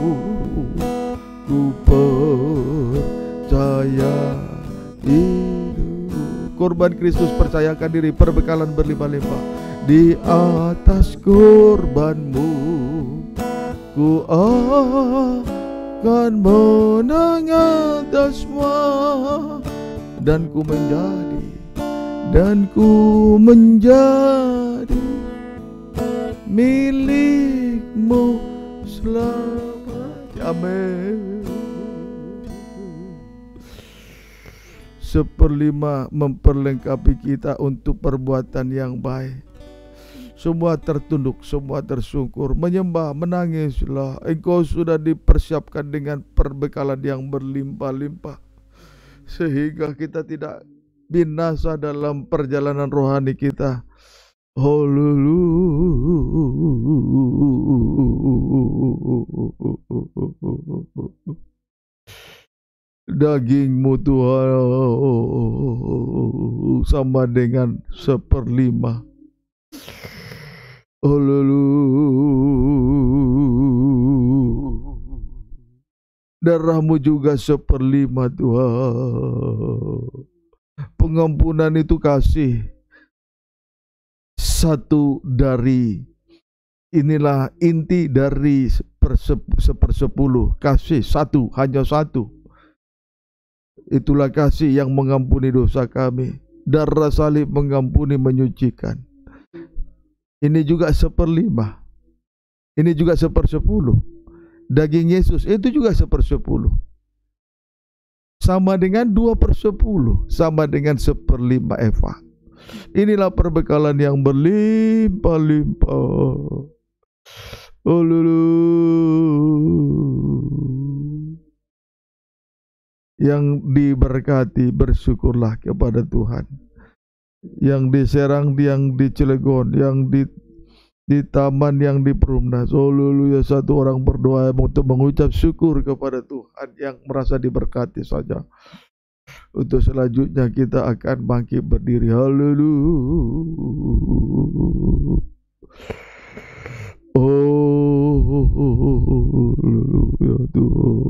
ku percaya hidup korban Kristus percayakan diri perbekalan berlima-lima di atas kurbanmu Ku akan menang semua Dan ku menjadi Dan ku menjadi Milikmu selamanya Amin Seperlima memperlengkapi kita untuk perbuatan yang baik semua tertunduk, semua tersungkur, menyembah, menangislah. Engkau sudah dipersiapkan dengan perbekalan yang berlimpah-limpah. Sehingga kita tidak binasa dalam perjalanan rohani kita. dagingmu Tuhan sama dengan seperlima Darahmu juga seperlima Tuhan. Pengampunan itu kasih. Satu dari inilah inti dari sepersepuluh kasih satu hanya satu itulah kasih yang mengampuni dosa kami darah salib mengampuni menyucikan ini juga seperlima. Ini juga sepersepuluh. Daging Yesus itu juga sepersepuluh. Sama dengan dua persepuluh. Sama dengan seperlima Eva. Inilah perbekalan yang berlimpah-limpah. oh, Yang diberkati bersyukurlah kepada Tuhan yang di Serang, yang di Cilegon, yang di di taman yang di Perumnas. Oh lulu ya satu orang berdoa untuk mengucap syukur kepada Tuhan yang merasa diberkati saja. Untuk selanjutnya kita akan bangkit berdiri. Haleluya. Oh, ya Tuhan.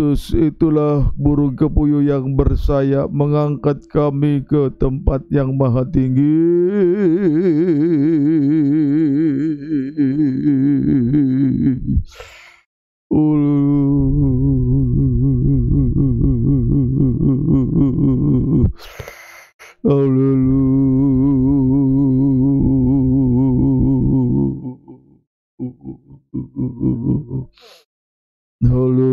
Yesus itulah burung kepuyu yang bersayap mengangkat kami ke tempat yang maha tinggi. Hallelujah. Hallelujah.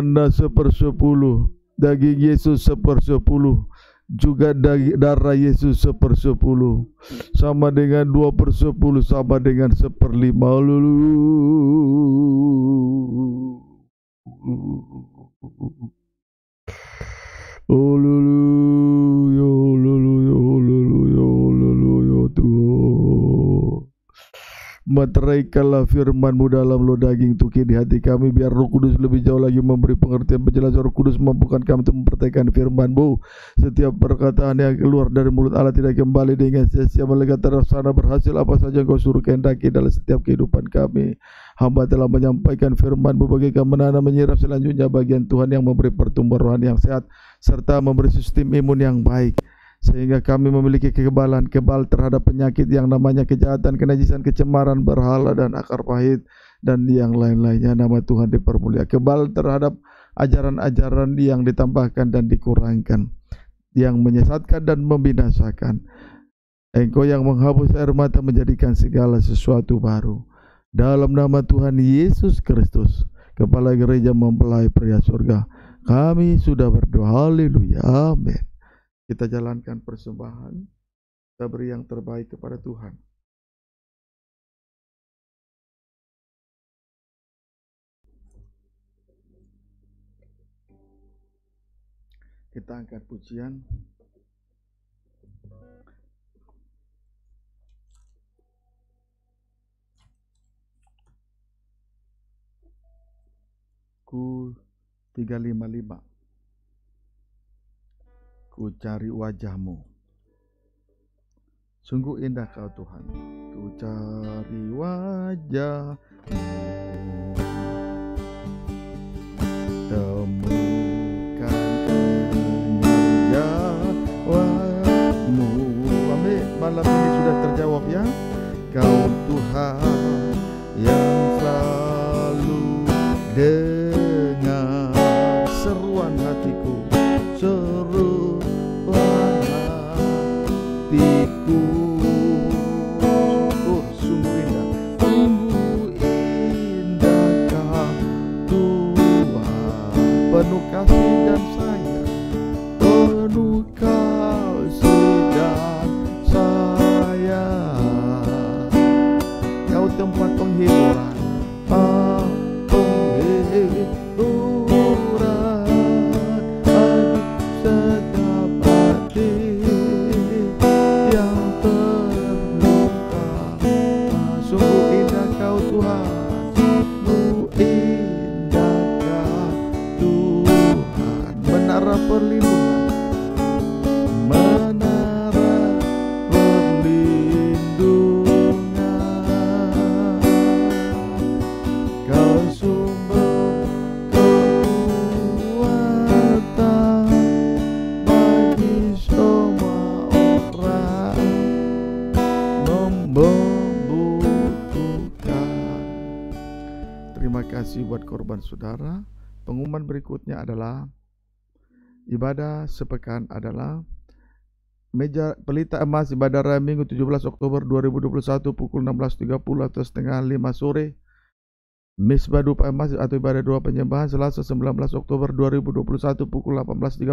manda sepersepuluh, daging Yesus sepersepuluh, juga darah Yesus sepersepuluh sama dengan dua persepuluh sama dengan seperlima lulu lulu Materai kala Firmanmu dalam lo daging tuki di hati kami biar Roh Kudus lebih jauh lagi memberi pengertian penjelasan Roh Kudus mampukan kami untuk mempertahankan Firmanmu Setiap perkataan yang keluar dari mulut Allah tidak kembali dengan sia-sia terhadap terasana berhasil apa saja kau suruh kehendaki dalam setiap kehidupan kami. Hamba telah menyampaikan Firmanmu bagi kami menanam selanjutnya bagian Tuhan yang memberi pertumbuhan rohani yang sehat serta memberi sistem imun yang baik sehingga kami memiliki kekebalan kebal terhadap penyakit yang namanya kejahatan, kenajisan, kecemaran, berhala dan akar pahit dan yang lain-lainnya nama Tuhan dipermulia. Kebal terhadap ajaran-ajaran yang ditambahkan dan dikurangkan, yang menyesatkan dan membinasakan. Engkau yang menghapus air mata menjadikan segala sesuatu baru. Dalam nama Tuhan Yesus Kristus, Kepala Gereja mempelai pria surga, kami sudah berdoa. Haleluya. Amin. Kita jalankan persembahan, kita beri yang terbaik kepada Tuhan. Kita angkat pujian. Ku 355 ku cari wajahmu. Sungguh indah kau Tuhan, ku cari wajahmu. Temukan jawabmu. Amin. Malam ini sudah terjawab ya. Kau Tuhan yang selalu dekat. kasih buat korban saudara. Pengumuman berikutnya adalah ibadah sepekan adalah meja pelita emas ibadah raya Minggu 17 Oktober 2021 pukul 16.30 atau setengah 5 sore. Misbah dupa emas atau ibadah dua penyembahan Selasa 19 Oktober 2021 pukul 18.30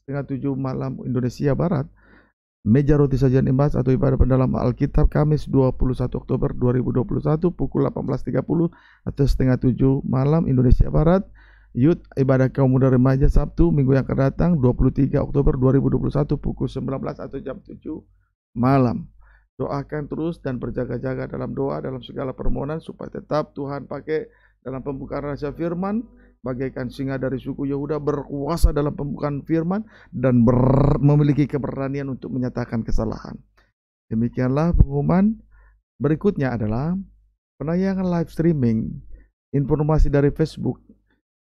setengah 7 malam Indonesia Barat. Meja Roti Sajian imbas atau ibadah pendalam Alkitab Kamis 21 Oktober 2021 pukul 18.30 atau setengah 7 malam Indonesia Barat. Yud ibadah kaum muda remaja Sabtu minggu yang akan datang 23 Oktober 2021 pukul 19 atau jam 7 malam. Doakan terus dan berjaga-jaga dalam doa dalam segala permohonan supaya tetap Tuhan pakai dalam pembukaan rahasia firman bagaikan singa dari suku Yehuda berkuasa dalam pembukaan firman dan ber memiliki keberanian untuk menyatakan kesalahan. Demikianlah pengumuman. Berikutnya adalah penayangan live streaming informasi dari Facebook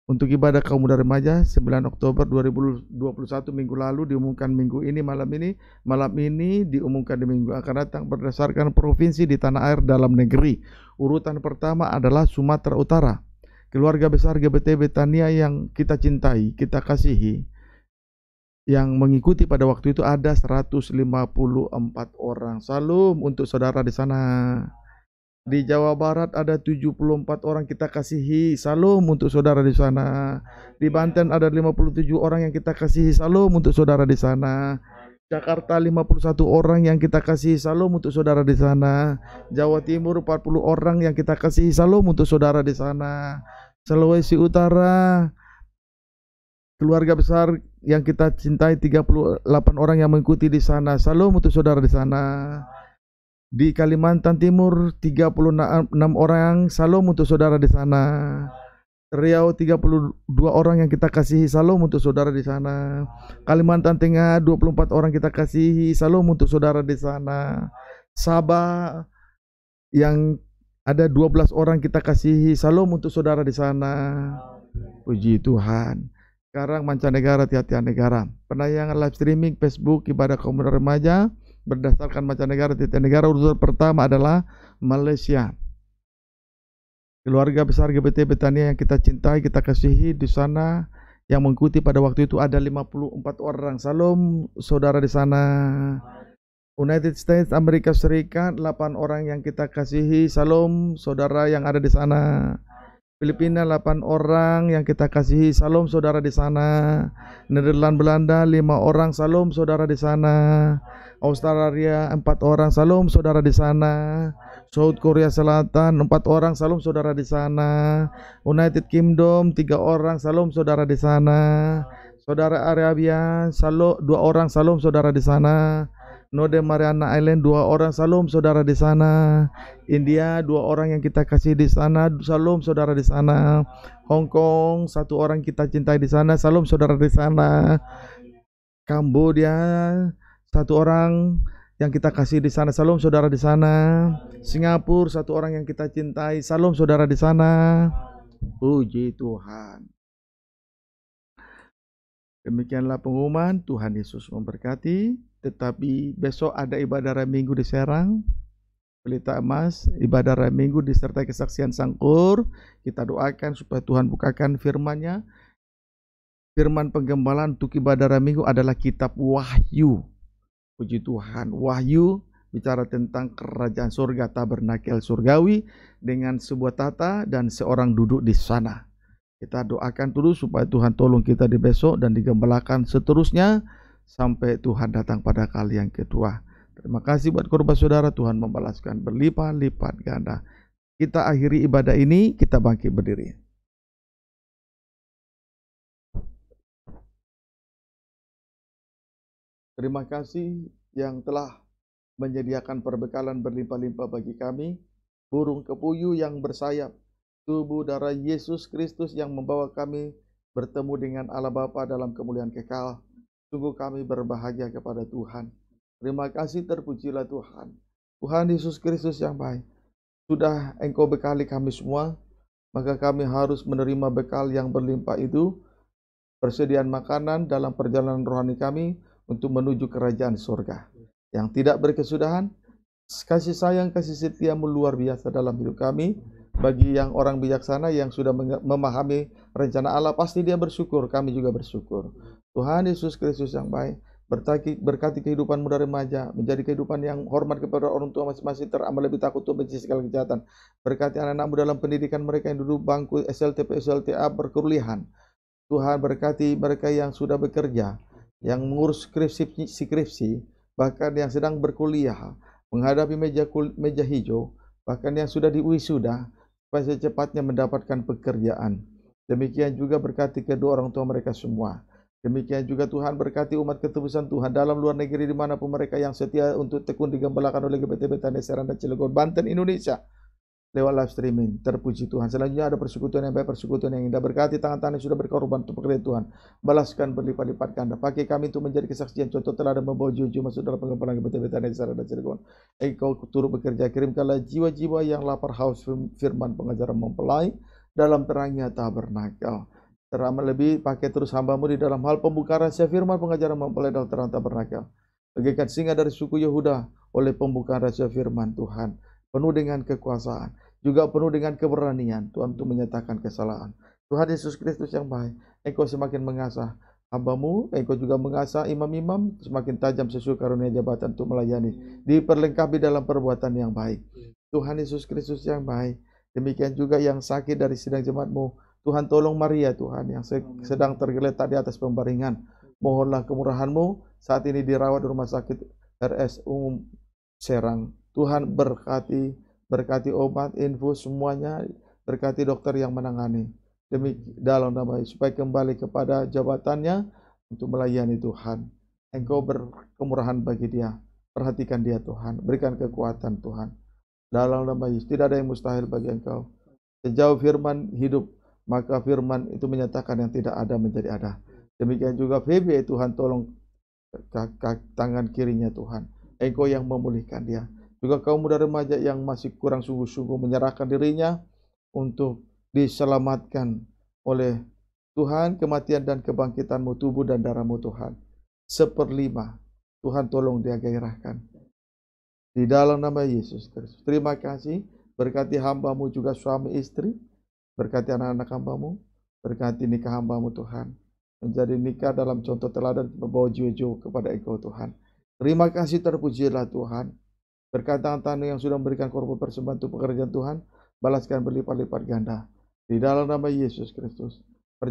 untuk ibadah kaum muda remaja 9 Oktober 2021 minggu lalu diumumkan minggu ini malam ini malam ini diumumkan di minggu akan datang berdasarkan provinsi di tanah air dalam negeri urutan pertama adalah Sumatera Utara keluarga besar GBT Betania yang kita cintai, kita kasihi, yang mengikuti pada waktu itu ada 154 orang. Salam untuk saudara di sana. Di Jawa Barat ada 74 orang kita kasihi. Salam untuk saudara di sana. Di Banten ada 57 orang yang kita kasihi. Salam untuk saudara di sana. Jakarta 51 orang yang kita kasih salam untuk saudara di sana. Jawa Timur 40 orang yang kita kasihi. salam untuk saudara di sana. Sulawesi Utara. Keluarga besar yang kita cintai 38 orang yang mengikuti di sana. Salam untuk saudara di sana. Di Kalimantan Timur 36 orang. Salam untuk saudara di sana. Riau 32 orang yang kita kasihi salam untuk saudara di sana. Kalimantan Tengah 24 orang kita kasihi salam untuk saudara di sana. Sabah yang ada 12 orang kita kasihi. Salam untuk saudara di sana. Puji Tuhan. Sekarang mancanegara, tiap-tiap negara. Penayangan live streaming Facebook kepada kaum remaja berdasarkan mancanegara, tiap-tiap negara. Urutan pertama adalah Malaysia. Keluarga besar GBT Betania yang kita cintai, kita kasihi di sana yang mengikuti pada waktu itu ada 54 orang. Salam saudara di sana. United States Amerika Serikat 8 orang yang kita kasihi salam saudara yang ada di sana Filipina 8 orang yang kita kasihi salam saudara di sana Nederland Belanda 5 orang salam saudara di sana Australia 4 orang salam saudara di sana South Korea Selatan 4 orang salam saudara di sana United Kingdom 3 orang salam saudara di sana Saudara Arabia, salo dua orang salam saudara di sana. Node Mariana Island dua orang salam saudara di sana India dua orang yang kita kasih di sana salam saudara di sana Hong Kong satu orang kita cintai di sana salam saudara di sana Kamboja satu orang yang kita kasih di sana salam saudara di sana Singapura satu orang yang kita cintai salam saudara di sana puji Tuhan Demikianlah pengumuman Tuhan Yesus memberkati tetapi besok ada ibadah raya minggu di Serang Pelita Emas, ibadah raya minggu disertai kesaksian sangkur. Kita doakan supaya Tuhan bukakan firman-Nya. Firman penggembalaan untuk ibadah raya minggu adalah kitab Wahyu. Puji Tuhan, Wahyu bicara tentang kerajaan surga tabernakel surgawi dengan sebuah tata dan seorang duduk di sana. Kita doakan terus supaya Tuhan tolong kita di besok dan digembalakan seterusnya sampai Tuhan datang pada kali yang kedua. Terima kasih buat korban saudara, Tuhan membalaskan berlipat-lipat ganda. Kita akhiri ibadah ini, kita bangkit berdiri. Terima kasih yang telah menyediakan perbekalan berlimpah-limpah bagi kami, burung kepuyu yang bersayap, tubuh darah Yesus Kristus yang membawa kami bertemu dengan Allah Bapa dalam kemuliaan kekal Sungguh kami berbahagia kepada Tuhan. Terima kasih terpujilah Tuhan. Tuhan Yesus Kristus yang baik. Sudah engkau bekali kami semua, maka kami harus menerima bekal yang berlimpah itu, persediaan makanan dalam perjalanan rohani kami untuk menuju kerajaan surga. Yang tidak berkesudahan, kasih sayang, kasih setia luar biasa dalam hidup kami. Bagi yang orang bijaksana yang sudah memahami rencana Allah, pasti dia bersyukur, kami juga bersyukur. Tuhan Yesus Kristus yang baik, berkati, berkati kehidupan muda remaja, menjadi kehidupan yang hormat kepada orang tua masing-masing, teramal lebih takut untuk benci segala kejahatan. Berkati anak-anakmu dalam pendidikan mereka yang duduk bangku SLTP, SLTA berkerulihan. Tuhan berkati mereka yang sudah bekerja, yang mengurus skripsi, skripsi bahkan yang sedang berkuliah, menghadapi meja, kul, meja hijau, bahkan yang sudah diwisuda, supaya secepatnya mendapatkan pekerjaan. Demikian juga berkati kedua orang tua mereka semua. Demikian juga Tuhan berkati umat ketebusan Tuhan dalam luar negeri dimanapun mereka yang setia untuk tekun digembalakan oleh GBTB Betani Serang dan Cilegon, Banten, Indonesia. Lewat live streaming, terpuji Tuhan. Selanjutnya ada persekutuan yang baik, persekutuan yang indah. Berkati tangan-tangan yang sudah berkorban untuk pekerjaan Tuhan. Balaskan berlipat-lipat ganda. Pakai kami untuk menjadi kesaksian contoh telah ada membawa jujur masuk dalam pengembangan GBTB Tanda Serang dan Cilegon. Engkau turut bekerja, kirimkanlah jiwa-jiwa yang lapar haus firman pengajaran mempelai dalam terangnya tabernakel teramat lebih pakai terus hambamu di dalam hal pembuka rahasia firman pengajaran mempelai dalam terang tabernakel. Bagikan singa dari suku Yehuda oleh pembukaan rahasia firman Tuhan. Penuh dengan kekuasaan. Juga penuh dengan keberanian Tuhan untuk menyatakan kesalahan. Tuhan Yesus Kristus yang baik. Engkau semakin mengasah hambamu, engkau juga mengasah imam-imam semakin tajam sesuai karunia jabatan untuk melayani. Diperlengkapi dalam perbuatan yang baik. Iya. Tuhan Yesus Kristus yang baik. Demikian juga yang sakit dari sidang jemaatmu, Tuhan tolong Maria Tuhan yang sedang tergeletak di atas pembaringan. Mohonlah kemurahanMu saat ini dirawat di rumah sakit RS Umum Serang. Tuhan berkati, berkati obat, infus semuanya, berkati dokter yang menangani. Demi dalam nama supaya kembali kepada jabatannya untuk melayani Tuhan. Engkau berkemurahan bagi dia. Perhatikan dia Tuhan, berikan kekuatan Tuhan. Dalam nama Yesus tidak ada yang mustahil bagi Engkau. Sejauh firman hidup maka firman itu menyatakan yang tidak ada menjadi ada. Demikian juga Febe, Tuhan tolong tangan kirinya Tuhan. Engkau yang memulihkan dia. Juga kaum muda remaja yang masih kurang sungguh-sungguh menyerahkan dirinya untuk diselamatkan oleh Tuhan, kematian dan kebangkitanmu, tubuh dan darahmu Tuhan. Seperlima, Tuhan tolong dia gairahkan. Di dalam nama Yesus Kristus. Terima kasih, berkati hambamu juga suami istri, Berkati anak-anak hambamu, berkati nikah hambamu Tuhan. Menjadi nikah dalam contoh teladan membawa jiwa-jiwa kepada Engkau Tuhan. Terima kasih terpujilah Tuhan. Berkati tanah yang sudah memberikan korban persembahan untuk pekerjaan Tuhan, balaskan berlipat-lipat ganda. Di dalam nama Yesus Kristus.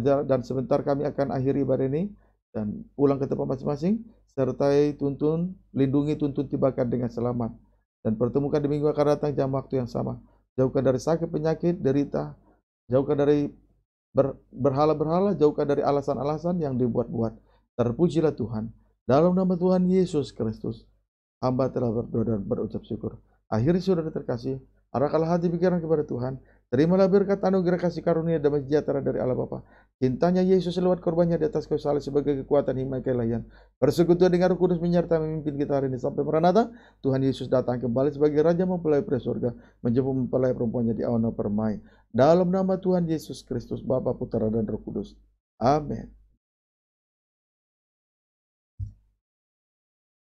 Dan sebentar kami akan akhiri ibadah ini dan pulang ke tempat masing-masing. Sertai, tuntun, lindungi, tuntun, tibakan dengan selamat. Dan pertemukan di minggu akan datang jam waktu yang sama. Jauhkan dari sakit, penyakit, derita, Jauhkan dari berhala-berhala, jauhkan dari alasan-alasan yang dibuat-buat. Terpujilah Tuhan. Dalam nama Tuhan Yesus Kristus, hamba telah berdoa dan berucap syukur. Akhirnya saudara terkasih, arahkanlah hati pikiran kepada Tuhan. Terimalah berkat anugerah kasih karunia dan sejahtera dari Allah Bapa. Cintanya Yesus lewat korbannya di atas kayu salib sebagai kekuatan himai kelayan. Persekutuan dengan Roh Kudus menyertai memimpin kita hari ini sampai Maranatha. Tuhan Yesus datang kembali sebagai Raja mempelai Presurga surga, menjemput mempelai perempuannya di awan permai. Dalam nama Tuhan Yesus Kristus, Bapa, Putera, dan Roh Kudus. Amin.